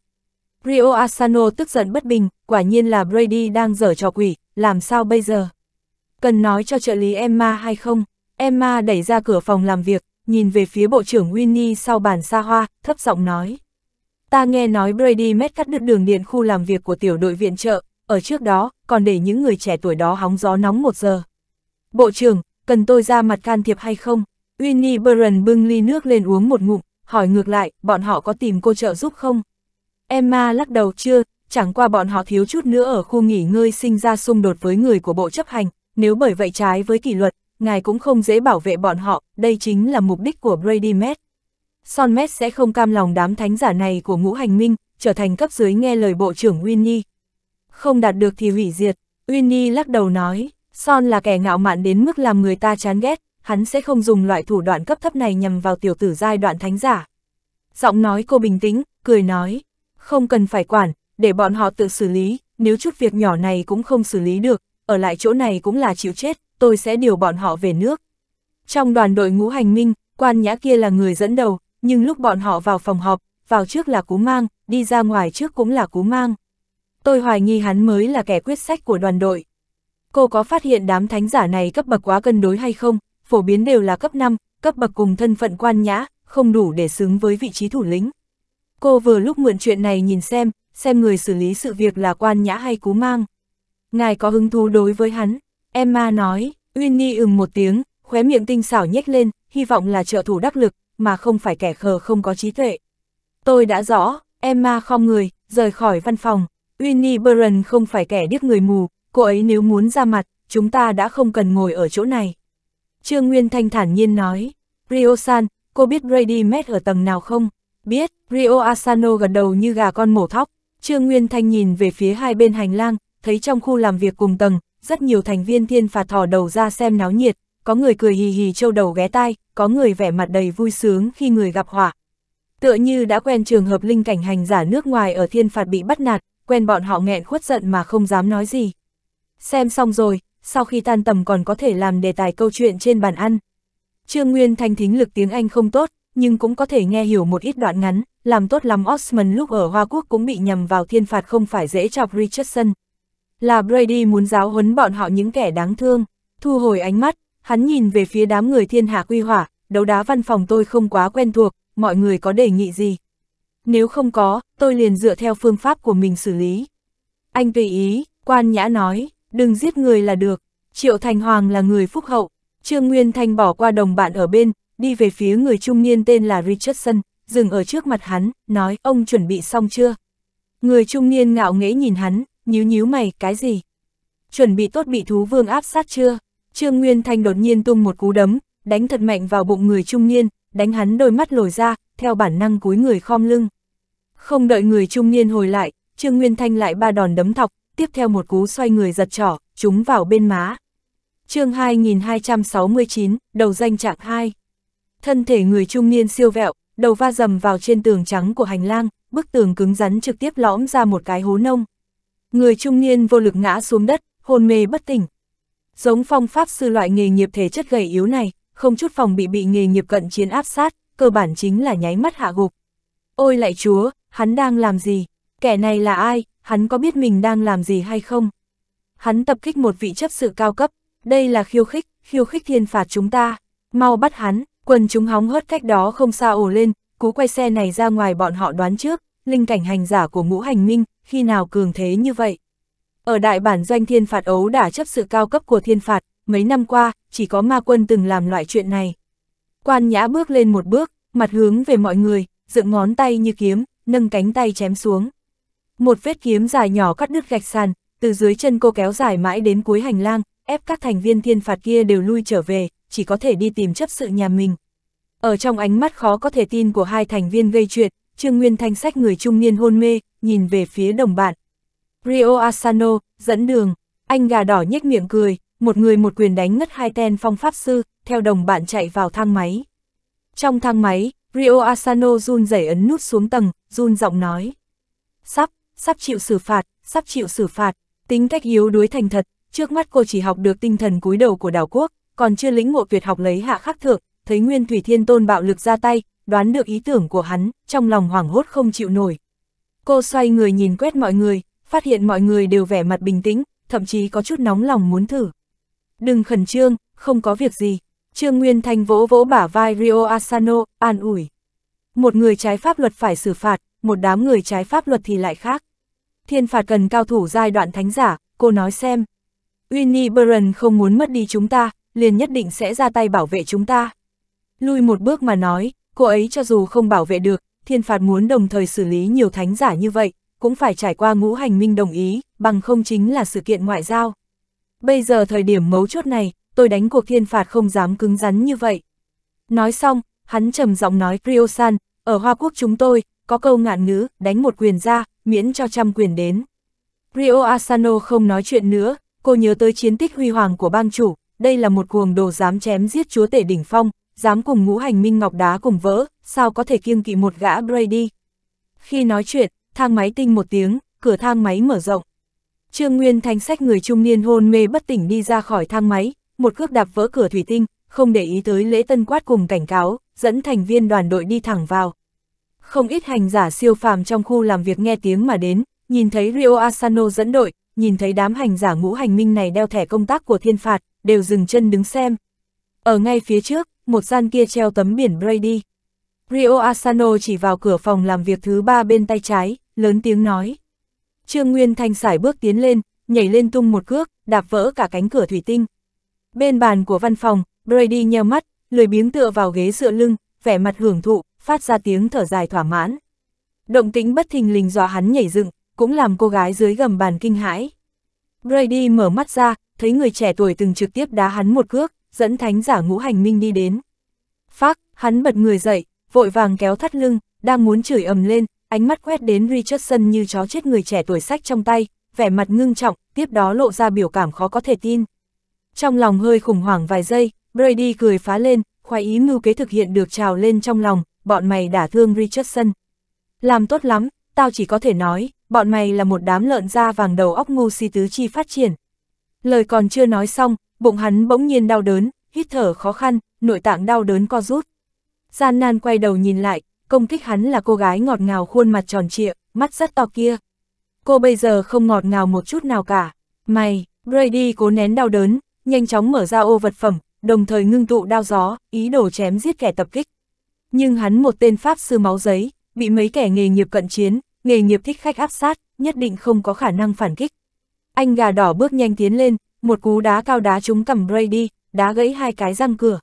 Rio Asano tức giận bất bình, quả nhiên là Brady đang dở trò quỷ, làm sao bây giờ? Cần nói cho trợ lý Emma hay không? Emma đẩy ra cửa phòng làm việc, nhìn về phía bộ trưởng Winnie sau bàn xa hoa, thấp giọng nói. Ta nghe nói Brady Met cắt đứt đường điện khu làm việc của tiểu đội viện trợ, ở trước đó, còn để những người trẻ tuổi đó hóng gió nóng một giờ. Bộ trưởng, cần tôi ra mặt can thiệp hay không? Winnie Burren bưng ly nước lên uống một ngụm, hỏi ngược lại, bọn họ có tìm cô trợ giúp không? Emma lắc đầu chưa, chẳng qua bọn họ thiếu chút nữa ở khu nghỉ ngơi sinh ra xung đột với người của bộ chấp hành, nếu bởi vậy trái với kỷ luật, ngài cũng không dễ bảo vệ bọn họ, đây chính là mục đích của Brady Met. Son Mét sẽ không cam lòng đám thánh giả này của ngũ hành minh, trở thành cấp dưới nghe lời bộ trưởng Winnie. Không đạt được thì hủy diệt, Winnie lắc đầu nói, Son là kẻ ngạo mạn đến mức làm người ta chán ghét, hắn sẽ không dùng loại thủ đoạn cấp thấp này nhằm vào tiểu tử giai đoạn thánh giả. Giọng nói cô bình tĩnh, cười nói, không cần phải quản, để bọn họ tự xử lý, nếu chút việc nhỏ này cũng không xử lý được, ở lại chỗ này cũng là chịu chết, tôi sẽ điều bọn họ về nước. Trong đoàn đội ngũ hành minh, quan nhã kia là người dẫn đầu, nhưng lúc bọn họ vào phòng họp, vào trước là cú mang, đi ra ngoài trước cũng là cú mang. Tôi hoài nghi hắn mới là kẻ quyết sách của đoàn đội. Cô có phát hiện đám thánh giả này cấp bậc quá cân đối hay không, phổ biến đều là cấp 5, cấp bậc cùng thân phận quan nhã, không đủ để xứng với vị trí thủ lĩnh. Cô vừa lúc mượn chuyện này nhìn xem, xem người xử lý sự việc là quan nhã hay cú mang. Ngài có hứng thú đối với hắn, Emma nói, Winnie ừm một tiếng, khóe miệng tinh xảo nhếch lên, hy vọng là trợ thủ đắc lực, mà không phải kẻ khờ không có trí tuệ. Tôi đã rõ, Emma không người, rời khỏi văn phòng, Winnie Byron không phải kẻ điếc người mù, cô ấy nếu muốn ra mặt, chúng ta đã không cần ngồi ở chỗ này. Trương Nguyên Thanh thản nhiên nói, Rio-san, cô biết Brady Met ở tầng nào không? Biết, Rio Asano gật đầu như gà con mổ thóc, Trương Nguyên Thanh nhìn về phía hai bên hành lang, thấy trong khu làm việc cùng tầng, rất nhiều thành viên thiên phạt thò đầu ra xem náo nhiệt, có người cười hì hì trâu đầu ghé tai, có người vẻ mặt đầy vui sướng khi người gặp họa. Tựa như đã quen trường hợp linh cảnh hành giả nước ngoài ở thiên phạt bị bắt nạt, quen bọn họ nghẹn khuất giận mà không dám nói gì. Xem xong rồi, sau khi tan tầm còn có thể làm đề tài câu chuyện trên bàn ăn. Trương Nguyên Thanh thính lực tiếng Anh không tốt, nhưng cũng có thể nghe hiểu một ít đoạn ngắn, làm tốt lắm Osman lúc ở Hoa Quốc cũng bị nhầm vào thiên phạt không phải dễ chọc Richardson. Là Brady muốn giáo huấn bọn họ những kẻ đáng thương, thu hồi ánh mắt, Hắn nhìn về phía đám người thiên hạ quy hỏa, đấu đá văn phòng tôi không quá quen thuộc, mọi người có đề nghị gì? Nếu không có, tôi liền dựa theo phương pháp của mình xử lý. Anh tùy ý, quan nhã nói, đừng giết người là được. Triệu Thành Hoàng là người phúc hậu. Trương Nguyên Thanh bỏ qua đồng bạn ở bên, đi về phía người trung niên tên là Richardson, dừng ở trước mặt hắn, nói ông chuẩn bị xong chưa? Người trung niên ngạo nghễ nhìn hắn, nhíu nhíu mày, cái gì? Chuẩn bị tốt bị thú vương áp sát chưa? Trương Nguyên Thanh đột nhiên tung một cú đấm, đánh thật mạnh vào bụng người trung niên, đánh hắn đôi mắt lồi ra, theo bản năng cúi người khom lưng. Không đợi người trung niên hồi lại, Trương Nguyên Thanh lại ba đòn đấm thọc, tiếp theo một cú xoay người giật trỏ, trúng vào bên má. chương 2269, đầu danh trạng 2. Thân thể người trung niên siêu vẹo, đầu va dầm vào trên tường trắng của hành lang, bức tường cứng rắn trực tiếp lõm ra một cái hố nông. Người trung niên vô lực ngã xuống đất, hôn mê bất tỉnh, Giống phong pháp sư loại nghề nghiệp thể chất gầy yếu này, không chút phòng bị bị nghề nghiệp cận chiến áp sát, cơ bản chính là nháy mắt hạ gục. Ôi lại chúa, hắn đang làm gì? Kẻ này là ai? Hắn có biết mình đang làm gì hay không? Hắn tập kích một vị chấp sự cao cấp, đây là khiêu khích, khiêu khích thiên phạt chúng ta. Mau bắt hắn, quần chúng hóng hớt cách đó không xa ồ lên, cú quay xe này ra ngoài bọn họ đoán trước, linh cảnh hành giả của ngũ hành minh, khi nào cường thế như vậy. Ở đại bản doanh thiên phạt ấu đã chấp sự cao cấp của thiên phạt, mấy năm qua, chỉ có ma quân từng làm loại chuyện này. Quan nhã bước lên một bước, mặt hướng về mọi người, dựng ngón tay như kiếm, nâng cánh tay chém xuống. Một vết kiếm dài nhỏ cắt đứt gạch sàn, từ dưới chân cô kéo dài mãi đến cuối hành lang, ép các thành viên thiên phạt kia đều lui trở về, chỉ có thể đi tìm chấp sự nhà mình. Ở trong ánh mắt khó có thể tin của hai thành viên gây chuyện, Trương Nguyên Thanh sách người trung niên hôn mê, nhìn về phía đồng bạn, Rio Asano, dẫn đường, anh gà đỏ nhếch miệng cười, một người một quyền đánh ngất hai tên phong pháp sư, theo đồng bạn chạy vào thang máy. Trong thang máy, Rio Asano run rẩy ấn nút xuống tầng, run giọng nói. Sắp, sắp chịu xử phạt, sắp chịu xử phạt, tính cách yếu đuối thành thật, trước mắt cô chỉ học được tinh thần cúi đầu của đảo quốc, còn chưa lĩnh ngộ tuyệt học lấy hạ khắc thượng, thấy Nguyên Thủy Thiên Tôn bạo lực ra tay, đoán được ý tưởng của hắn, trong lòng hoảng hốt không chịu nổi. Cô xoay người nhìn quét mọi người, phát hiện mọi người đều vẻ mặt bình tĩnh, thậm chí có chút nóng lòng muốn thử. Đừng khẩn trương, không có việc gì. Trương Nguyên Thanh vỗ vỗ bả vai Rio Asano, an ủi. Một người trái pháp luật phải xử phạt, một đám người trái pháp luật thì lại khác. Thiên phạt cần cao thủ giai đoạn thánh giả, cô nói xem. Winnie Baron không muốn mất đi chúng ta, liền nhất định sẽ ra tay bảo vệ chúng ta. Lui một bước mà nói, cô ấy cho dù không bảo vệ được, thiên phạt muốn đồng thời xử lý nhiều thánh giả như vậy, cũng phải trải qua ngũ hành minh đồng ý, bằng không chính là sự kiện ngoại giao. Bây giờ thời điểm mấu chốt này, tôi đánh cuộc thiên phạt không dám cứng rắn như vậy. Nói xong, hắn trầm giọng nói Priosan, ở Hoa Quốc chúng tôi, có câu ngạn ngữ, đánh một quyền ra, miễn cho trăm quyền đến. Rio Asano không nói chuyện nữa, cô nhớ tới chiến tích huy hoàng của bang chủ, đây là một cuồng đồ dám chém giết chúa tể đỉnh phong, dám cùng ngũ hành minh ngọc đá cùng vỡ, sao có thể kiêng kỵ một gã Brady. Khi nói chuyện, thang máy tinh một tiếng, cửa thang máy mở rộng. Trương Nguyên Thanh sách người trung niên hôn mê bất tỉnh đi ra khỏi thang máy, một cước đạp vỡ cửa thủy tinh, không để ý tới lễ tân quát cùng cảnh cáo, dẫn thành viên đoàn đội đi thẳng vào. Không ít hành giả siêu phàm trong khu làm việc nghe tiếng mà đến, nhìn thấy Rio Asano dẫn đội, nhìn thấy đám hành giả ngũ hành minh này đeo thẻ công tác của thiên phạt, đều dừng chân đứng xem. Ở ngay phía trước, một gian kia treo tấm biển Brady. Rio Asano chỉ vào cửa phòng làm việc thứ ba bên tay trái, lớn tiếng nói. Trương Nguyên Thanh sải bước tiến lên, nhảy lên tung một cước, đạp vỡ cả cánh cửa thủy tinh. Bên bàn của văn phòng, Brady nheo mắt, lười biếng tựa vào ghế dựa lưng, vẻ mặt hưởng thụ, phát ra tiếng thở dài thỏa mãn. Động tính bất thình lình dọa hắn nhảy dựng, cũng làm cô gái dưới gầm bàn kinh hãi. Brady mở mắt ra, thấy người trẻ tuổi từng trực tiếp đá hắn một cước, dẫn thánh giả ngũ hành minh đi đến. Phác, hắn bật người dậy, vội vàng kéo thắt lưng, đang muốn chửi ầm lên, ánh mắt quét đến Richardson như chó chết người trẻ tuổi sách trong tay, vẻ mặt ngưng trọng, tiếp đó lộ ra biểu cảm khó có thể tin. Trong lòng hơi khủng hoảng vài giây, Brady cười phá lên, khoái ý mưu kế thực hiện được trào lên trong lòng, bọn mày đã thương Richardson. Làm tốt lắm, tao chỉ có thể nói, bọn mày là một đám lợn da vàng đầu óc ngu si tứ chi phát triển. Lời còn chưa nói xong, bụng hắn bỗng nhiên đau đớn, hít thở khó khăn, nội tạng đau đớn co rút. Gian nan quay đầu nhìn lại, công kích hắn là cô gái ngọt ngào khuôn mặt tròn trịa, mắt rất to kia. Cô bây giờ không ngọt ngào một chút nào cả. Mày, Brady cố nén đau đớn, nhanh chóng mở ra ô vật phẩm, đồng thời ngưng tụ đao gió, ý đồ chém giết kẻ tập kích. Nhưng hắn một tên pháp sư máu giấy, bị mấy kẻ nghề nghiệp cận chiến, nghề nghiệp thích khách áp sát, nhất định không có khả năng phản kích. Anh gà đỏ bước nhanh tiến lên, một cú đá cao đá trúng cầm Brady, đá gãy hai cái răng cửa.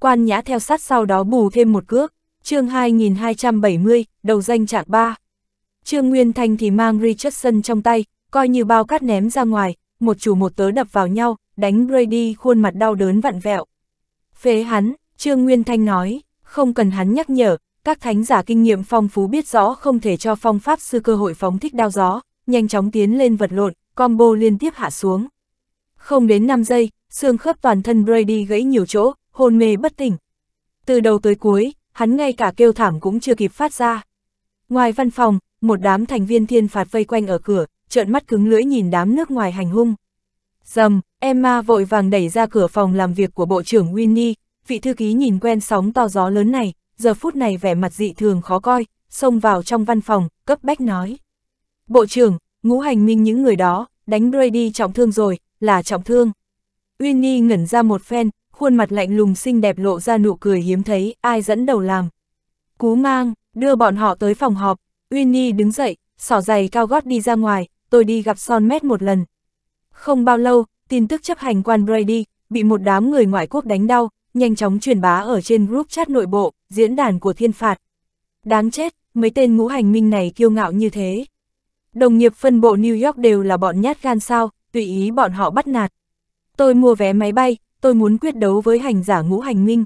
Quan nhã theo sát sau đó bù thêm một cước chương 2270, đầu danh trạng 3. Trương Nguyên Thanh thì mang Richardson trong tay, coi như bao cát ném ra ngoài, một chủ một tớ đập vào nhau, đánh Brady khuôn mặt đau đớn vặn vẹo. Phế hắn, Trương Nguyên Thanh nói, không cần hắn nhắc nhở, các thánh giả kinh nghiệm phong phú biết rõ không thể cho phong pháp sư cơ hội phóng thích đao gió, nhanh chóng tiến lên vật lộn, combo liên tiếp hạ xuống. Không đến 5 giây, xương khớp toàn thân Brady gãy nhiều chỗ, hôn mê bất tỉnh. Từ đầu tới cuối, hắn ngay cả kêu thảm cũng chưa kịp phát ra. Ngoài văn phòng, một đám thành viên thiên phạt vây quanh ở cửa, trợn mắt cứng lưỡi nhìn đám nước ngoài hành hung. Dầm, Emma vội vàng đẩy ra cửa phòng làm việc của Bộ trưởng Winnie, vị thư ký nhìn quen sóng to gió lớn này, giờ phút này vẻ mặt dị thường khó coi, xông vào trong văn phòng, cấp bách nói. Bộ trưởng, ngũ hành minh những người đó, đánh Brady trọng thương rồi, là trọng thương. Winnie ngẩn ra một phen, khuôn mặt lạnh lùng xinh đẹp lộ ra nụ cười hiếm thấy, ai dẫn đầu làm. Cú mang, đưa bọn họ tới phòng họp, Winnie đứng dậy, sỏ giày cao gót đi ra ngoài, tôi đi gặp Son Met một lần. Không bao lâu, tin tức chấp hành quan Brady bị một đám người ngoại quốc đánh đau, nhanh chóng truyền bá ở trên group chat nội bộ, diễn đàn của thiên phạt. Đáng chết, mấy tên ngũ hành minh này kiêu ngạo như thế. Đồng nghiệp phân bộ New York đều là bọn nhát gan sao, tùy ý bọn họ bắt nạt. Tôi mua vé máy bay, tôi muốn quyết đấu với hành giả ngũ hành minh.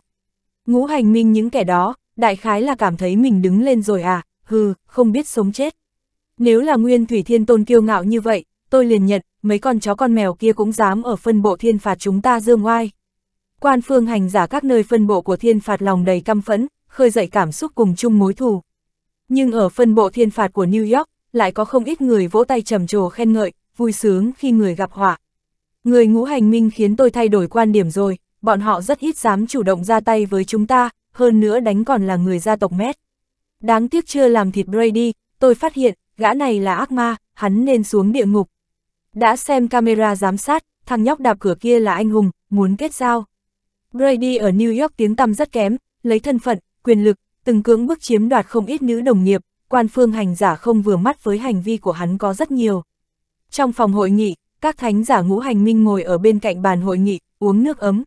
Ngũ hành minh những kẻ đó, đại khái là cảm thấy mình đứng lên rồi à, hừ, không biết sống chết. Nếu là nguyên thủy thiên tôn kiêu ngạo như vậy, tôi liền nhận, mấy con chó con mèo kia cũng dám ở phân bộ thiên phạt chúng ta dương oai. Quan phương hành giả các nơi phân bộ của thiên phạt lòng đầy căm phẫn, khơi dậy cảm xúc cùng chung mối thù. Nhưng ở phân bộ thiên phạt của New York, lại có không ít người vỗ tay trầm trồ khen ngợi, vui sướng khi người gặp họa. Người ngũ hành minh khiến tôi thay đổi quan điểm rồi, bọn họ rất ít dám chủ động ra tay với chúng ta, hơn nữa đánh còn là người gia tộc mét. Đáng tiếc chưa làm thịt Brady, tôi phát hiện, gã này là ác ma, hắn nên xuống địa ngục. Đã xem camera giám sát, thằng nhóc đạp cửa kia là anh hùng, muốn kết giao. Brady ở New York tiếng tăm rất kém, lấy thân phận, quyền lực, từng cưỡng bức chiếm đoạt không ít nữ đồng nghiệp, quan phương hành giả không vừa mắt với hành vi của hắn có rất nhiều. Trong phòng hội nghị, các thánh giả ngũ hành minh ngồi ở bên cạnh bàn hội nghị, uống nước ấm.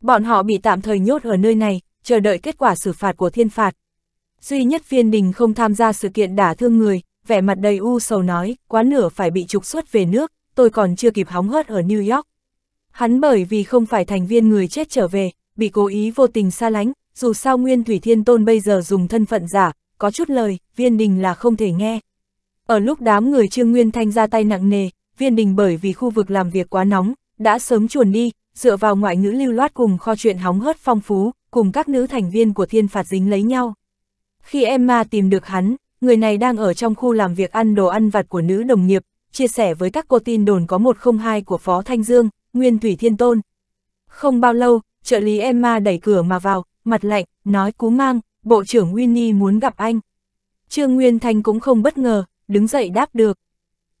Bọn họ bị tạm thời nhốt ở nơi này, chờ đợi kết quả xử phạt của thiên phạt. Duy nhất viên đình không tham gia sự kiện đả thương người, vẻ mặt đầy u sầu nói, quá nửa phải bị trục xuất về nước, tôi còn chưa kịp hóng hớt ở New York. Hắn bởi vì không phải thành viên người chết trở về, bị cố ý vô tình xa lánh, dù sao Nguyên Thủy Thiên Tôn bây giờ dùng thân phận giả, có chút lời, viên đình là không thể nghe. Ở lúc đám người Trương Nguyên Thanh ra tay nặng nề, viên đình bởi vì khu vực làm việc quá nóng, đã sớm chuồn đi, dựa vào ngoại ngữ lưu loát cùng kho chuyện hóng hớt phong phú, cùng các nữ thành viên của thiên phạt dính lấy nhau. Khi Emma tìm được hắn, người này đang ở trong khu làm việc ăn đồ ăn vặt của nữ đồng nghiệp, chia sẻ với các cô tin đồn có 102 của Phó Thanh Dương, Nguyên Thủy Thiên Tôn. Không bao lâu, trợ lý Emma đẩy cửa mà vào, mặt lạnh, nói cú mang, Bộ trưởng Winnie muốn gặp anh. Trương Nguyên Thanh cũng không bất ngờ, đứng dậy đáp được,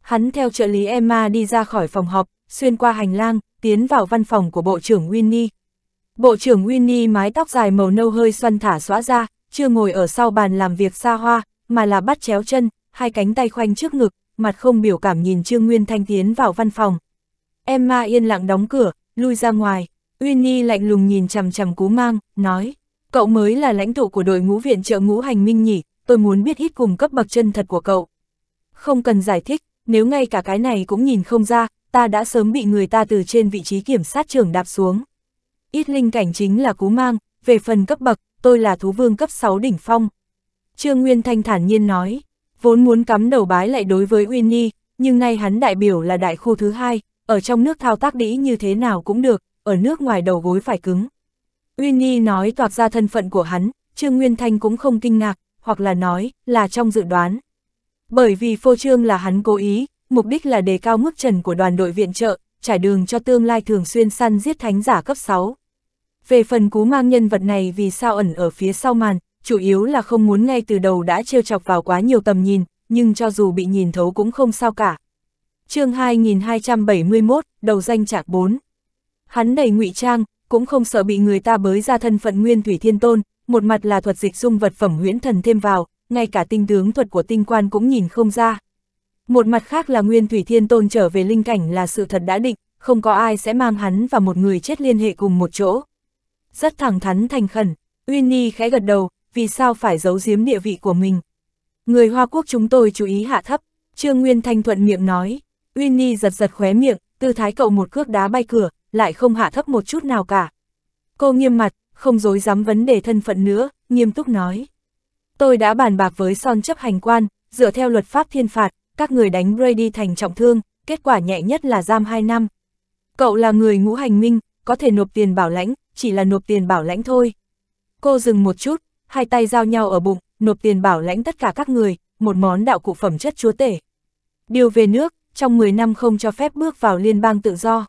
Hắn theo trợ lý Emma đi ra khỏi phòng họp, xuyên qua hành lang, tiến vào văn phòng của Bộ trưởng Winnie. Bộ trưởng Winnie mái tóc dài màu nâu hơi xoăn thả xóa ra, chưa ngồi ở sau bàn làm việc xa hoa, mà là bắt chéo chân, hai cánh tay khoanh trước ngực, mặt không biểu cảm nhìn Trương Nguyên Thanh tiến vào văn phòng. Emma yên lặng đóng cửa, lui ra ngoài, Winnie lạnh lùng nhìn chằm chằm cú mang, nói, cậu mới là lãnh tụ của đội ngũ viện trợ ngũ hành minh nhỉ, tôi muốn biết ít cùng cấp bậc chân thật của cậu. Không cần giải thích, nếu ngay cả cái này cũng nhìn không ra, ta đã sớm bị người ta từ trên vị trí kiểm sát trưởng đạp xuống. Ít linh cảnh chính là cú mang, về phần cấp bậc, tôi là thú vương cấp 6 đỉnh phong. Trương Nguyên Thanh thản nhiên nói, vốn muốn cắm đầu bái lại đối với Winnie, nhưng nay hắn đại biểu là đại khu thứ hai, ở trong nước thao tác đĩ như thế nào cũng được, ở nước ngoài đầu gối phải cứng. Winnie nói toạc ra thân phận của hắn, Trương Nguyên Thanh cũng không kinh ngạc, hoặc là nói, là trong dự đoán. Bởi vì phô trương là hắn cố ý, mục đích là đề cao mức trần của đoàn đội viện trợ, trải đường cho tương lai thường xuyên săn giết thánh giả cấp 6. Về phần cú mang nhân vật này vì sao ẩn ở phía sau màn, chủ yếu là không muốn ngay từ đầu đã trêu chọc vào quá nhiều tầm nhìn, nhưng cho dù bị nhìn thấu cũng không sao cả. chương 2271, đầu danh trạng 4. Hắn đầy ngụy trang, cũng không sợ bị người ta bới ra thân phận nguyên thủy thiên tôn, một mặt là thuật dịch dung vật phẩm huyễn thần thêm vào, ngay cả tinh tướng thuật của tinh quan cũng nhìn không ra. Một mặt khác là Nguyên Thủy Thiên Tôn trở về linh cảnh là sự thật đã định, không có ai sẽ mang hắn và một người chết liên hệ cùng một chỗ. Rất thẳng thắn thành khẩn, Uyên Nhi khẽ gật đầu, vì sao phải giấu giếm địa vị của mình. Người Hoa Quốc chúng tôi chú ý hạ thấp, Trương Nguyên Thanh thuận miệng nói, Uyên Nhi giật giật khóe miệng, tư thái cậu một cước đá bay cửa, lại không hạ thấp một chút nào cả. Cô nghiêm mặt, không dối dám vấn đề thân phận nữa, nghiêm túc nói. Tôi đã bàn bạc với son chấp hành quan, dựa theo luật pháp thiên phạt, các người đánh Brady thành trọng thương, kết quả nhẹ nhất là giam 2 năm. Cậu là người ngũ hành minh, có thể nộp tiền bảo lãnh, chỉ là nộp tiền bảo lãnh thôi. Cô dừng một chút, hai tay giao nhau ở bụng, nộp tiền bảo lãnh tất cả các người, một món đạo cụ phẩm chất chúa tể. Điều về nước, trong 10 năm không cho phép bước vào liên bang tự do.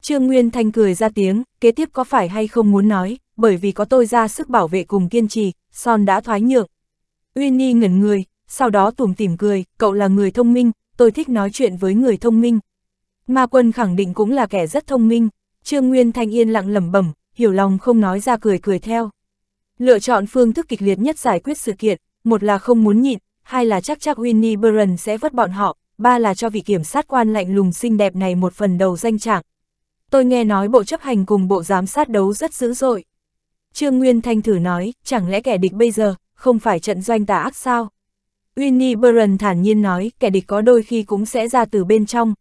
Trương Nguyên Thanh cười ra tiếng, kế tiếp có phải hay không muốn nói bởi vì có tôi ra sức bảo vệ cùng kiên trì, Son đã thoái nhượng. Uy Nhi ngẩn người, sau đó tủm tìm cười, cậu là người thông minh, tôi thích nói chuyện với người thông minh. Ma quân khẳng định cũng là kẻ rất thông minh, Trương Nguyên Thanh yên lặng lẩm bẩm, hiểu lòng không nói ra cười cười theo. Lựa chọn phương thức kịch liệt nhất giải quyết sự kiện, một là không muốn nhịn, hai là chắc chắc Winnie Burren sẽ vứt bọn họ, ba là cho vị kiểm sát quan lạnh lùng xinh đẹp này một phần đầu danh trạng. Tôi nghe nói bộ chấp hành cùng bộ giám sát đấu rất dữ dội. Trương Nguyên Thanh thử nói, chẳng lẽ kẻ địch bây giờ, không phải trận doanh tà ác sao? Winnie Burren thản nhiên nói, kẻ địch có đôi khi cũng sẽ ra từ bên trong.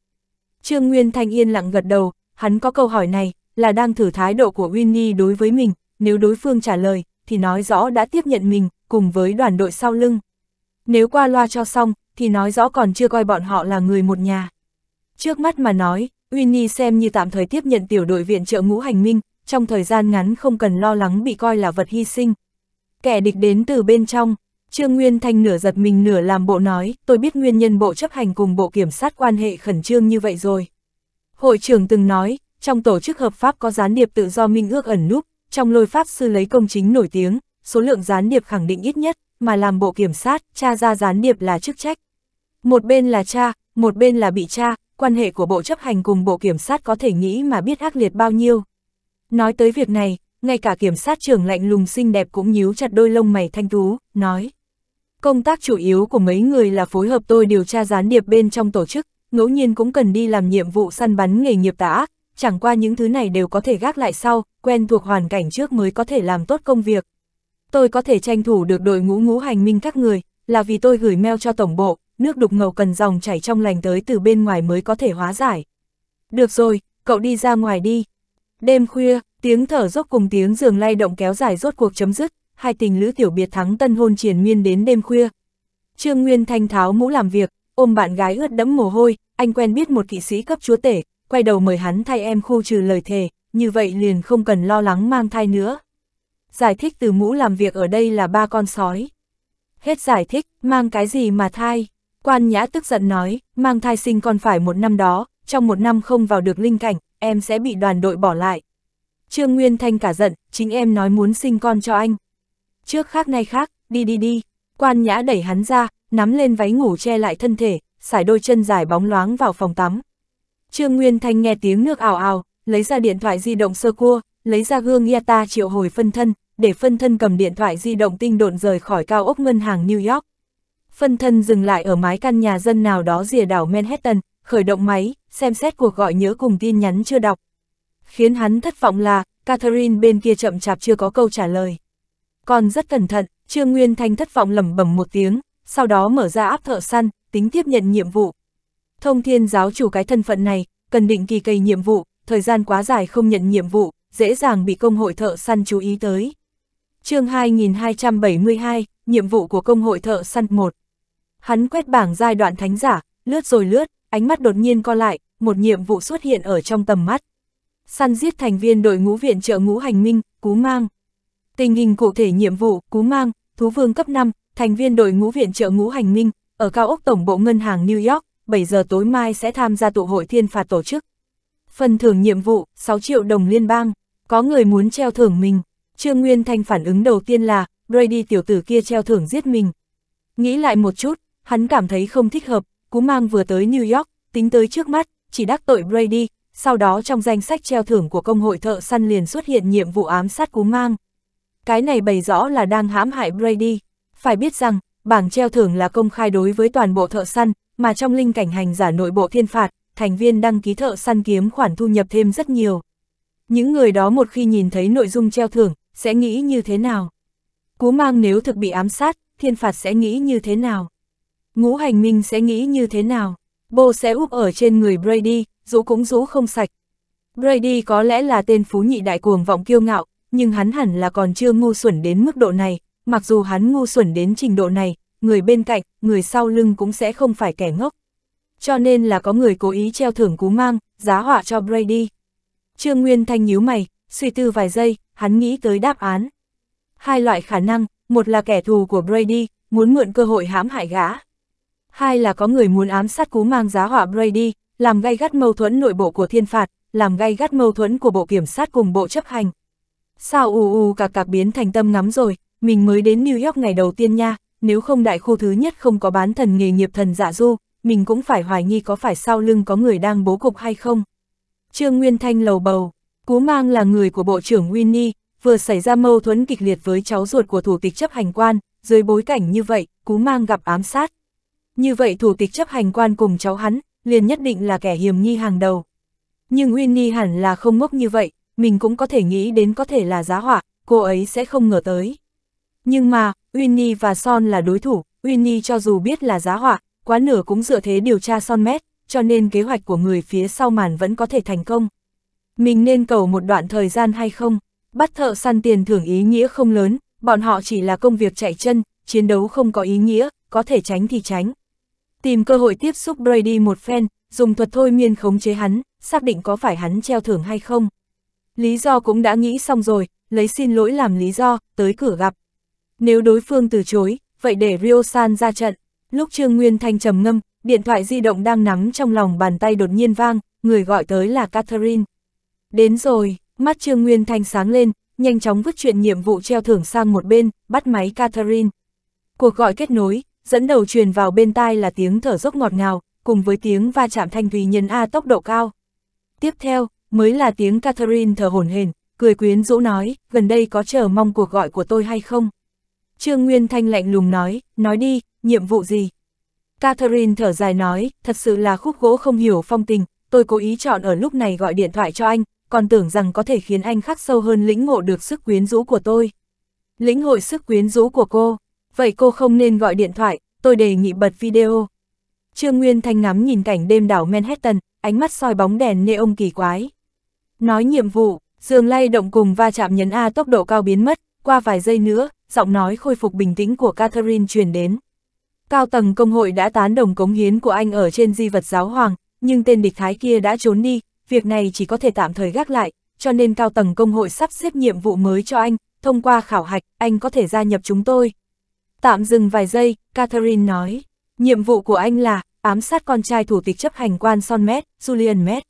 Trương Nguyên Thanh yên lặng gật đầu, hắn có câu hỏi này, là đang thử thái độ của Winnie đối với mình, nếu đối phương trả lời, thì nói rõ đã tiếp nhận mình, cùng với đoàn đội sau lưng. Nếu qua loa cho xong, thì nói rõ còn chưa coi bọn họ là người một nhà. Trước mắt mà nói, Winnie xem như tạm thời tiếp nhận tiểu đội viện trợ ngũ hành minh, trong thời gian ngắn không cần lo lắng bị coi là vật hy sinh. Kẻ địch đến từ bên trong, Trương Nguyên Thanh nửa giật mình nửa làm bộ nói, tôi biết nguyên nhân bộ chấp hành cùng bộ kiểm sát quan hệ khẩn trương như vậy rồi. Hội trưởng từng nói, trong tổ chức hợp pháp có gián điệp tự do minh ước ẩn núp, trong lôi pháp sư lấy công chính nổi tiếng, số lượng gián điệp khẳng định ít nhất, mà làm bộ kiểm sát, cha ra gián điệp là chức trách. Một bên là cha, một bên là bị cha, quan hệ của bộ chấp hành cùng bộ kiểm sát có thể nghĩ mà biết ác liệt bao nhiêu. Nói tới việc này, ngay cả kiểm sát trưởng lạnh lùng xinh đẹp cũng nhíu chặt đôi lông mày thanh tú, nói. Công tác chủ yếu của mấy người là phối hợp tôi điều tra gián điệp bên trong tổ chức, ngẫu nhiên cũng cần đi làm nhiệm vụ săn bắn nghề nghiệp tả ác, chẳng qua những thứ này đều có thể gác lại sau, quen thuộc hoàn cảnh trước mới có thể làm tốt công việc. Tôi có thể tranh thủ được đội ngũ ngũ hành minh các người, là vì tôi gửi mail cho tổng bộ, nước đục ngầu cần dòng chảy trong lành tới từ bên ngoài mới có thể hóa giải. Được rồi, cậu đi ra ngoài đi, Đêm khuya, tiếng thở dốc cùng tiếng giường lay động kéo dài rốt cuộc chấm dứt, hai tình lữ tiểu biệt thắng tân hôn triển miên đến đêm khuya. Trương Nguyên Thanh tháo mũ làm việc, ôm bạn gái ướt đẫm mồ hôi, anh quen biết một kỵ sĩ cấp chúa tể, quay đầu mời hắn thay em khu trừ lời thề, như vậy liền không cần lo lắng mang thai nữa. Giải thích từ mũ làm việc ở đây là ba con sói. Hết giải thích, mang cái gì mà thai? Quan Nhã tức giận nói, mang thai sinh con phải một năm đó, trong một năm không vào được linh cảnh, em sẽ bị đoàn đội bỏ lại. Trương Nguyên Thanh cả giận, chính em nói muốn sinh con cho anh. Trước khác nay khác, đi đi đi, quan nhã đẩy hắn ra, nắm lên váy ngủ che lại thân thể, xải đôi chân dài bóng loáng vào phòng tắm. Trương Nguyên Thanh nghe tiếng nước ảo ảo, lấy ra điện thoại di động sơ cua, lấy ra gương Yata triệu hồi phân thân, để phân thân cầm điện thoại di động tinh độn rời khỏi cao ốc ngân hàng New York. Phân thân dừng lại ở mái căn nhà dân nào đó rìa đảo Manhattan, khởi động máy, xem xét cuộc gọi nhớ cùng tin nhắn chưa đọc. Khiến hắn thất vọng là, Catherine bên kia chậm chạp chưa có câu trả lời. Còn rất cẩn thận, Trương Nguyên Thanh thất vọng lẩm bẩm một tiếng, sau đó mở ra áp thợ săn, tính tiếp nhận nhiệm vụ. Thông thiên giáo chủ cái thân phận này, cần định kỳ cây nhiệm vụ, thời gian quá dài không nhận nhiệm vụ, dễ dàng bị công hội thợ săn chú ý tới. chương 2272, nhiệm vụ của công hội thợ săn 1. Hắn quét bảng giai đoạn thánh giả, lướt rồi lướt, ánh mắt đột nhiên co lại, một nhiệm vụ xuất hiện ở trong tầm mắt. Săn giết thành viên đội ngũ viện trợ ngũ hành minh, cú mang. Tình hình cụ thể nhiệm vụ, cú mang, thú vương cấp 5, thành viên đội ngũ viện trợ ngũ hành minh, ở cao ốc tổng bộ ngân hàng New York, 7 giờ tối mai sẽ tham gia tụ hội thiên phạt tổ chức. Phần thưởng nhiệm vụ, 6 triệu đồng liên bang, có người muốn treo thưởng mình. Trương Nguyên Thanh phản ứng đầu tiên là, Brady tiểu tử kia treo thưởng giết mình. Nghĩ lại một chút, hắn cảm thấy không thích hợp, cú mang vừa tới New York, tính tới trước mắt, chỉ đắc tội Brady, sau đó trong danh sách treo thưởng của công hội thợ săn liền xuất hiện nhiệm vụ ám sát cú mang. Cái này bày rõ là đang hãm hại Brady. Phải biết rằng, bảng treo thưởng là công khai đối với toàn bộ thợ săn, mà trong linh cảnh hành giả nội bộ thiên phạt, thành viên đăng ký thợ săn kiếm khoản thu nhập thêm rất nhiều. Những người đó một khi nhìn thấy nội dung treo thưởng, sẽ nghĩ như thế nào? Cú mang nếu thực bị ám sát, thiên phạt sẽ nghĩ như thế nào? Ngũ hành minh sẽ nghĩ như thế nào? Bô sẽ úp ở trên người Brady, rũ cũng rũ không sạch. Brady có lẽ là tên phú nhị đại cuồng vọng kiêu ngạo, nhưng hắn hẳn là còn chưa ngu xuẩn đến mức độ này, mặc dù hắn ngu xuẩn đến trình độ này, người bên cạnh, người sau lưng cũng sẽ không phải kẻ ngốc. Cho nên là có người cố ý treo thưởng cú mang, giá họa cho Brady. Trương Nguyên Thanh nhíu mày, suy tư vài giây, hắn nghĩ tới đáp án. Hai loại khả năng, một là kẻ thù của Brady, muốn mượn cơ hội hãm hại gã, hai là có người muốn ám sát cú mang giá họa Brady, làm gây gắt mâu thuẫn nội bộ của thiên phạt, làm gây gắt mâu thuẫn của bộ kiểm sát cùng bộ chấp hành. Sao ù ù cả cạc biến thành tâm ngắm rồi, mình mới đến New York ngày đầu tiên nha, nếu không đại khu thứ nhất không có bán thần nghề nghiệp thần dạ du, mình cũng phải hoài nghi có phải sau lưng có người đang bố cục hay không. Trương Nguyên Thanh lầu bầu, Cú Mang là người của Bộ trưởng Winnie, vừa xảy ra mâu thuẫn kịch liệt với cháu ruột của thủ tịch chấp hành quan, dưới bối cảnh như vậy, Cú Mang gặp ám sát. Như vậy thủ tịch chấp hành quan cùng cháu hắn, liền nhất định là kẻ hiểm nghi hàng đầu. Nhưng Winnie hẳn là không ngốc như vậy, mình cũng có thể nghĩ đến có thể là giá họa, cô ấy sẽ không ngờ tới. Nhưng mà, Winnie và Son là đối thủ, Winnie cho dù biết là giá họa, quá nửa cũng dựa thế điều tra Son mét, cho nên kế hoạch của người phía sau màn vẫn có thể thành công. Mình nên cầu một đoạn thời gian hay không? Bắt thợ săn tiền thưởng ý nghĩa không lớn, bọn họ chỉ là công việc chạy chân, chiến đấu không có ý nghĩa, có thể tránh thì tránh tìm cơ hội tiếp xúc Brady một phen, dùng thuật thôi miên khống chế hắn, xác định có phải hắn treo thưởng hay không. Lý do cũng đã nghĩ xong rồi, lấy xin lỗi làm lý do, tới cửa gặp. Nếu đối phương từ chối, vậy để Rio San ra trận. Lúc Trương Nguyên Thanh trầm ngâm, điện thoại di động đang nắm trong lòng bàn tay đột nhiên vang, người gọi tới là Catherine. Đến rồi, mắt Trương Nguyên Thanh sáng lên, nhanh chóng vứt chuyện nhiệm vụ treo thưởng sang một bên, bắt máy Catherine. Cuộc gọi kết nối, dẫn đầu truyền vào bên tai là tiếng thở dốc ngọt ngào, cùng với tiếng va chạm thanh thùy nhân A tốc độ cao. Tiếp theo, mới là tiếng Catherine thở hổn hển, cười quyến rũ nói, gần đây có chờ mong cuộc gọi của tôi hay không? Trương Nguyên Thanh lạnh lùng nói, nói đi, nhiệm vụ gì? Catherine thở dài nói, thật sự là khúc gỗ không hiểu phong tình, tôi cố ý chọn ở lúc này gọi điện thoại cho anh, còn tưởng rằng có thể khiến anh khắc sâu hơn lĩnh ngộ được sức quyến rũ của tôi. Lĩnh hội sức quyến rũ của cô, vậy cô không nên gọi điện thoại, tôi đề nghị bật video. Trương Nguyên Thanh ngắm nhìn cảnh đêm đảo Manhattan, ánh mắt soi bóng đèn neon kỳ quái. Nói nhiệm vụ, giường lay động cùng va chạm nhấn A tốc độ cao biến mất, qua vài giây nữa, giọng nói khôi phục bình tĩnh của Catherine truyền đến. Cao tầng công hội đã tán đồng cống hiến của anh ở trên di vật giáo hoàng, nhưng tên địch thái kia đã trốn đi, việc này chỉ có thể tạm thời gác lại, cho nên cao tầng công hội sắp xếp nhiệm vụ mới cho anh, thông qua khảo hạch, anh có thể gia nhập chúng tôi. Tạm dừng vài giây, Catherine nói, nhiệm vụ của anh là ám sát con trai thủ tịch chấp hành quan Son Met, Julian Met.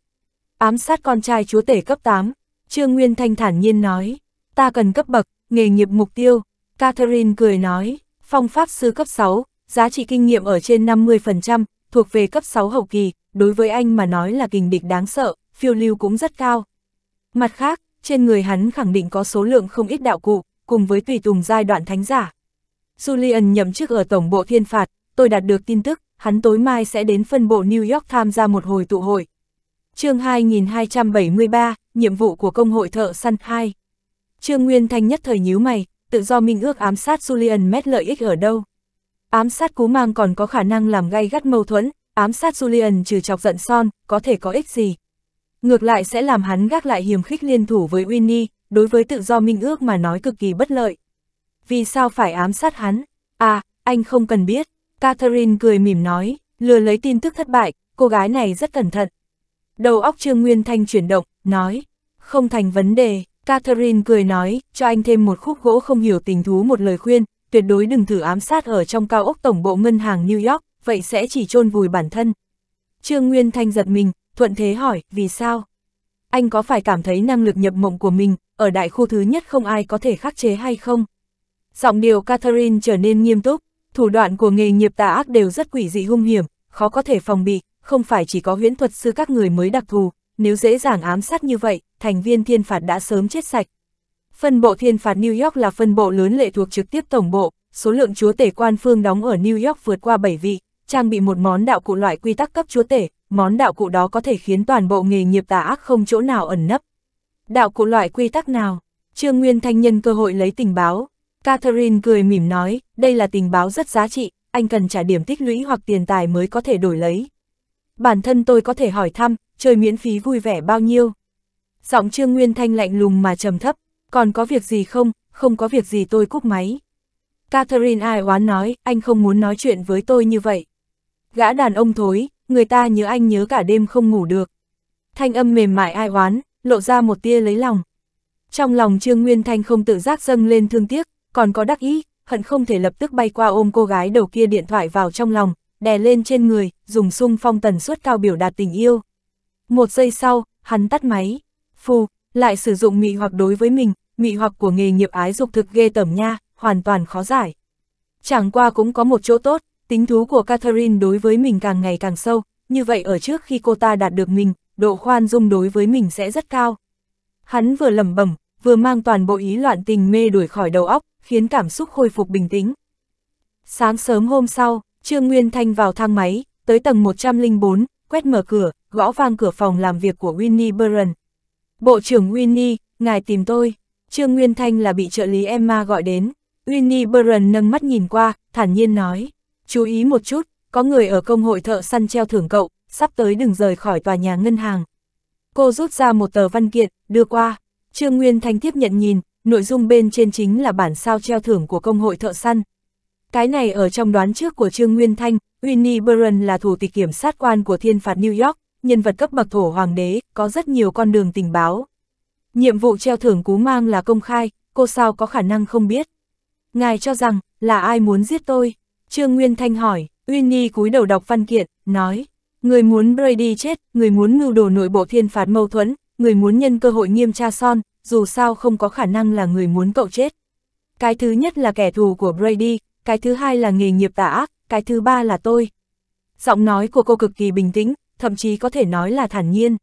Ám sát con trai chúa tể cấp 8, Trương Nguyên Thanh thản nhiên nói, ta cần cấp bậc, nghề nghiệp mục tiêu. Catherine cười nói, phong pháp sư cấp 6, giá trị kinh nghiệm ở trên 50%, thuộc về cấp 6 hậu kỳ, đối với anh mà nói là kình địch đáng sợ, phiêu lưu cũng rất cao. Mặt khác, trên người hắn khẳng định có số lượng không ít đạo cụ, cùng với tùy tùng giai đoạn thánh giả. Julian nhậm chức ở Tổng bộ Thiên phạt, tôi đạt được tin tức, hắn tối mai sẽ đến phân bộ New York tham gia một hồi tụ hội. chương 2273, nhiệm vụ của công hội thợ săn 2. Trương Nguyên Thanh nhất thời nhíu mày, tự do minh ước ám sát Julian mét lợi ích ở đâu. Ám sát cú mang còn có khả năng làm gay gắt mâu thuẫn, ám sát Julian trừ chọc giận son, có thể có ích gì. Ngược lại sẽ làm hắn gác lại hiềm khích liên thủ với Winnie, đối với tự do minh ước mà nói cực kỳ bất lợi vì sao phải ám sát hắn? À, anh không cần biết. Catherine cười mỉm nói, lừa lấy tin tức thất bại, cô gái này rất cẩn thận. Đầu óc Trương Nguyên Thanh chuyển động, nói, không thành vấn đề. Catherine cười nói, cho anh thêm một khúc gỗ không hiểu tình thú một lời khuyên, tuyệt đối đừng thử ám sát ở trong cao ốc tổng bộ ngân hàng New York, vậy sẽ chỉ chôn vùi bản thân. Trương Nguyên Thanh giật mình, thuận thế hỏi, vì sao? Anh có phải cảm thấy năng lực nhập mộng của mình, ở đại khu thứ nhất không ai có thể khắc chế hay không? Giọng điều Catherine trở nên nghiêm túc, thủ đoạn của nghề nghiệp tà ác đều rất quỷ dị hung hiểm, khó có thể phòng bị, không phải chỉ có huyễn thuật sư các người mới đặc thù, nếu dễ dàng ám sát như vậy, thành viên thiên phạt đã sớm chết sạch. Phân bộ thiên phạt New York là phân bộ lớn lệ thuộc trực tiếp tổng bộ, số lượng chúa tể quan phương đóng ở New York vượt qua 7 vị, trang bị một món đạo cụ loại quy tắc cấp chúa tể, món đạo cụ đó có thể khiến toàn bộ nghề nghiệp tà ác không chỗ nào ẩn nấp. Đạo cụ loại quy tắc nào? Trương Nguyên Thanh nhân cơ hội lấy tình báo, Catherine cười mỉm nói, đây là tình báo rất giá trị, anh cần trả điểm tích lũy hoặc tiền tài mới có thể đổi lấy. Bản thân tôi có thể hỏi thăm, chơi miễn phí vui vẻ bao nhiêu? Giọng Trương Nguyên Thanh lạnh lùng mà trầm thấp, còn có việc gì không, không có việc gì tôi cúp máy. Catherine ai oán nói, anh không muốn nói chuyện với tôi như vậy. Gã đàn ông thối, người ta nhớ anh nhớ cả đêm không ngủ được. Thanh âm mềm mại ai oán, lộ ra một tia lấy lòng. Trong lòng Trương Nguyên Thanh không tự giác dâng lên thương tiếc, còn có đắc ý, hận không thể lập tức bay qua ôm cô gái đầu kia điện thoại vào trong lòng, đè lên trên người, dùng sung phong tần suất cao biểu đạt tình yêu. Một giây sau, hắn tắt máy, phù, lại sử dụng mị hoặc đối với mình, mị hoặc của nghề nghiệp ái dục thực ghê tởm nha, hoàn toàn khó giải. Chẳng qua cũng có một chỗ tốt, tính thú của Catherine đối với mình càng ngày càng sâu, như vậy ở trước khi cô ta đạt được mình, độ khoan dung đối với mình sẽ rất cao. Hắn vừa lẩm bẩm, vừa mang toàn bộ ý loạn tình mê đuổi khỏi đầu óc, khiến cảm xúc khôi phục bình tĩnh. Sáng sớm hôm sau, Trương Nguyên Thanh vào thang máy, tới tầng 104, quét mở cửa, gõ vang cửa phòng làm việc của Winnie Burren. Bộ trưởng Winnie, ngài tìm tôi. Trương Nguyên Thanh là bị trợ lý Emma gọi đến. Winnie Burren nâng mắt nhìn qua, thản nhiên nói. Chú ý một chút, có người ở công hội thợ săn treo thưởng cậu, sắp tới đừng rời khỏi tòa nhà ngân hàng. Cô rút ra một tờ văn kiện, đưa qua. Trương Nguyên Thanh tiếp nhận nhìn, nội dung bên trên chính là bản sao treo thưởng của công hội thợ săn. Cái này ở trong đoán trước của Trương Nguyên Thanh, Winnie Burren là thủ tịch kiểm sát quan của thiên phạt New York, nhân vật cấp bậc thổ hoàng đế, có rất nhiều con đường tình báo. Nhiệm vụ treo thưởng cú mang là công khai, cô sao có khả năng không biết. Ngài cho rằng, là ai muốn giết tôi? Trương Nguyên Thanh hỏi, Winnie cúi đầu đọc văn kiện, nói, người muốn Brady chết, người muốn mưu đồ nội bộ thiên phạt mâu thuẫn, người muốn nhân cơ hội nghiêm tra son, dù sao không có khả năng là người muốn cậu chết. Cái thứ nhất là kẻ thù của Brady, cái thứ hai là nghề nghiệp tà ác, cái thứ ba là tôi. Giọng nói của cô cực kỳ bình tĩnh, thậm chí có thể nói là thản nhiên.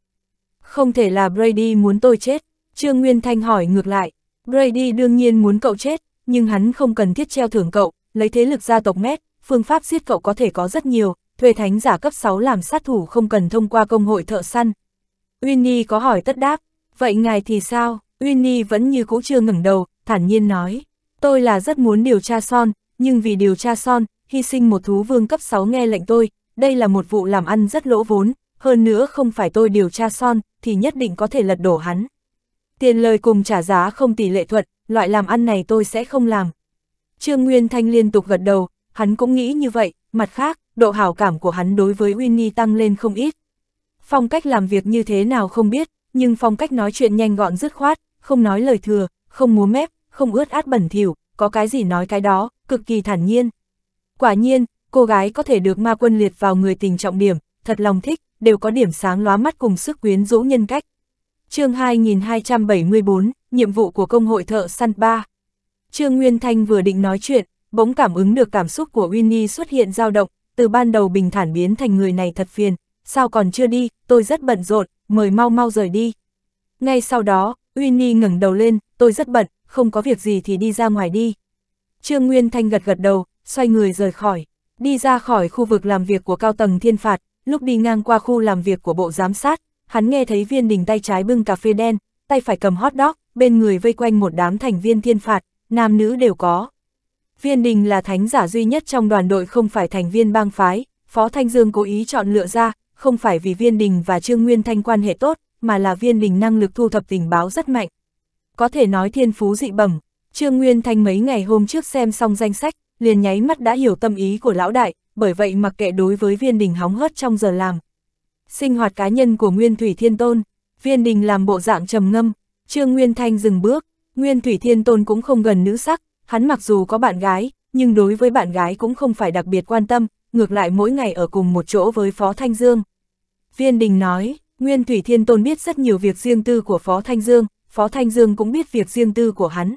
Không thể là Brady muốn tôi chết, Trương Nguyên Thanh hỏi ngược lại. Brady đương nhiên muốn cậu chết, nhưng hắn không cần thiết treo thưởng cậu, lấy thế lực gia tộc mét, phương pháp giết cậu có thể có rất nhiều, thuê thánh giả cấp 6 làm sát thủ không cần thông qua công hội thợ săn. Winnie có hỏi tất đáp, vậy ngài thì sao? Uyuni vẫn như cũ chưa ngẩng đầu, thản nhiên nói, tôi là rất muốn điều tra son, nhưng vì điều tra son, hy sinh một thú vương cấp 6 nghe lệnh tôi, đây là một vụ làm ăn rất lỗ vốn, hơn nữa không phải tôi điều tra son, thì nhất định có thể lật đổ hắn. Tiền lời cùng trả giá không tỷ lệ thuận, loại làm ăn này tôi sẽ không làm. Trương Nguyên Thanh liên tục gật đầu, hắn cũng nghĩ như vậy, mặt khác, độ hảo cảm của hắn đối với Winnie tăng lên không ít. Phong cách làm việc như thế nào không biết, nhưng phong cách nói chuyện nhanh gọn dứt khoát, không nói lời thừa, không múa mép, không ướt át bẩn thỉu, có cái gì nói cái đó, cực kỳ thản nhiên. Quả nhiên, cô gái có thể được ma quân liệt vào người tình trọng điểm, thật lòng thích, đều có điểm sáng lóa mắt cùng sức quyến rũ nhân cách. chương 2274, nhiệm vụ của công hội thợ săn 3. Trương Nguyên Thanh vừa định nói chuyện, bỗng cảm ứng được cảm xúc của Winnie xuất hiện dao động, từ ban đầu bình thản biến thành người này thật phiền, sao còn chưa đi, tôi rất bận rộn, mời mau mau rời đi. Ngay sau đó, Uy Uyuni ngẩng đầu lên, tôi rất bận, không có việc gì thì đi ra ngoài đi. Trương Nguyên Thanh gật gật đầu, xoay người rời khỏi, đi ra khỏi khu vực làm việc của cao tầng thiên phạt, lúc đi ngang qua khu làm việc của bộ giám sát, hắn nghe thấy viên đình tay trái bưng cà phê đen, tay phải cầm hot dog, bên người vây quanh một đám thành viên thiên phạt, nam nữ đều có. Viên đình là thánh giả duy nhất trong đoàn đội không phải thành viên bang phái, Phó Thanh Dương cố ý chọn lựa ra, không phải vì viên đình và Trương Nguyên Thanh quan hệ tốt, mà là viên đình năng lực thu thập tình báo rất mạnh. Có thể nói thiên phú dị bẩm, Trương Nguyên Thanh mấy ngày hôm trước xem xong danh sách, liền nháy mắt đã hiểu tâm ý của lão đại, bởi vậy mặc kệ đối với viên đình hóng hớt trong giờ làm. Sinh hoạt cá nhân của Nguyên Thủy Thiên Tôn, viên đình làm bộ dạng trầm ngâm, Trương Nguyên Thanh dừng bước, Nguyên Thủy Thiên Tôn cũng không gần nữ sắc, hắn mặc dù có bạn gái, nhưng đối với bạn gái cũng không phải đặc biệt quan tâm, ngược lại mỗi ngày ở cùng một chỗ với Phó Thanh Dương. Viên Đình nói, Nguyên Thủy Thiên Tôn biết rất nhiều việc riêng tư của Phó Thanh Dương, Phó Thanh Dương cũng biết việc riêng tư của hắn.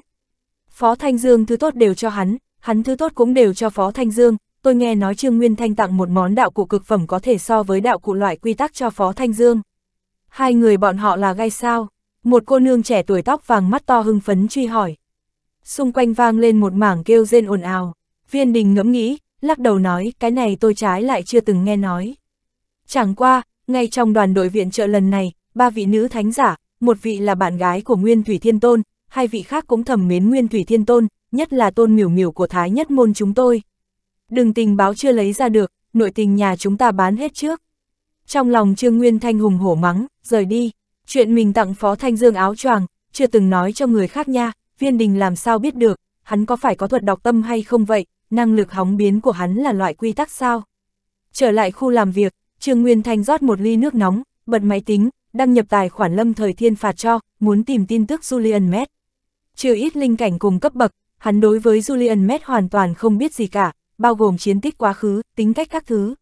Phó Thanh Dương thứ tốt đều cho hắn, hắn thứ tốt cũng đều cho Phó Thanh Dương, tôi nghe nói Trương Nguyên Thanh tặng một món đạo cụ cực phẩm có thể so với đạo cụ loại quy tắc cho Phó Thanh Dương. Hai người bọn họ là gai sao? Một cô nương trẻ tuổi tóc vàng mắt to hưng phấn truy hỏi. Xung quanh vang lên một mảng kêu rên ồn ào. Viên đình ngẫm nghĩ, lắc đầu nói, cái này tôi trái lại chưa từng nghe nói. Chẳng qua, ngay trong đoàn đội viện trợ lần này, ba vị nữ thánh giả, một vị là bạn gái của Nguyên Thủy Thiên Tôn, hai vị khác cũng thầm mến Nguyên Thủy Thiên Tôn, nhất là tôn miểu miểu của Thái Nhất Môn chúng tôi. Đừng tình báo chưa lấy ra được, nội tình nhà chúng ta bán hết trước. Trong lòng Trương Nguyên Thanh hùng hổ mắng, rời đi, chuyện mình tặng Phó Thanh Dương áo choàng, chưa từng nói cho người khác nha, viên đình làm sao biết được, hắn có phải có thuật đọc tâm hay không vậy, năng lực hóng biến của hắn là loại quy tắc sao? Trở lại khu làm việc, Trương Nguyên Thanh rót một ly nước nóng, bật máy tính, đăng nhập tài khoản lâm thời thiên phạt cho, muốn tìm tin tức Julian Met. Trừ ít linh cảnh cùng cấp bậc, hắn đối với Julian Met hoàn toàn không biết gì cả, bao gồm chiến tích quá khứ, tính cách các thứ.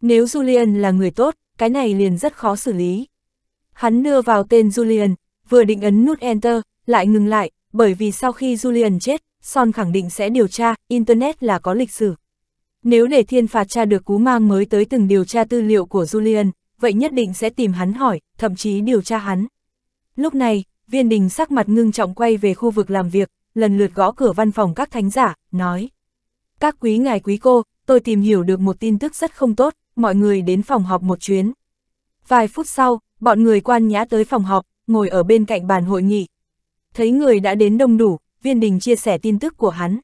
Nếu Julian là người tốt, cái này liền rất khó xử lý. Hắn đưa vào tên Julian, vừa định ấn nút Enter, lại ngừng lại, bởi vì sau khi Julian chết, Son khẳng định sẽ điều tra, Internet là có lịch sử, nếu để thiên phạt tra được cú mang mới tới từng điều tra tư liệu của Julian, vậy nhất định sẽ tìm hắn hỏi, thậm chí điều tra hắn. Lúc này, viên đình sắc mặt ngưng trọng quay về khu vực làm việc, lần lượt gõ cửa văn phòng các thánh giả, nói. Các quý ngài quý cô, tôi tìm hiểu được một tin tức rất không tốt, mọi người đến phòng họp một chuyến. Vài phút sau, bọn người quan nhã tới phòng họp, ngồi ở bên cạnh bàn hội nghị. Thấy người đã đến đông đủ, viên đình chia sẻ tin tức của hắn.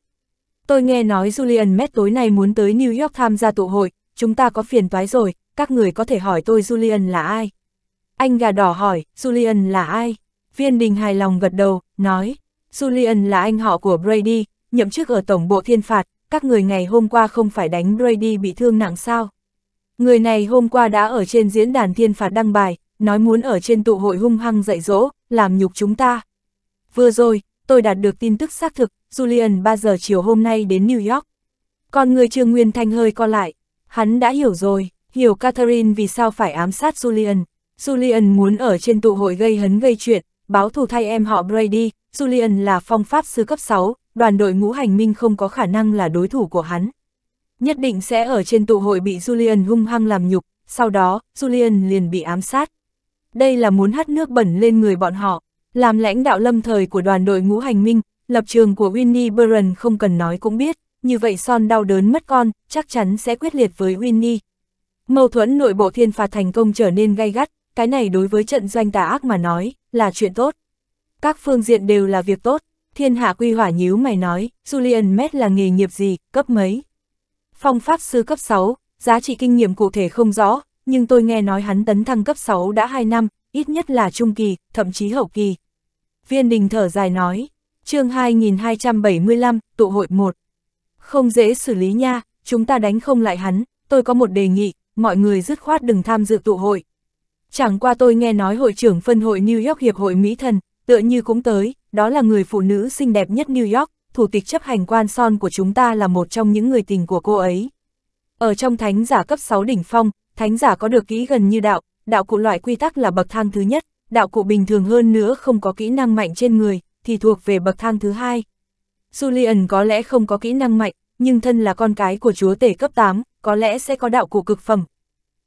Tôi nghe nói Julian Met tối nay muốn tới New York tham gia tụ hội, chúng ta có phiền toái rồi, các người có thể hỏi tôi Julian là ai. Anh gà đỏ hỏi, Julian là ai? Viên đình hài lòng gật đầu, nói, Julian là anh họ của Brady, nhậm chức ở Tổng bộ Thiên Phạt, các người ngày hôm qua không phải đánh Brady bị thương nặng sao? Người này hôm qua đã ở trên diễn đàn Thiên Phạt đăng bài, nói muốn ở trên tụ hội hung hăng dạy dỗ, làm nhục chúng ta. Vừa rồi, tôi đạt được tin tức xác thực, Julian 3 giờ chiều hôm nay đến New York. Còn người Trương Nguyên Thanh hơi co lại, hắn đã hiểu rồi, hiểu Catherine vì sao phải ám sát Julian. Julian muốn ở trên tụ hội gây hấn gây chuyện, báo thù thay em họ Brady, Julian là phong pháp sư cấp 6, đoàn đội ngũ hành minh không có khả năng là đối thủ của hắn. Nhất định sẽ ở trên tụ hội bị Julian hung hăng làm nhục, sau đó, Julian liền bị ám sát. Đây là muốn hắt nước bẩn lên người bọn họ, làm lãnh đạo lâm thời của đoàn đội ngũ hành minh, Lập trường của Winnie Byron không cần nói cũng biết, như vậy Son đau đớn mất con, chắc chắn sẽ quyết liệt với Winnie. Mâu thuẫn nội bộ thiên phạt thành công trở nên gay gắt, cái này đối với trận doanh tà ác mà nói, là chuyện tốt. Các phương diện đều là việc tốt, thiên hạ quy hỏa nhíu mày nói, Julian Met là nghề nghiệp gì, cấp mấy. Phong pháp sư cấp 6, giá trị kinh nghiệm cụ thể không rõ, nhưng tôi nghe nói hắn tấn thăng cấp 6 đã 2 năm, ít nhất là trung kỳ, thậm chí hậu kỳ. Viên đình thở dài nói, chương 2275, tụ hội 1. Không dễ xử lý nha, chúng ta đánh không lại hắn, tôi có một đề nghị, mọi người dứt khoát đừng tham dự tụ hội. Chẳng qua tôi nghe nói hội trưởng phân hội New York Hiệp hội Mỹ Thần, tựa như cũng tới, đó là người phụ nữ xinh đẹp nhất New York, thủ tịch chấp hành quan son của chúng ta là một trong những người tình của cô ấy. Ở trong thánh giả cấp 6 đỉnh phong, thánh giả có được kỹ gần như đạo, đạo cụ loại quy tắc là bậc thang thứ nhất, đạo cụ bình thường hơn nữa không có kỹ năng mạnh trên người, thì thuộc về bậc thang thứ hai. Julian có lẽ không có kỹ năng mạnh, nhưng thân là con cái của chúa tể cấp 8, có lẽ sẽ có đạo của cực phẩm.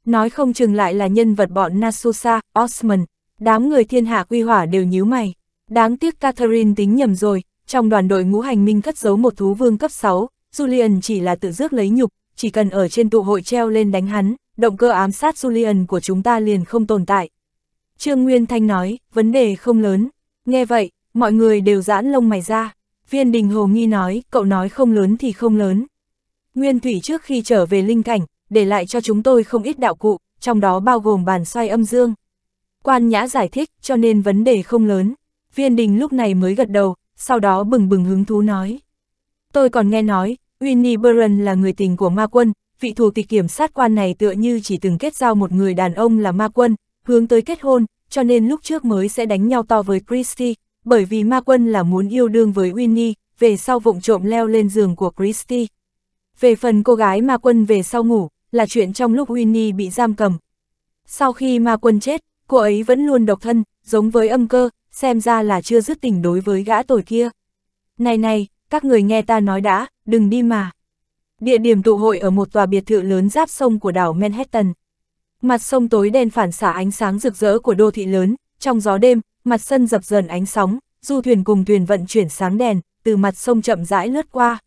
Nói không chừng lại là nhân vật bọn Nasusa, Osman, đám người thiên hạ quy hỏa đều nhíu mày. Đáng tiếc Catherine tính nhầm rồi, trong đoàn đội ngũ hành minh cất giấu một thú vương cấp 6, Julian chỉ là tự rước lấy nhục, chỉ cần ở trên tụ hội treo lên đánh hắn, động cơ ám sát Julian của chúng ta liền không tồn tại. Trương Nguyên Thanh nói, vấn đề không lớn. Nghe vậy, Mọi người đều giãn lông mày ra. Viên đình hồ nghi nói, cậu nói không lớn thì không lớn. Nguyên Thủy trước khi trở về linh cảnh, để lại cho chúng tôi không ít đạo cụ, trong đó bao gồm bàn xoay âm dương. Quan Nhã giải thích, cho nên vấn đề không lớn. Viên đình lúc này mới gật đầu, sau đó bừng bừng hứng thú nói. Tôi còn nghe nói, Winnie Burren là người tình của ma quân, vị thủ tịch kiểm sát quan này tựa như chỉ từng kết giao một người đàn ông là ma quân, hướng tới kết hôn, cho nên lúc trước mới sẽ đánh nhau to với Christie, bởi vì ma quân là muốn yêu đương với Winnie, về sau vụng trộm leo lên giường của Christie. Về phần cô gái ma quân về sau ngủ, là chuyện trong lúc Winnie bị giam cầm. Sau khi ma quân chết, cô ấy vẫn luôn độc thân, giống với âm cơ, xem ra là chưa dứt tình đối với gã tồi kia. Này này, các người nghe ta nói đã, đừng đi mà. Địa điểm tụ hội ở một tòa biệt thự lớn giáp sông của đảo Manhattan. Mặt sông tối đen phản xạ ánh sáng rực rỡ của đô thị lớn, trong gió đêm, mặt sân dập dờn ánh sóng, du thuyền cùng thuyền vận chuyển sáng đèn, từ mặt sông chậm rãi lướt qua.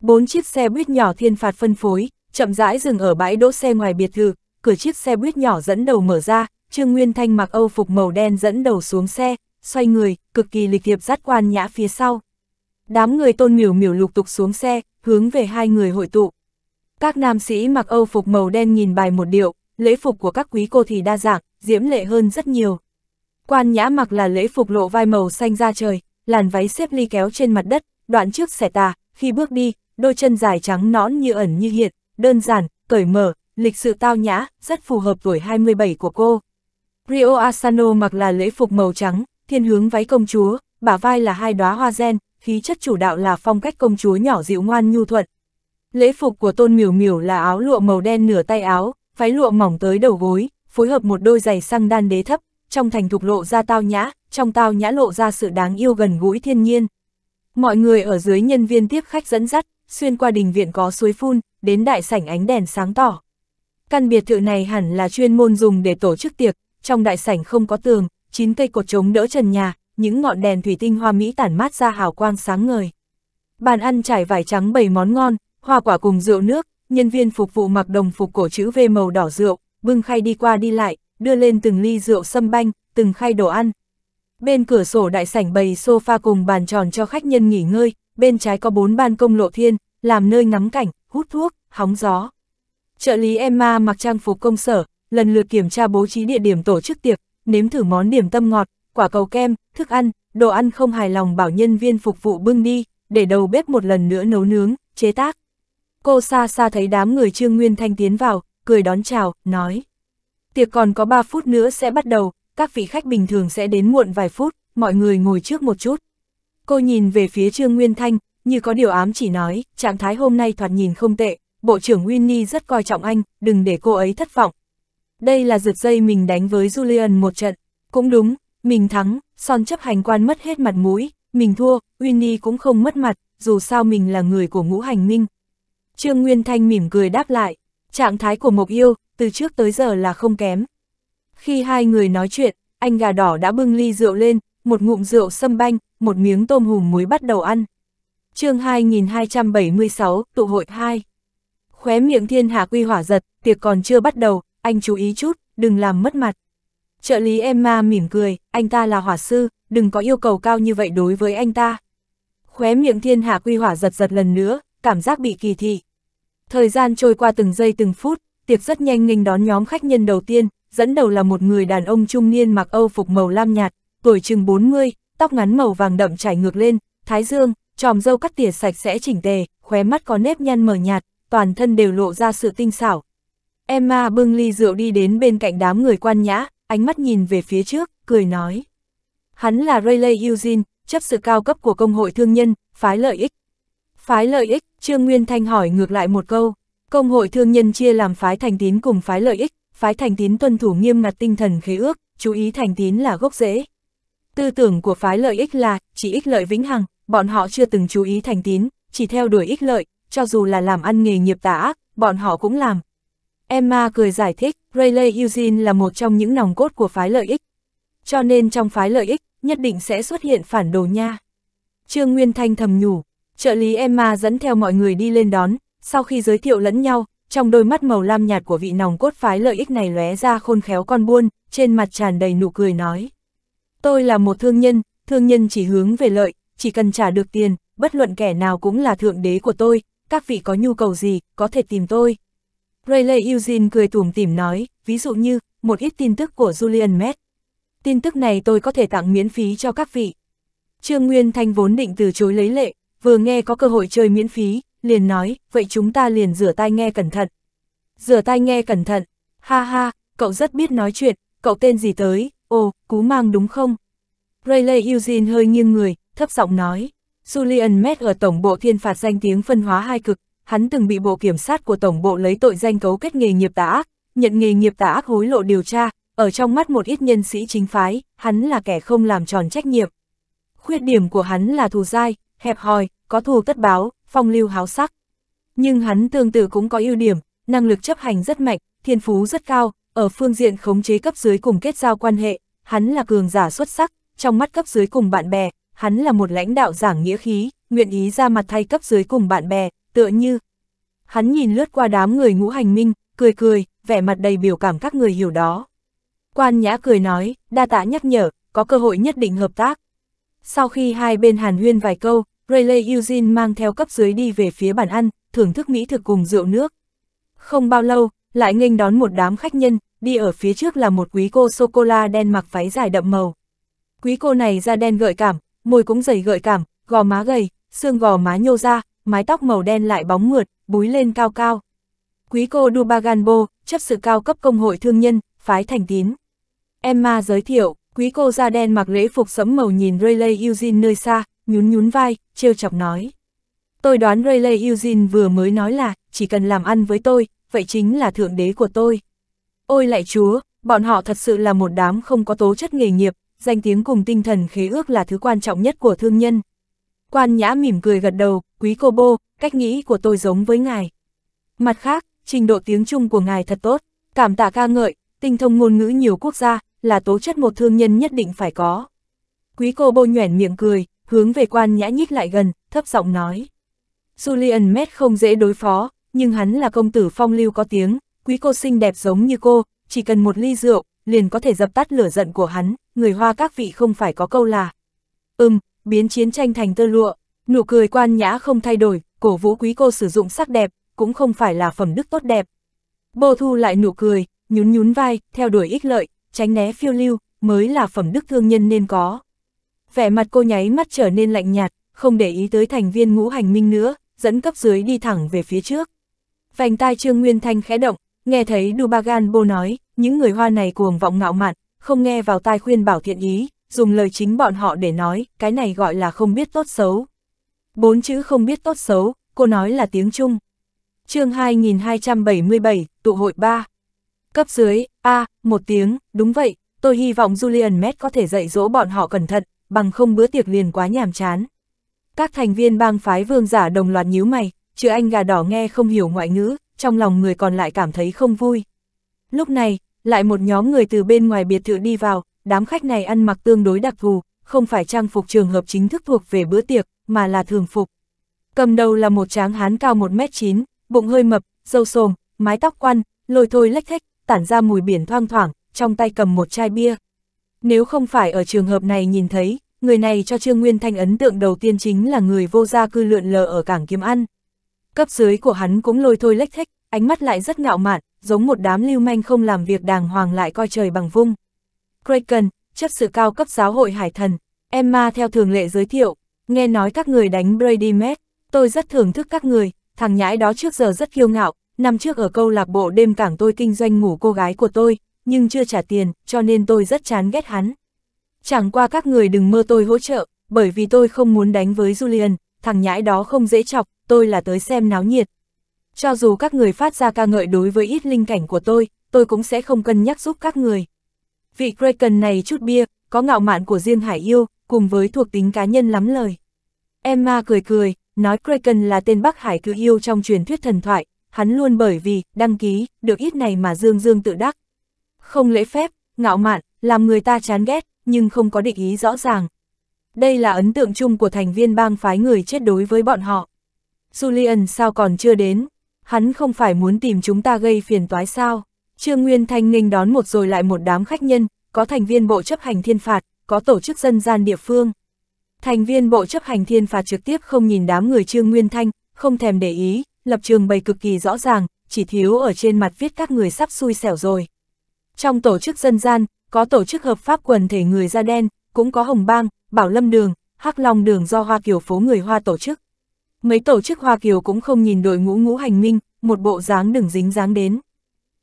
Bốn chiếc xe buýt nhỏ thiên phạt phân phối, chậm rãi dừng ở bãi đỗ xe ngoài biệt thự, cửa chiếc xe buýt nhỏ dẫn đầu mở ra, Trương Nguyên Thanh mặc Âu phục màu đen dẫn đầu xuống xe, xoay người, cực kỳ lịch thiệp dắt quan nhã phía sau. Đám người tôn miểu miểu lục tục xuống xe, hướng về hai người hội tụ. Các nam sĩ mặc Âu phục màu đen nhìn bài một điệu, lễ phục của các quý cô thì đa dạng, diễm lệ hơn rất nhiều. Quan nhã mặc là lễ phục lộ vai màu xanh da trời, làn váy xếp ly kéo trên mặt đất, đoạn trước xẻ tà, khi bước đi, đôi chân dài trắng nõn như ẩn như hiện, đơn giản, cởi mở, lịch sự tao nhã, rất phù hợp tuổi 27 của cô. Rio Asano mặc là lễ phục màu trắng, thiên hướng váy công chúa, bả vai là hai đóa hoa gen, khí chất chủ đạo là phong cách công chúa nhỏ dịu ngoan nhu thuận. Lễ phục của Tôn Miểu Miểu là áo lụa màu đen nửa tay áo, váy lụa mỏng tới đầu gối, phối hợp một đôi giày xăng đan đế thấp, trong thành thục lộ ra tao nhã, trong tao nhã lộ ra sự đáng yêu gần gũi thiên nhiên. Mọi người ở dưới nhân viên tiếp khách dẫn dắt, xuyên qua đình viện có suối phun, đến đại sảnh ánh đèn sáng tỏ. Căn biệt thự này hẳn là chuyên môn dùng để tổ chức tiệc, trong đại sảnh không có tường, chín cây cột trống đỡ trần nhà, những ngọn đèn thủy tinh hoa mỹ tản mát ra hào quang sáng ngời. Bàn ăn trải vải trắng bầy món ngon, hoa quả cùng rượu nước, nhân viên phục vụ mặc đồng phục cổ chữ V màu đỏ rượu, bưng khay đi qua đi lại, đưa lên từng ly rượu sâm banh, từng khay đồ ăn. Bên cửa sổ đại sảnh bày sofa cùng bàn tròn cho khách nhân nghỉ ngơi, bên trái có bốn ban công lộ thiên, làm nơi ngắm cảnh, hút thuốc, hóng gió. Trợ lý Emma mặc trang phục công sở, lần lượt kiểm tra bố trí địa điểm tổ chức tiệc, nếm thử món điểm tâm ngọt, quả cầu kem, thức ăn, đồ ăn không hài lòng bảo nhân viên phục vụ bưng đi, để đầu bếp một lần nữa nấu nướng, chế tác. Cô xa xa thấy đám người Trương Nguyên Thanh tiến vào, cười đón chào, nói. Tiệc còn có 3 phút nữa sẽ bắt đầu, các vị khách bình thường sẽ đến muộn vài phút, mọi người ngồi trước một chút. Cô nhìn về phía Trương Nguyên Thanh, như có điều ám chỉ nói, trạng thái hôm nay thoạt nhìn không tệ, Bộ trưởng Winnie rất coi trọng anh, đừng để cô ấy thất vọng. Đây là rượt dây mình đánh với Julian một trận. Cũng đúng, mình thắng, son chấp hành quan mất hết mặt mũi, mình thua, Winnie cũng không mất mặt, dù sao mình là người của ngũ hành minh. Trương Nguyên Thanh mỉm cười đáp lại. Trạng thái của Mộc Yêu, từ trước tới giờ là không kém. Khi hai người nói chuyện, anh gà đỏ đã bưng ly rượu lên, một ngụm rượu sâm banh, một miếng tôm hùm muối bắt đầu ăn. chương 2276, tụ hội 2. Khóe miệng thiên hạ quy hỏa giật, tiệc còn chưa bắt đầu, anh chú ý chút, đừng làm mất mặt. Trợ lý Emma mỉm cười, anh ta là hỏa sư, đừng có yêu cầu cao như vậy đối với anh ta. Khóe miệng thiên hạ quy hỏa giật giật lần nữa, cảm giác bị kỳ thị. Thời gian trôi qua từng giây từng phút, tiệc rất nhanh nghênh đón nhóm khách nhân đầu tiên, dẫn đầu là một người đàn ông trung niên mặc Âu phục màu lam nhạt, tuổi chừng 40, tóc ngắn màu vàng đậm chảy ngược lên, thái dương, tròm râu cắt tỉa sạch sẽ chỉnh tề, khóe mắt có nếp nhăn mờ nhạt, toàn thân đều lộ ra sự tinh xảo. Emma bưng ly rượu đi đến bên cạnh đám người quan nhã, ánh mắt nhìn về phía trước, cười nói. Hắn là Rayleigh Eugene, chấp sự cao cấp của công hội thương nhân, phái lợi ích, Phái lợi ích, Trương Nguyên Thanh hỏi ngược lại một câu. Công hội thương nhân chia làm phái thành tín cùng phái lợi ích, phái thành tín tuân thủ nghiêm ngặt tinh thần khế ước, chú ý thành tín là gốc rễ. Tư tưởng của phái lợi ích là, chỉ ích lợi vĩnh hằng, bọn họ chưa từng chú ý thành tín, chỉ theo đuổi ích lợi, cho dù là làm ăn nghề nghiệp tà ác, bọn họ cũng làm. Emma cười giải thích, Rayleigh Eugene là một trong những nòng cốt của phái lợi ích. Cho nên trong phái lợi ích, nhất định sẽ xuất hiện phản đồ nha. Trương Nguyên Thanh thầm nhủ, Trợ lý Emma dẫn theo mọi người đi lên đón, sau khi giới thiệu lẫn nhau, trong đôi mắt màu lam nhạt của vị nòng cốt phái lợi ích này lóe ra khôn khéo con buôn, trên mặt tràn đầy nụ cười nói. Tôi là một thương nhân, thương nhân chỉ hướng về lợi, chỉ cần trả được tiền, bất luận kẻ nào cũng là thượng đế của tôi, các vị có nhu cầu gì, có thể tìm tôi. Rayleigh Eugene cười tủm tỉm nói, ví dụ như, một ít tin tức của Julian Met. Tin tức này tôi có thể tặng miễn phí cho các vị. Trương Nguyên Thanh vốn định từ chối lấy lệ, vừa nghe có cơ hội chơi miễn phí, liền nói, vậy chúng ta liền rửa tai nghe cẩn thận. Rửa tai nghe cẩn thận, ha ha, cậu rất biết nói chuyện, cậu tên gì tới, ồ, cú mang đúng không? Rayleigh Eugene hơi nghiêng người, thấp giọng nói. Julian Met ở Tổng bộ Thiên phạt danh tiếng phân hóa hai cực, hắn từng bị Bộ Kiểm sát của Tổng bộ lấy tội danh cấu kết nghề nghiệp tà ác, nhận nghề nghiệp tà ác hối lộ điều tra, ở trong mắt một ít nhân sĩ chính phái, hắn là kẻ không làm tròn trách nhiệm. Khuyết điểm của hắn là thù dai, hẹp hòi, có thù tất báo, phong lưu háo sắc. Nhưng hắn tương tự cũng có ưu điểm, năng lực chấp hành rất mạnh, thiên phú rất cao, ở phương diện khống chế cấp dưới cùng kết giao quan hệ, hắn là cường giả xuất sắc, trong mắt cấp dưới cùng bạn bè, hắn là một lãnh đạo giảng nghĩa khí, nguyện ý ra mặt thay cấp dưới cùng bạn bè, tựa như. Hắn nhìn lướt qua đám người ngũ hành minh, cười cười, vẻ mặt đầy biểu cảm các người hiểu đó. Quan nhã cười nói, đa tạ nhắc nhở, có cơ hội nhất định hợp tác. Sau khi hai bên hàn huyên vài câu, Rayleigh Eugene mang theo cấp dưới đi về phía bàn ăn, thưởng thức mỹ thực cùng rượu nước. Không bao lâu, lại nghênh đón một đám khách nhân, đi ở phía trước là một quý cô sô-cô-la đen mặc váy dài đậm màu. Quý cô này da đen gợi cảm, môi cũng dày gợi cảm, gò má gầy, xương gò má nhô ra, mái tóc màu đen lại bóng mượt, búi lên cao cao. Quý cô Dubaganbo, chấp sự cao cấp công hội thương nhân, phái thành tín. Emma giới thiệu, quý cô da đen mặc lễ phục sẫm màu nhìn Rayleigh Eugene nơi xa, nhún nhún vai, trêu chọc nói. Tôi đoán Rayleigh Eugene vừa mới nói là, chỉ cần làm ăn với tôi, vậy chính là thượng đế của tôi. Ôi lại chúa, bọn họ thật sự là một đám không có tố chất nghề nghiệp, danh tiếng cùng tinh thần khế ước là thứ quan trọng nhất của thương nhân. Quan nhã mỉm cười gật đầu, quý cô bô, cách nghĩ của tôi giống với ngài. Mặt khác, trình độ tiếng Trung của ngài thật tốt, cảm tạ ca ngợi, tinh thông ngôn ngữ nhiều quốc gia, là tố chất một thương nhân nhất định phải có. Quý cô bô nhoẻn miệng cười, hướng về quan nhã nhích lại gần, thấp giọng nói. Julian Met không dễ đối phó, nhưng hắn là công tử phong lưu có tiếng, quý cô xinh đẹp giống như cô, chỉ cần một ly rượu, liền có thể dập tắt lửa giận của hắn, người hoa các vị không phải có câu là. Ừm, biến chiến tranh thành tơ lụa, nụ cười quan nhã không thay đổi, cổ vũ quý cô sử dụng sắc đẹp, cũng không phải là phẩm đức tốt đẹp. Bồ thu lại nụ cười, nhún nhún vai, theo đuổi ích lợi, tránh né phiêu lưu, mới là phẩm đức thương nhân nên có vẻ mặt cô nháy mắt trở nên lạnh nhạt, không để ý tới thành viên ngũ hành minh nữa, dẫn cấp dưới đi thẳng về phía trước. Vành tai Trương Nguyên Thanh khẽ động, nghe thấy Dubagan Bô nói, những người hoa này cuồng vọng ngạo mạn, không nghe vào tai khuyên bảo thiện ý, dùng lời chính bọn họ để nói, cái này gọi là không biết tốt xấu. Bốn chữ không biết tốt xấu, cô nói là tiếng Trung. chương 2277, tụ hội 3. Cấp dưới, A, à, một tiếng, đúng vậy, tôi hy vọng Julian Met có thể dạy dỗ bọn họ cẩn thận, bằng không bữa tiệc liền quá nhàm chán. Các thành viên bang phái vương giả đồng loạt nhíu mày, chứ anh gà đỏ nghe không hiểu ngoại ngữ, trong lòng người còn lại cảm thấy không vui. Lúc này, lại một nhóm người từ bên ngoài biệt thự đi vào, đám khách này ăn mặc tương đối đặc thù, không phải trang phục trường hợp chính thức thuộc về bữa tiệc, mà là thường phục. Cầm đầu là một tráng hán cao 1m9, bụng hơi mập, râu xồm, mái tóc quăn, lôi thôi lách thách, tản ra mùi biển thoang thoảng, trong tay cầm một chai bia. Nếu không phải ở trường hợp này nhìn thấy, người này cho Trương Nguyên Thanh ấn tượng đầu tiên chính là người vô gia cư lượn lờ ở cảng kiếm ăn. Cấp dưới của hắn cũng lôi thôi lách thách, ánh mắt lại rất ngạo mạn, giống một đám lưu manh không làm việc đàng hoàng lại coi trời bằng vung. Kraken, chấp sự cao cấp giáo hội hải thần, Emma theo thường lệ giới thiệu, nghe nói các người đánh Brady Met, tôi rất thưởng thức các người, thằng nhãi đó trước giờ rất kiêu ngạo, năm trước ở câu lạc bộ đêm cảng tôi kinh doanh ngủ cô gái của tôi, nhưng chưa trả tiền, cho nên tôi rất chán ghét hắn. Chẳng qua các người đừng mơ tôi hỗ trợ, bởi vì tôi không muốn đánh với Julian, thằng nhãi đó không dễ chọc, tôi là tới xem náo nhiệt. Cho dù các người phát ra ca ngợi đối với ít linh cảnh của tôi, tôi cũng sẽ không cân nhắc giúp các người. Vị Kraken này chút bia, có ngạo mạn của riêng Hải Yêu, cùng với thuộc tính cá nhân lắm lời. Emma cười cười, nói Kraken là tên Bắc Hải cự yêu trong truyền thuyết thần thoại, hắn luôn bởi vì, đăng ký, được ít này mà dương dương tự đắc. Không lễ phép, ngạo mạn, làm người ta chán ghét, nhưng không có định ý rõ ràng. Đây là ấn tượng chung của thành viên bang phái người chết đối với bọn họ. Julian sao còn chưa đến? Hắn không phải muốn tìm chúng ta gây phiền toái sao? Trương Nguyên Thanh ninh đón một rồi lại một đám khách nhân, có thành viên bộ chấp hành thiên phạt, có tổ chức dân gian địa phương. Thành viên bộ chấp hành thiên phạt trực tiếp không nhìn đám người Trương Nguyên Thanh, không thèm để ý, lập trường bày cực kỳ rõ ràng, chỉ thiếu ở trên mặt viết các người sắp xui xẻo rồi. Trong tổ chức dân gian, có tổ chức hợp pháp quần thể người da đen, cũng có Hồng Bang, Bảo Lâm Đường, Hắc Long Đường do Hoa Kiều phố người Hoa tổ chức. Mấy tổ chức Hoa Kiều cũng không nhìn đội ngũ ngũ hành minh, một bộ dáng đừng dính dáng đến.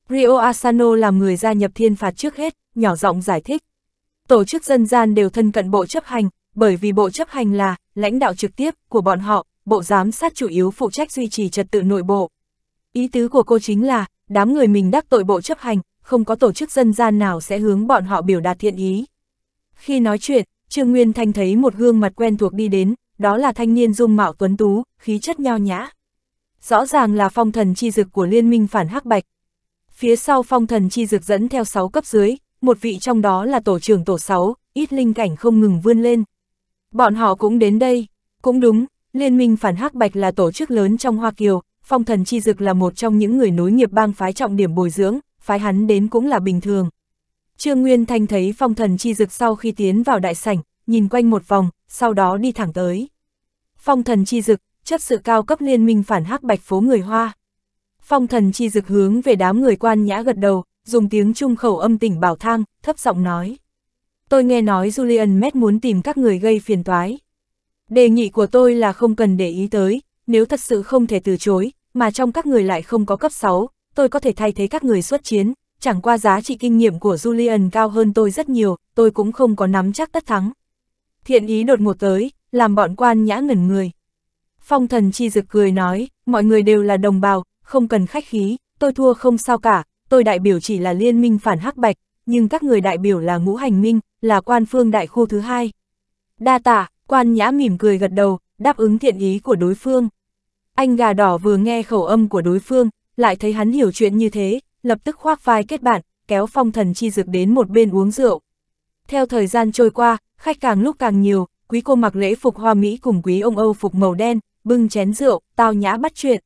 Rio Asano làm người gia nhập thiên phạt trước hết, nhỏ giọng giải thích. Tổ chức dân gian đều thân cận bộ chấp hành, bởi vì bộ chấp hành là lãnh đạo trực tiếp của bọn họ, bộ giám sát chủ yếu phụ trách duy trì trật tự nội bộ. Ý tứ của cô chính là, đám người mình đắc tội bộ chấp hành, không có tổ chức dân gian nào sẽ hướng bọn họ biểu đạt thiện ý. Khi nói chuyện, Trương Nguyên Thanh thấy một gương mặt quen thuộc đi đến, đó là thanh niên dung mạo tuấn tú, khí chất nho nhã. Rõ ràng là phong thần chi dực của liên minh phản hắc bạch. Phía sau phong thần chi dực dẫn theo 6 cấp dưới, một vị trong đó là tổ trưởng tổ 6, ít linh cảnh không ngừng vươn lên. Bọn họ cũng đến đây, cũng đúng, liên minh phản hắc bạch là tổ chức lớn trong Hoa Kiều, phong thần chi dực là một trong những người nối nghiệp bang phái trọng điểm bồi dưỡng, phái hắn đến cũng là bình thường. Trương Nguyên Thanh thấy phong thần chi dực sau khi tiến vào đại sảnh, nhìn quanh một vòng, sau đó đi thẳng tới. Phong thần chi dực, chấp sự cao cấp liên minh phản hắc bạch phố người Hoa. Phong thần chi dực hướng về đám người quan nhã gật đầu, dùng tiếng trung khẩu âm tỉnh bảo thang, thấp giọng nói. Tôi nghe nói Julian Met muốn tìm các người gây phiền toái. Đề nghị của tôi là không cần để ý tới, nếu thật sự không thể từ chối, mà trong các người lại không có cấp 6, tôi có thể thay thế các người xuất chiến, chẳng qua giá trị kinh nghiệm của Julian cao hơn tôi rất nhiều, tôi cũng không có nắm chắc tất thắng. Thiện ý đột ngột tới, làm bọn quan nhã ngẩn người. Phong thần chi dực cười nói, mọi người đều là đồng bào, không cần khách khí, tôi thua không sao cả, tôi đại biểu chỉ là liên minh phản hắc bạch, nhưng các người đại biểu là ngũ hành minh, là quan phương đại khu thứ hai. Đa tạ, quan nhã mỉm cười gật đầu, đáp ứng thiện ý của đối phương. Anh gà đỏ vừa nghe khẩu âm của đối phương, lại thấy hắn hiểu chuyện như thế, lập tức khoác vai kết bạn, kéo phong thần chi dược đến một bên uống rượu. Theo thời gian trôi qua, khách càng lúc càng nhiều, quý cô mặc lễ phục hoa Mỹ cùng quý ông Âu phục màu đen, bưng chén rượu, tao nhã bắt chuyện.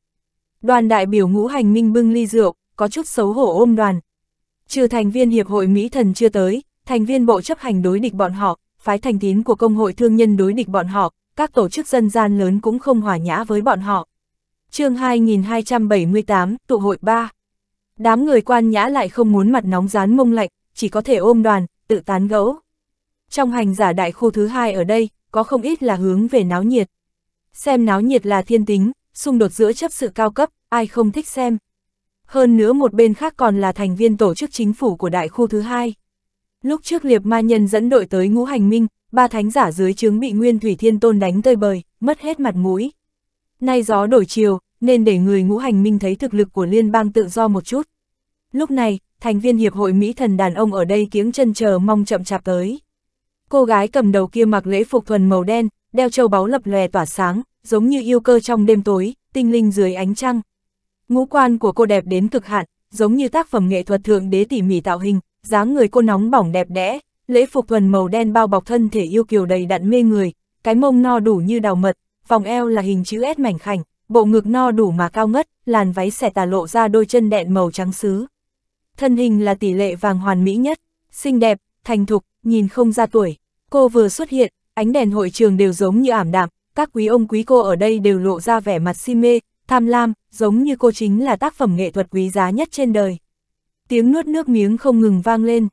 Đoàn đại biểu ngũ hành minh bưng ly rượu, có chút xấu hổ ôm đoàn. Trừ thành viên Hiệp hội Mỹ thần chưa tới, thành viên bộ chấp hành đối địch bọn họ, phái thành tín của công hội thương nhân đối địch bọn họ, các tổ chức dân gian lớn cũng không hòa nhã với bọn họ chương 2278, tụ hội 3. Đám người quan nhã lại không muốn mặt nóng rán mông lạnh, chỉ có thể ôm đoàn, tự tán gẫu. Trong hành giả đại khu thứ hai ở đây, có không ít là hướng về náo nhiệt. Xem náo nhiệt là thiên tính, xung đột giữa chấp sự cao cấp, ai không thích xem. Hơn nữa một bên khác còn là thành viên tổ chức chính phủ của đại khu thứ hai. Lúc trước liệp ma nhân dẫn đội tới ngũ hành minh, ba thánh giả dưới chướng bị Nguyên Thủy Thiên Tôn đánh tơi bời, mất hết mặt mũi. Nay gió đổi chiều, nên để người ngũ hành minh thấy thực lực của liên bang tự do một chút. Lúc này, thành viên hiệp hội Mỹ thần đàn ông ở đây kiếng chân chờ mong chậm chạp tới. Cô gái cầm đầu kia mặc lễ phục thuần màu đen, đeo châu báu lập lòe tỏa sáng, giống như yêu cơ trong đêm tối, tinh linh dưới ánh trăng. Ngũ quan của cô đẹp đến cực hạn, giống như tác phẩm nghệ thuật thượng đế tỉ mỉ tạo hình, dáng người cô nóng bỏng đẹp đẽ, lễ phục thuần màu đen bao bọc thân thể yêu kiều đầy đặn mê người, cái mông no đủ như đào mật, vòng eo là hình chữ S mảnh khảnh, bộ ngực no đủ mà cao ngất, làn váy xẻ tà lộ ra đôi chân đẹn màu trắng sứ. Thân hình là tỷ lệ vàng hoàn mỹ nhất, xinh đẹp, thành thục, nhìn không ra tuổi. Cô vừa xuất hiện, ánh đèn hội trường đều giống như ảm đạm, các quý ông quý cô ở đây đều lộ ra vẻ mặt si mê, tham lam, giống như cô chính là tác phẩm nghệ thuật quý giá nhất trên đời. Tiếng nuốt nước miếng không ngừng vang lên,